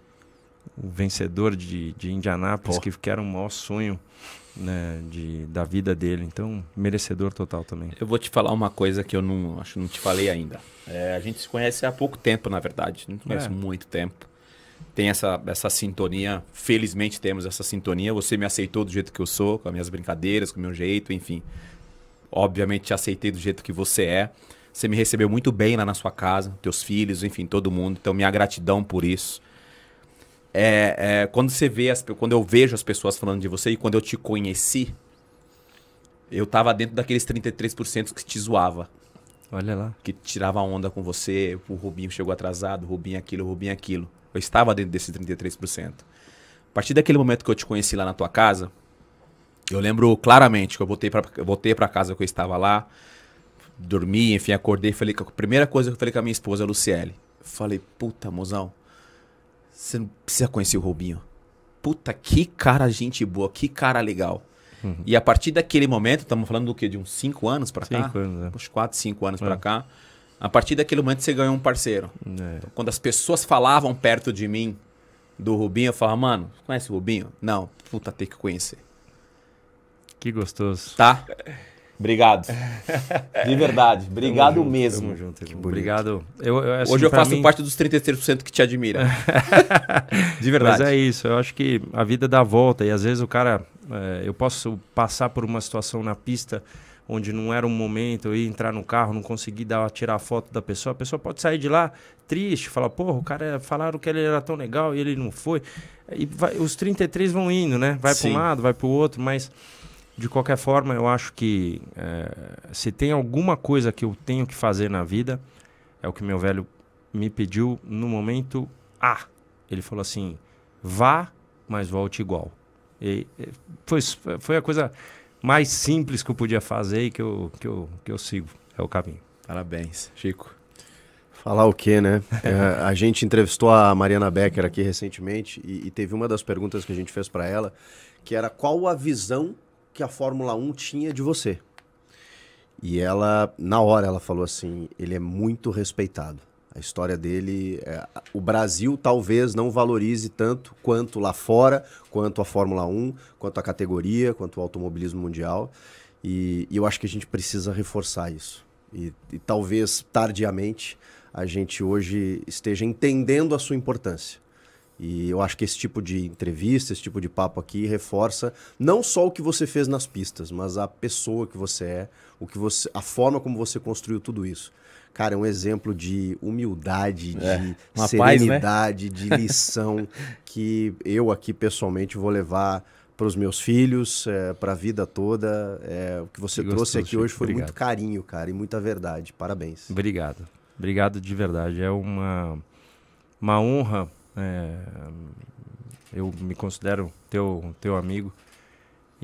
o vencedor de, de Indianápolis, que, que era um maior sonho né, de, da vida dele. Então, merecedor total também. Eu vou te falar uma coisa que eu não acho não te falei ainda. É, a gente se conhece há pouco tempo, na verdade. Não conhece é. muito tempo. Tem essa, essa sintonia, felizmente temos essa sintonia. Você me aceitou do jeito que eu sou, com as minhas brincadeiras, com o meu jeito, enfim. Obviamente te aceitei do jeito que você é. Você me recebeu muito bem lá na sua casa, teus filhos, enfim, todo mundo. Então, minha gratidão por isso é, é, quando você vê as, quando eu vejo as pessoas falando de você e quando eu te conheci, eu tava dentro daqueles 33% que te zoava. Olha lá. Que tirava onda com você, o Rubinho chegou atrasado, o Rubinho aquilo, o Rubinho aquilo. Eu estava dentro desse 33%. A partir daquele momento que eu te conheci lá na tua casa, eu lembro claramente que eu voltei para voltei pra casa que eu estava lá, dormi, enfim, acordei, falei, a primeira coisa que eu falei com a minha esposa, a Luciele, falei, puta, mozão, você não precisa conhecer o Robinho. Puta, que cara gente boa, que cara legal. Uhum. E a partir daquele momento, estamos falando do quê? De uns 5 anos para cá? 5 anos, Uns 4, 5 anos é. para é. cá. A partir daquele momento você ganhou um parceiro. É. Então, quando as pessoas falavam perto de mim do Rubinho, eu falava, mano, conhece o Rubinho? Não, puta, tem que conhecer. Que gostoso. Tá? Obrigado. <laughs> De verdade. Obrigado tamo mesmo. Junto, tamo junto. Obrigado. Eu, eu, assim, Hoje eu faço mim... parte dos 33% que te admira. <laughs> de verdade. Mas é isso. Eu acho que a vida dá volta. E às vezes o cara. É, eu posso passar por uma situação na pista onde não era um momento, eu ia entrar no carro, não conseguir dar, tirar a foto da pessoa. A pessoa pode sair de lá triste, falar, porra, o cara é, falaram que ele era tão legal e ele não foi. E vai, os 33 vão indo, né? Vai para um lado, vai para o outro, mas de qualquer forma, eu acho que é, se tem alguma coisa que eu tenho que fazer na vida, é o que meu velho me pediu no momento A. Ah, ele falou assim: vá, mas volte igual. E, foi, foi a coisa mais simples que eu podia fazer e que eu, que eu, que eu sigo. É o caminho. Parabéns, Chico. Falar o quê, né? <laughs> é, a gente entrevistou a Mariana Becker aqui recentemente e, e teve uma das perguntas que a gente fez para ela, que era qual a visão que a Fórmula 1 tinha de você. E ela, na hora, ela falou assim: ele é muito respeitado. A história dele, é, o Brasil talvez não valorize tanto quanto lá fora, quanto a Fórmula 1, quanto a categoria, quanto o automobilismo mundial. E, e eu acho que a gente precisa reforçar isso. E, e talvez tardiamente a gente hoje esteja entendendo a sua importância. E eu acho que esse tipo de entrevista, esse tipo de papo aqui reforça não só o que você fez nas pistas, mas a pessoa que você é, o que você, a forma como você construiu tudo isso. Cara, é um exemplo de humildade, é, de serenidade, paz, né? de lição <laughs> que eu aqui pessoalmente vou levar para os meus filhos, é, eh, para a vida toda. É, o que você que trouxe gostoso, aqui hoje foi Obrigado. muito carinho, cara, e muita verdade. Parabéns. Obrigado. Obrigado de verdade. É uma, uma honra é, eu me considero teu, teu amigo.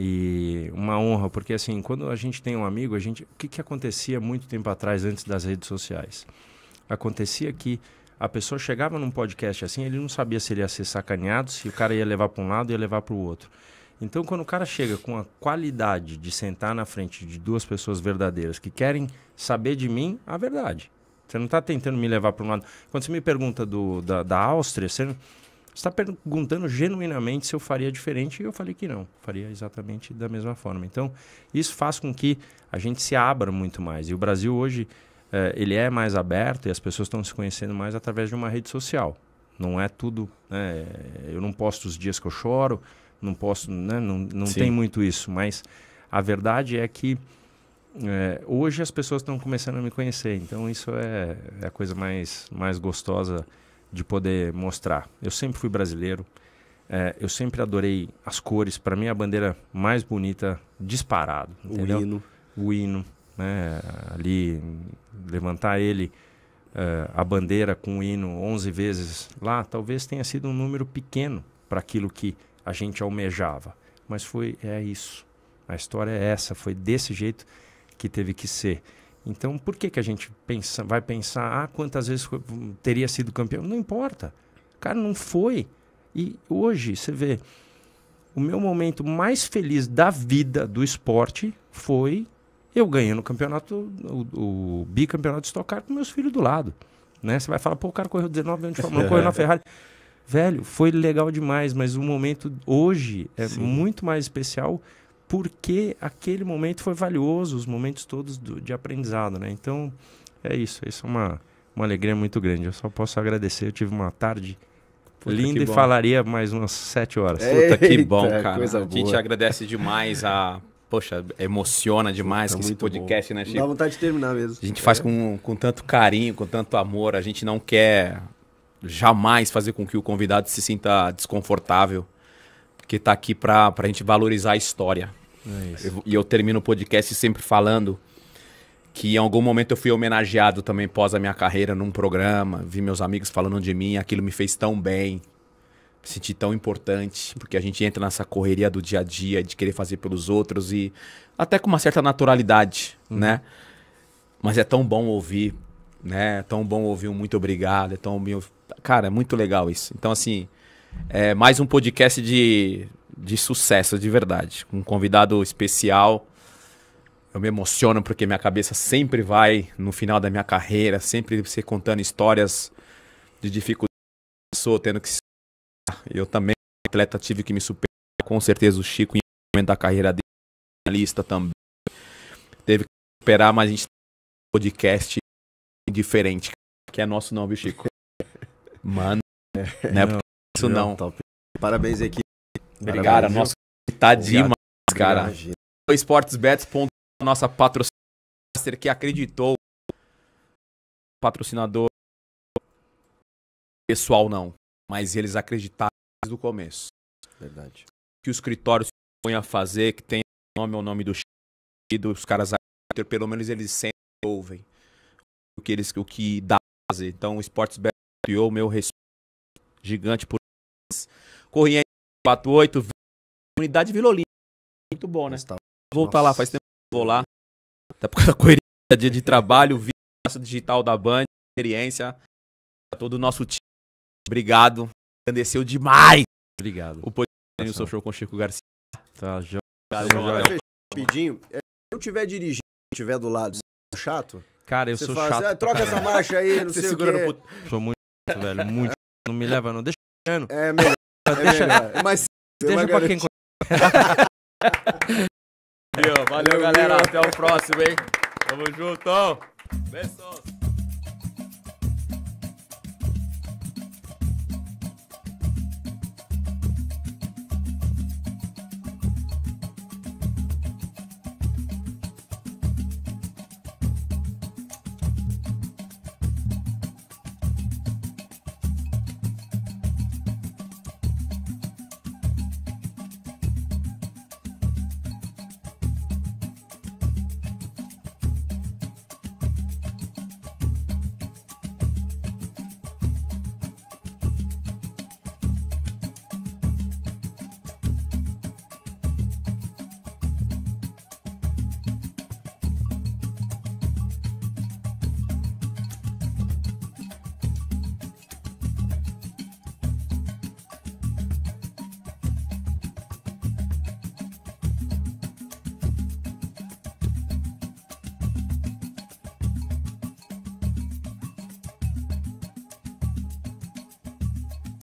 E uma honra, porque assim, quando a gente tem um amigo, a gente, o que, que acontecia muito tempo atrás, antes das redes sociais? Acontecia que a pessoa chegava num podcast assim, ele não sabia se ele ia ser sacaneado, se o cara ia levar para um lado, ia levar para o outro. Então, quando o cara chega com a qualidade de sentar na frente de duas pessoas verdadeiras que querem saber de mim a verdade, você não está tentando me levar para um lado. Quando você me pergunta do, da, da Áustria, você está perguntando genuinamente se eu faria diferente e eu falei que não, faria exatamente da mesma forma. Então, isso faz com que a gente se abra muito mais. E o Brasil hoje, eh, ele é mais aberto e as pessoas estão se conhecendo mais através de uma rede social. Não é tudo, né? eu não posto os dias que eu choro, não posso. né? não, não tem muito isso, mas a verdade é que é, hoje as pessoas estão começando a me conhecer, então isso é, é a coisa mais, mais gostosa de poder mostrar. Eu sempre fui brasileiro, é, eu sempre adorei as cores. Para mim, a bandeira mais bonita, disparado. Entendeu? O hino. O hino, né? Ali, levantar ele, é, a bandeira com o hino 11 vezes lá, talvez tenha sido um número pequeno para aquilo que a gente almejava. Mas foi, é isso. A história é essa, foi desse jeito que teve que ser. Então, por que, que a gente pensa, vai pensar, ah, quantas vezes teria sido campeão? Não importa. Cara, não foi. E hoje, você vê, o meu momento mais feliz da vida do esporte foi eu ganhando o campeonato, o, o bicampeonato de estocar com meus filhos do lado. Né? Você vai falar, pô, o cara correu 19 anos de Fórmula 1, correu na <laughs> Ferrari. Velho, foi legal demais, mas o momento hoje é Sim. muito mais especial porque aquele momento foi valioso, os momentos todos do, de aprendizado, né? Então, é isso. Isso é uma, uma alegria muito grande. Eu só posso agradecer. Eu tive uma tarde Puta, linda e falaria mais umas sete horas. Puta, que Eita, bom, é cara. a gente agradece demais a... Poxa, emociona demais esse podcast, bom. né, Chico? Dá vontade de terminar mesmo. A gente é. faz com, com tanto carinho, com tanto amor. A gente não quer jamais fazer com que o convidado se sinta desconfortável, porque está aqui para a gente valorizar a história. É eu, e eu termino o podcast sempre falando que em algum momento eu fui homenageado também pós a minha carreira num programa, vi meus amigos falando de mim, aquilo me fez tão bem, me senti tão importante, porque a gente entra nessa correria do dia a dia, de querer fazer pelos outros e até com uma certa naturalidade, hum. né? Mas é tão bom ouvir, né? É tão bom ouvir um muito obrigado, é tão Cara, é muito legal isso. Então, assim, é mais um podcast de de sucesso de verdade. Um convidado especial. Eu me emociono porque minha cabeça sempre vai no final da minha carreira, sempre você contando histórias de dificuldade que tendo que se Eu também, atleta, tive que me superar. Com certeza o Chico, em momento da carreira dele, lista também, teve que superar, mas a gente tem um podcast diferente, que é nosso não, viu, Chico? <laughs> Mano, é, não é isso não. Top. Parabéns, equipe. Obrigado, Parabéns, nosso tá demais, cara. Sportsbets.com, nossa patrocinadora que acreditou. Patrocinador pessoal não, mas eles acreditaram desde o começo. Verdade. Que o escritório se põe a fazer, que tem o nome, o nome do chefe, os caras pelo menos eles sempre ouvem o que eles o que dá fazer. Então, o Esportesbets criou o meu respeito gigante por Corriente. 348, unidade Vila Olímpia. Muito bom, né? Vou Voltar lá, faz tempo que eu vou lá. Até por causa da correria dia de trabalho, vi digital da Band, experiência, todo o nosso time. Obrigado. Agradeceu demais. Obrigado. O podcast do seu show com o Chico Garcia. Tá, já. Tá, Rapidinho, é, se eu tiver dirigindo, tiver do lado, é chato? Cara, eu você sou fala, chato. Assim, ah, troca essa marcha aí, não você sei segura o quê. Sou muito, velho, muito. Não me leva, não. Deixa. É, meu. É é deixa, é mais deixa pra quem conhece. Valeu, valeu, galera. Até o próximo, hein? Tamo junto. Beijo.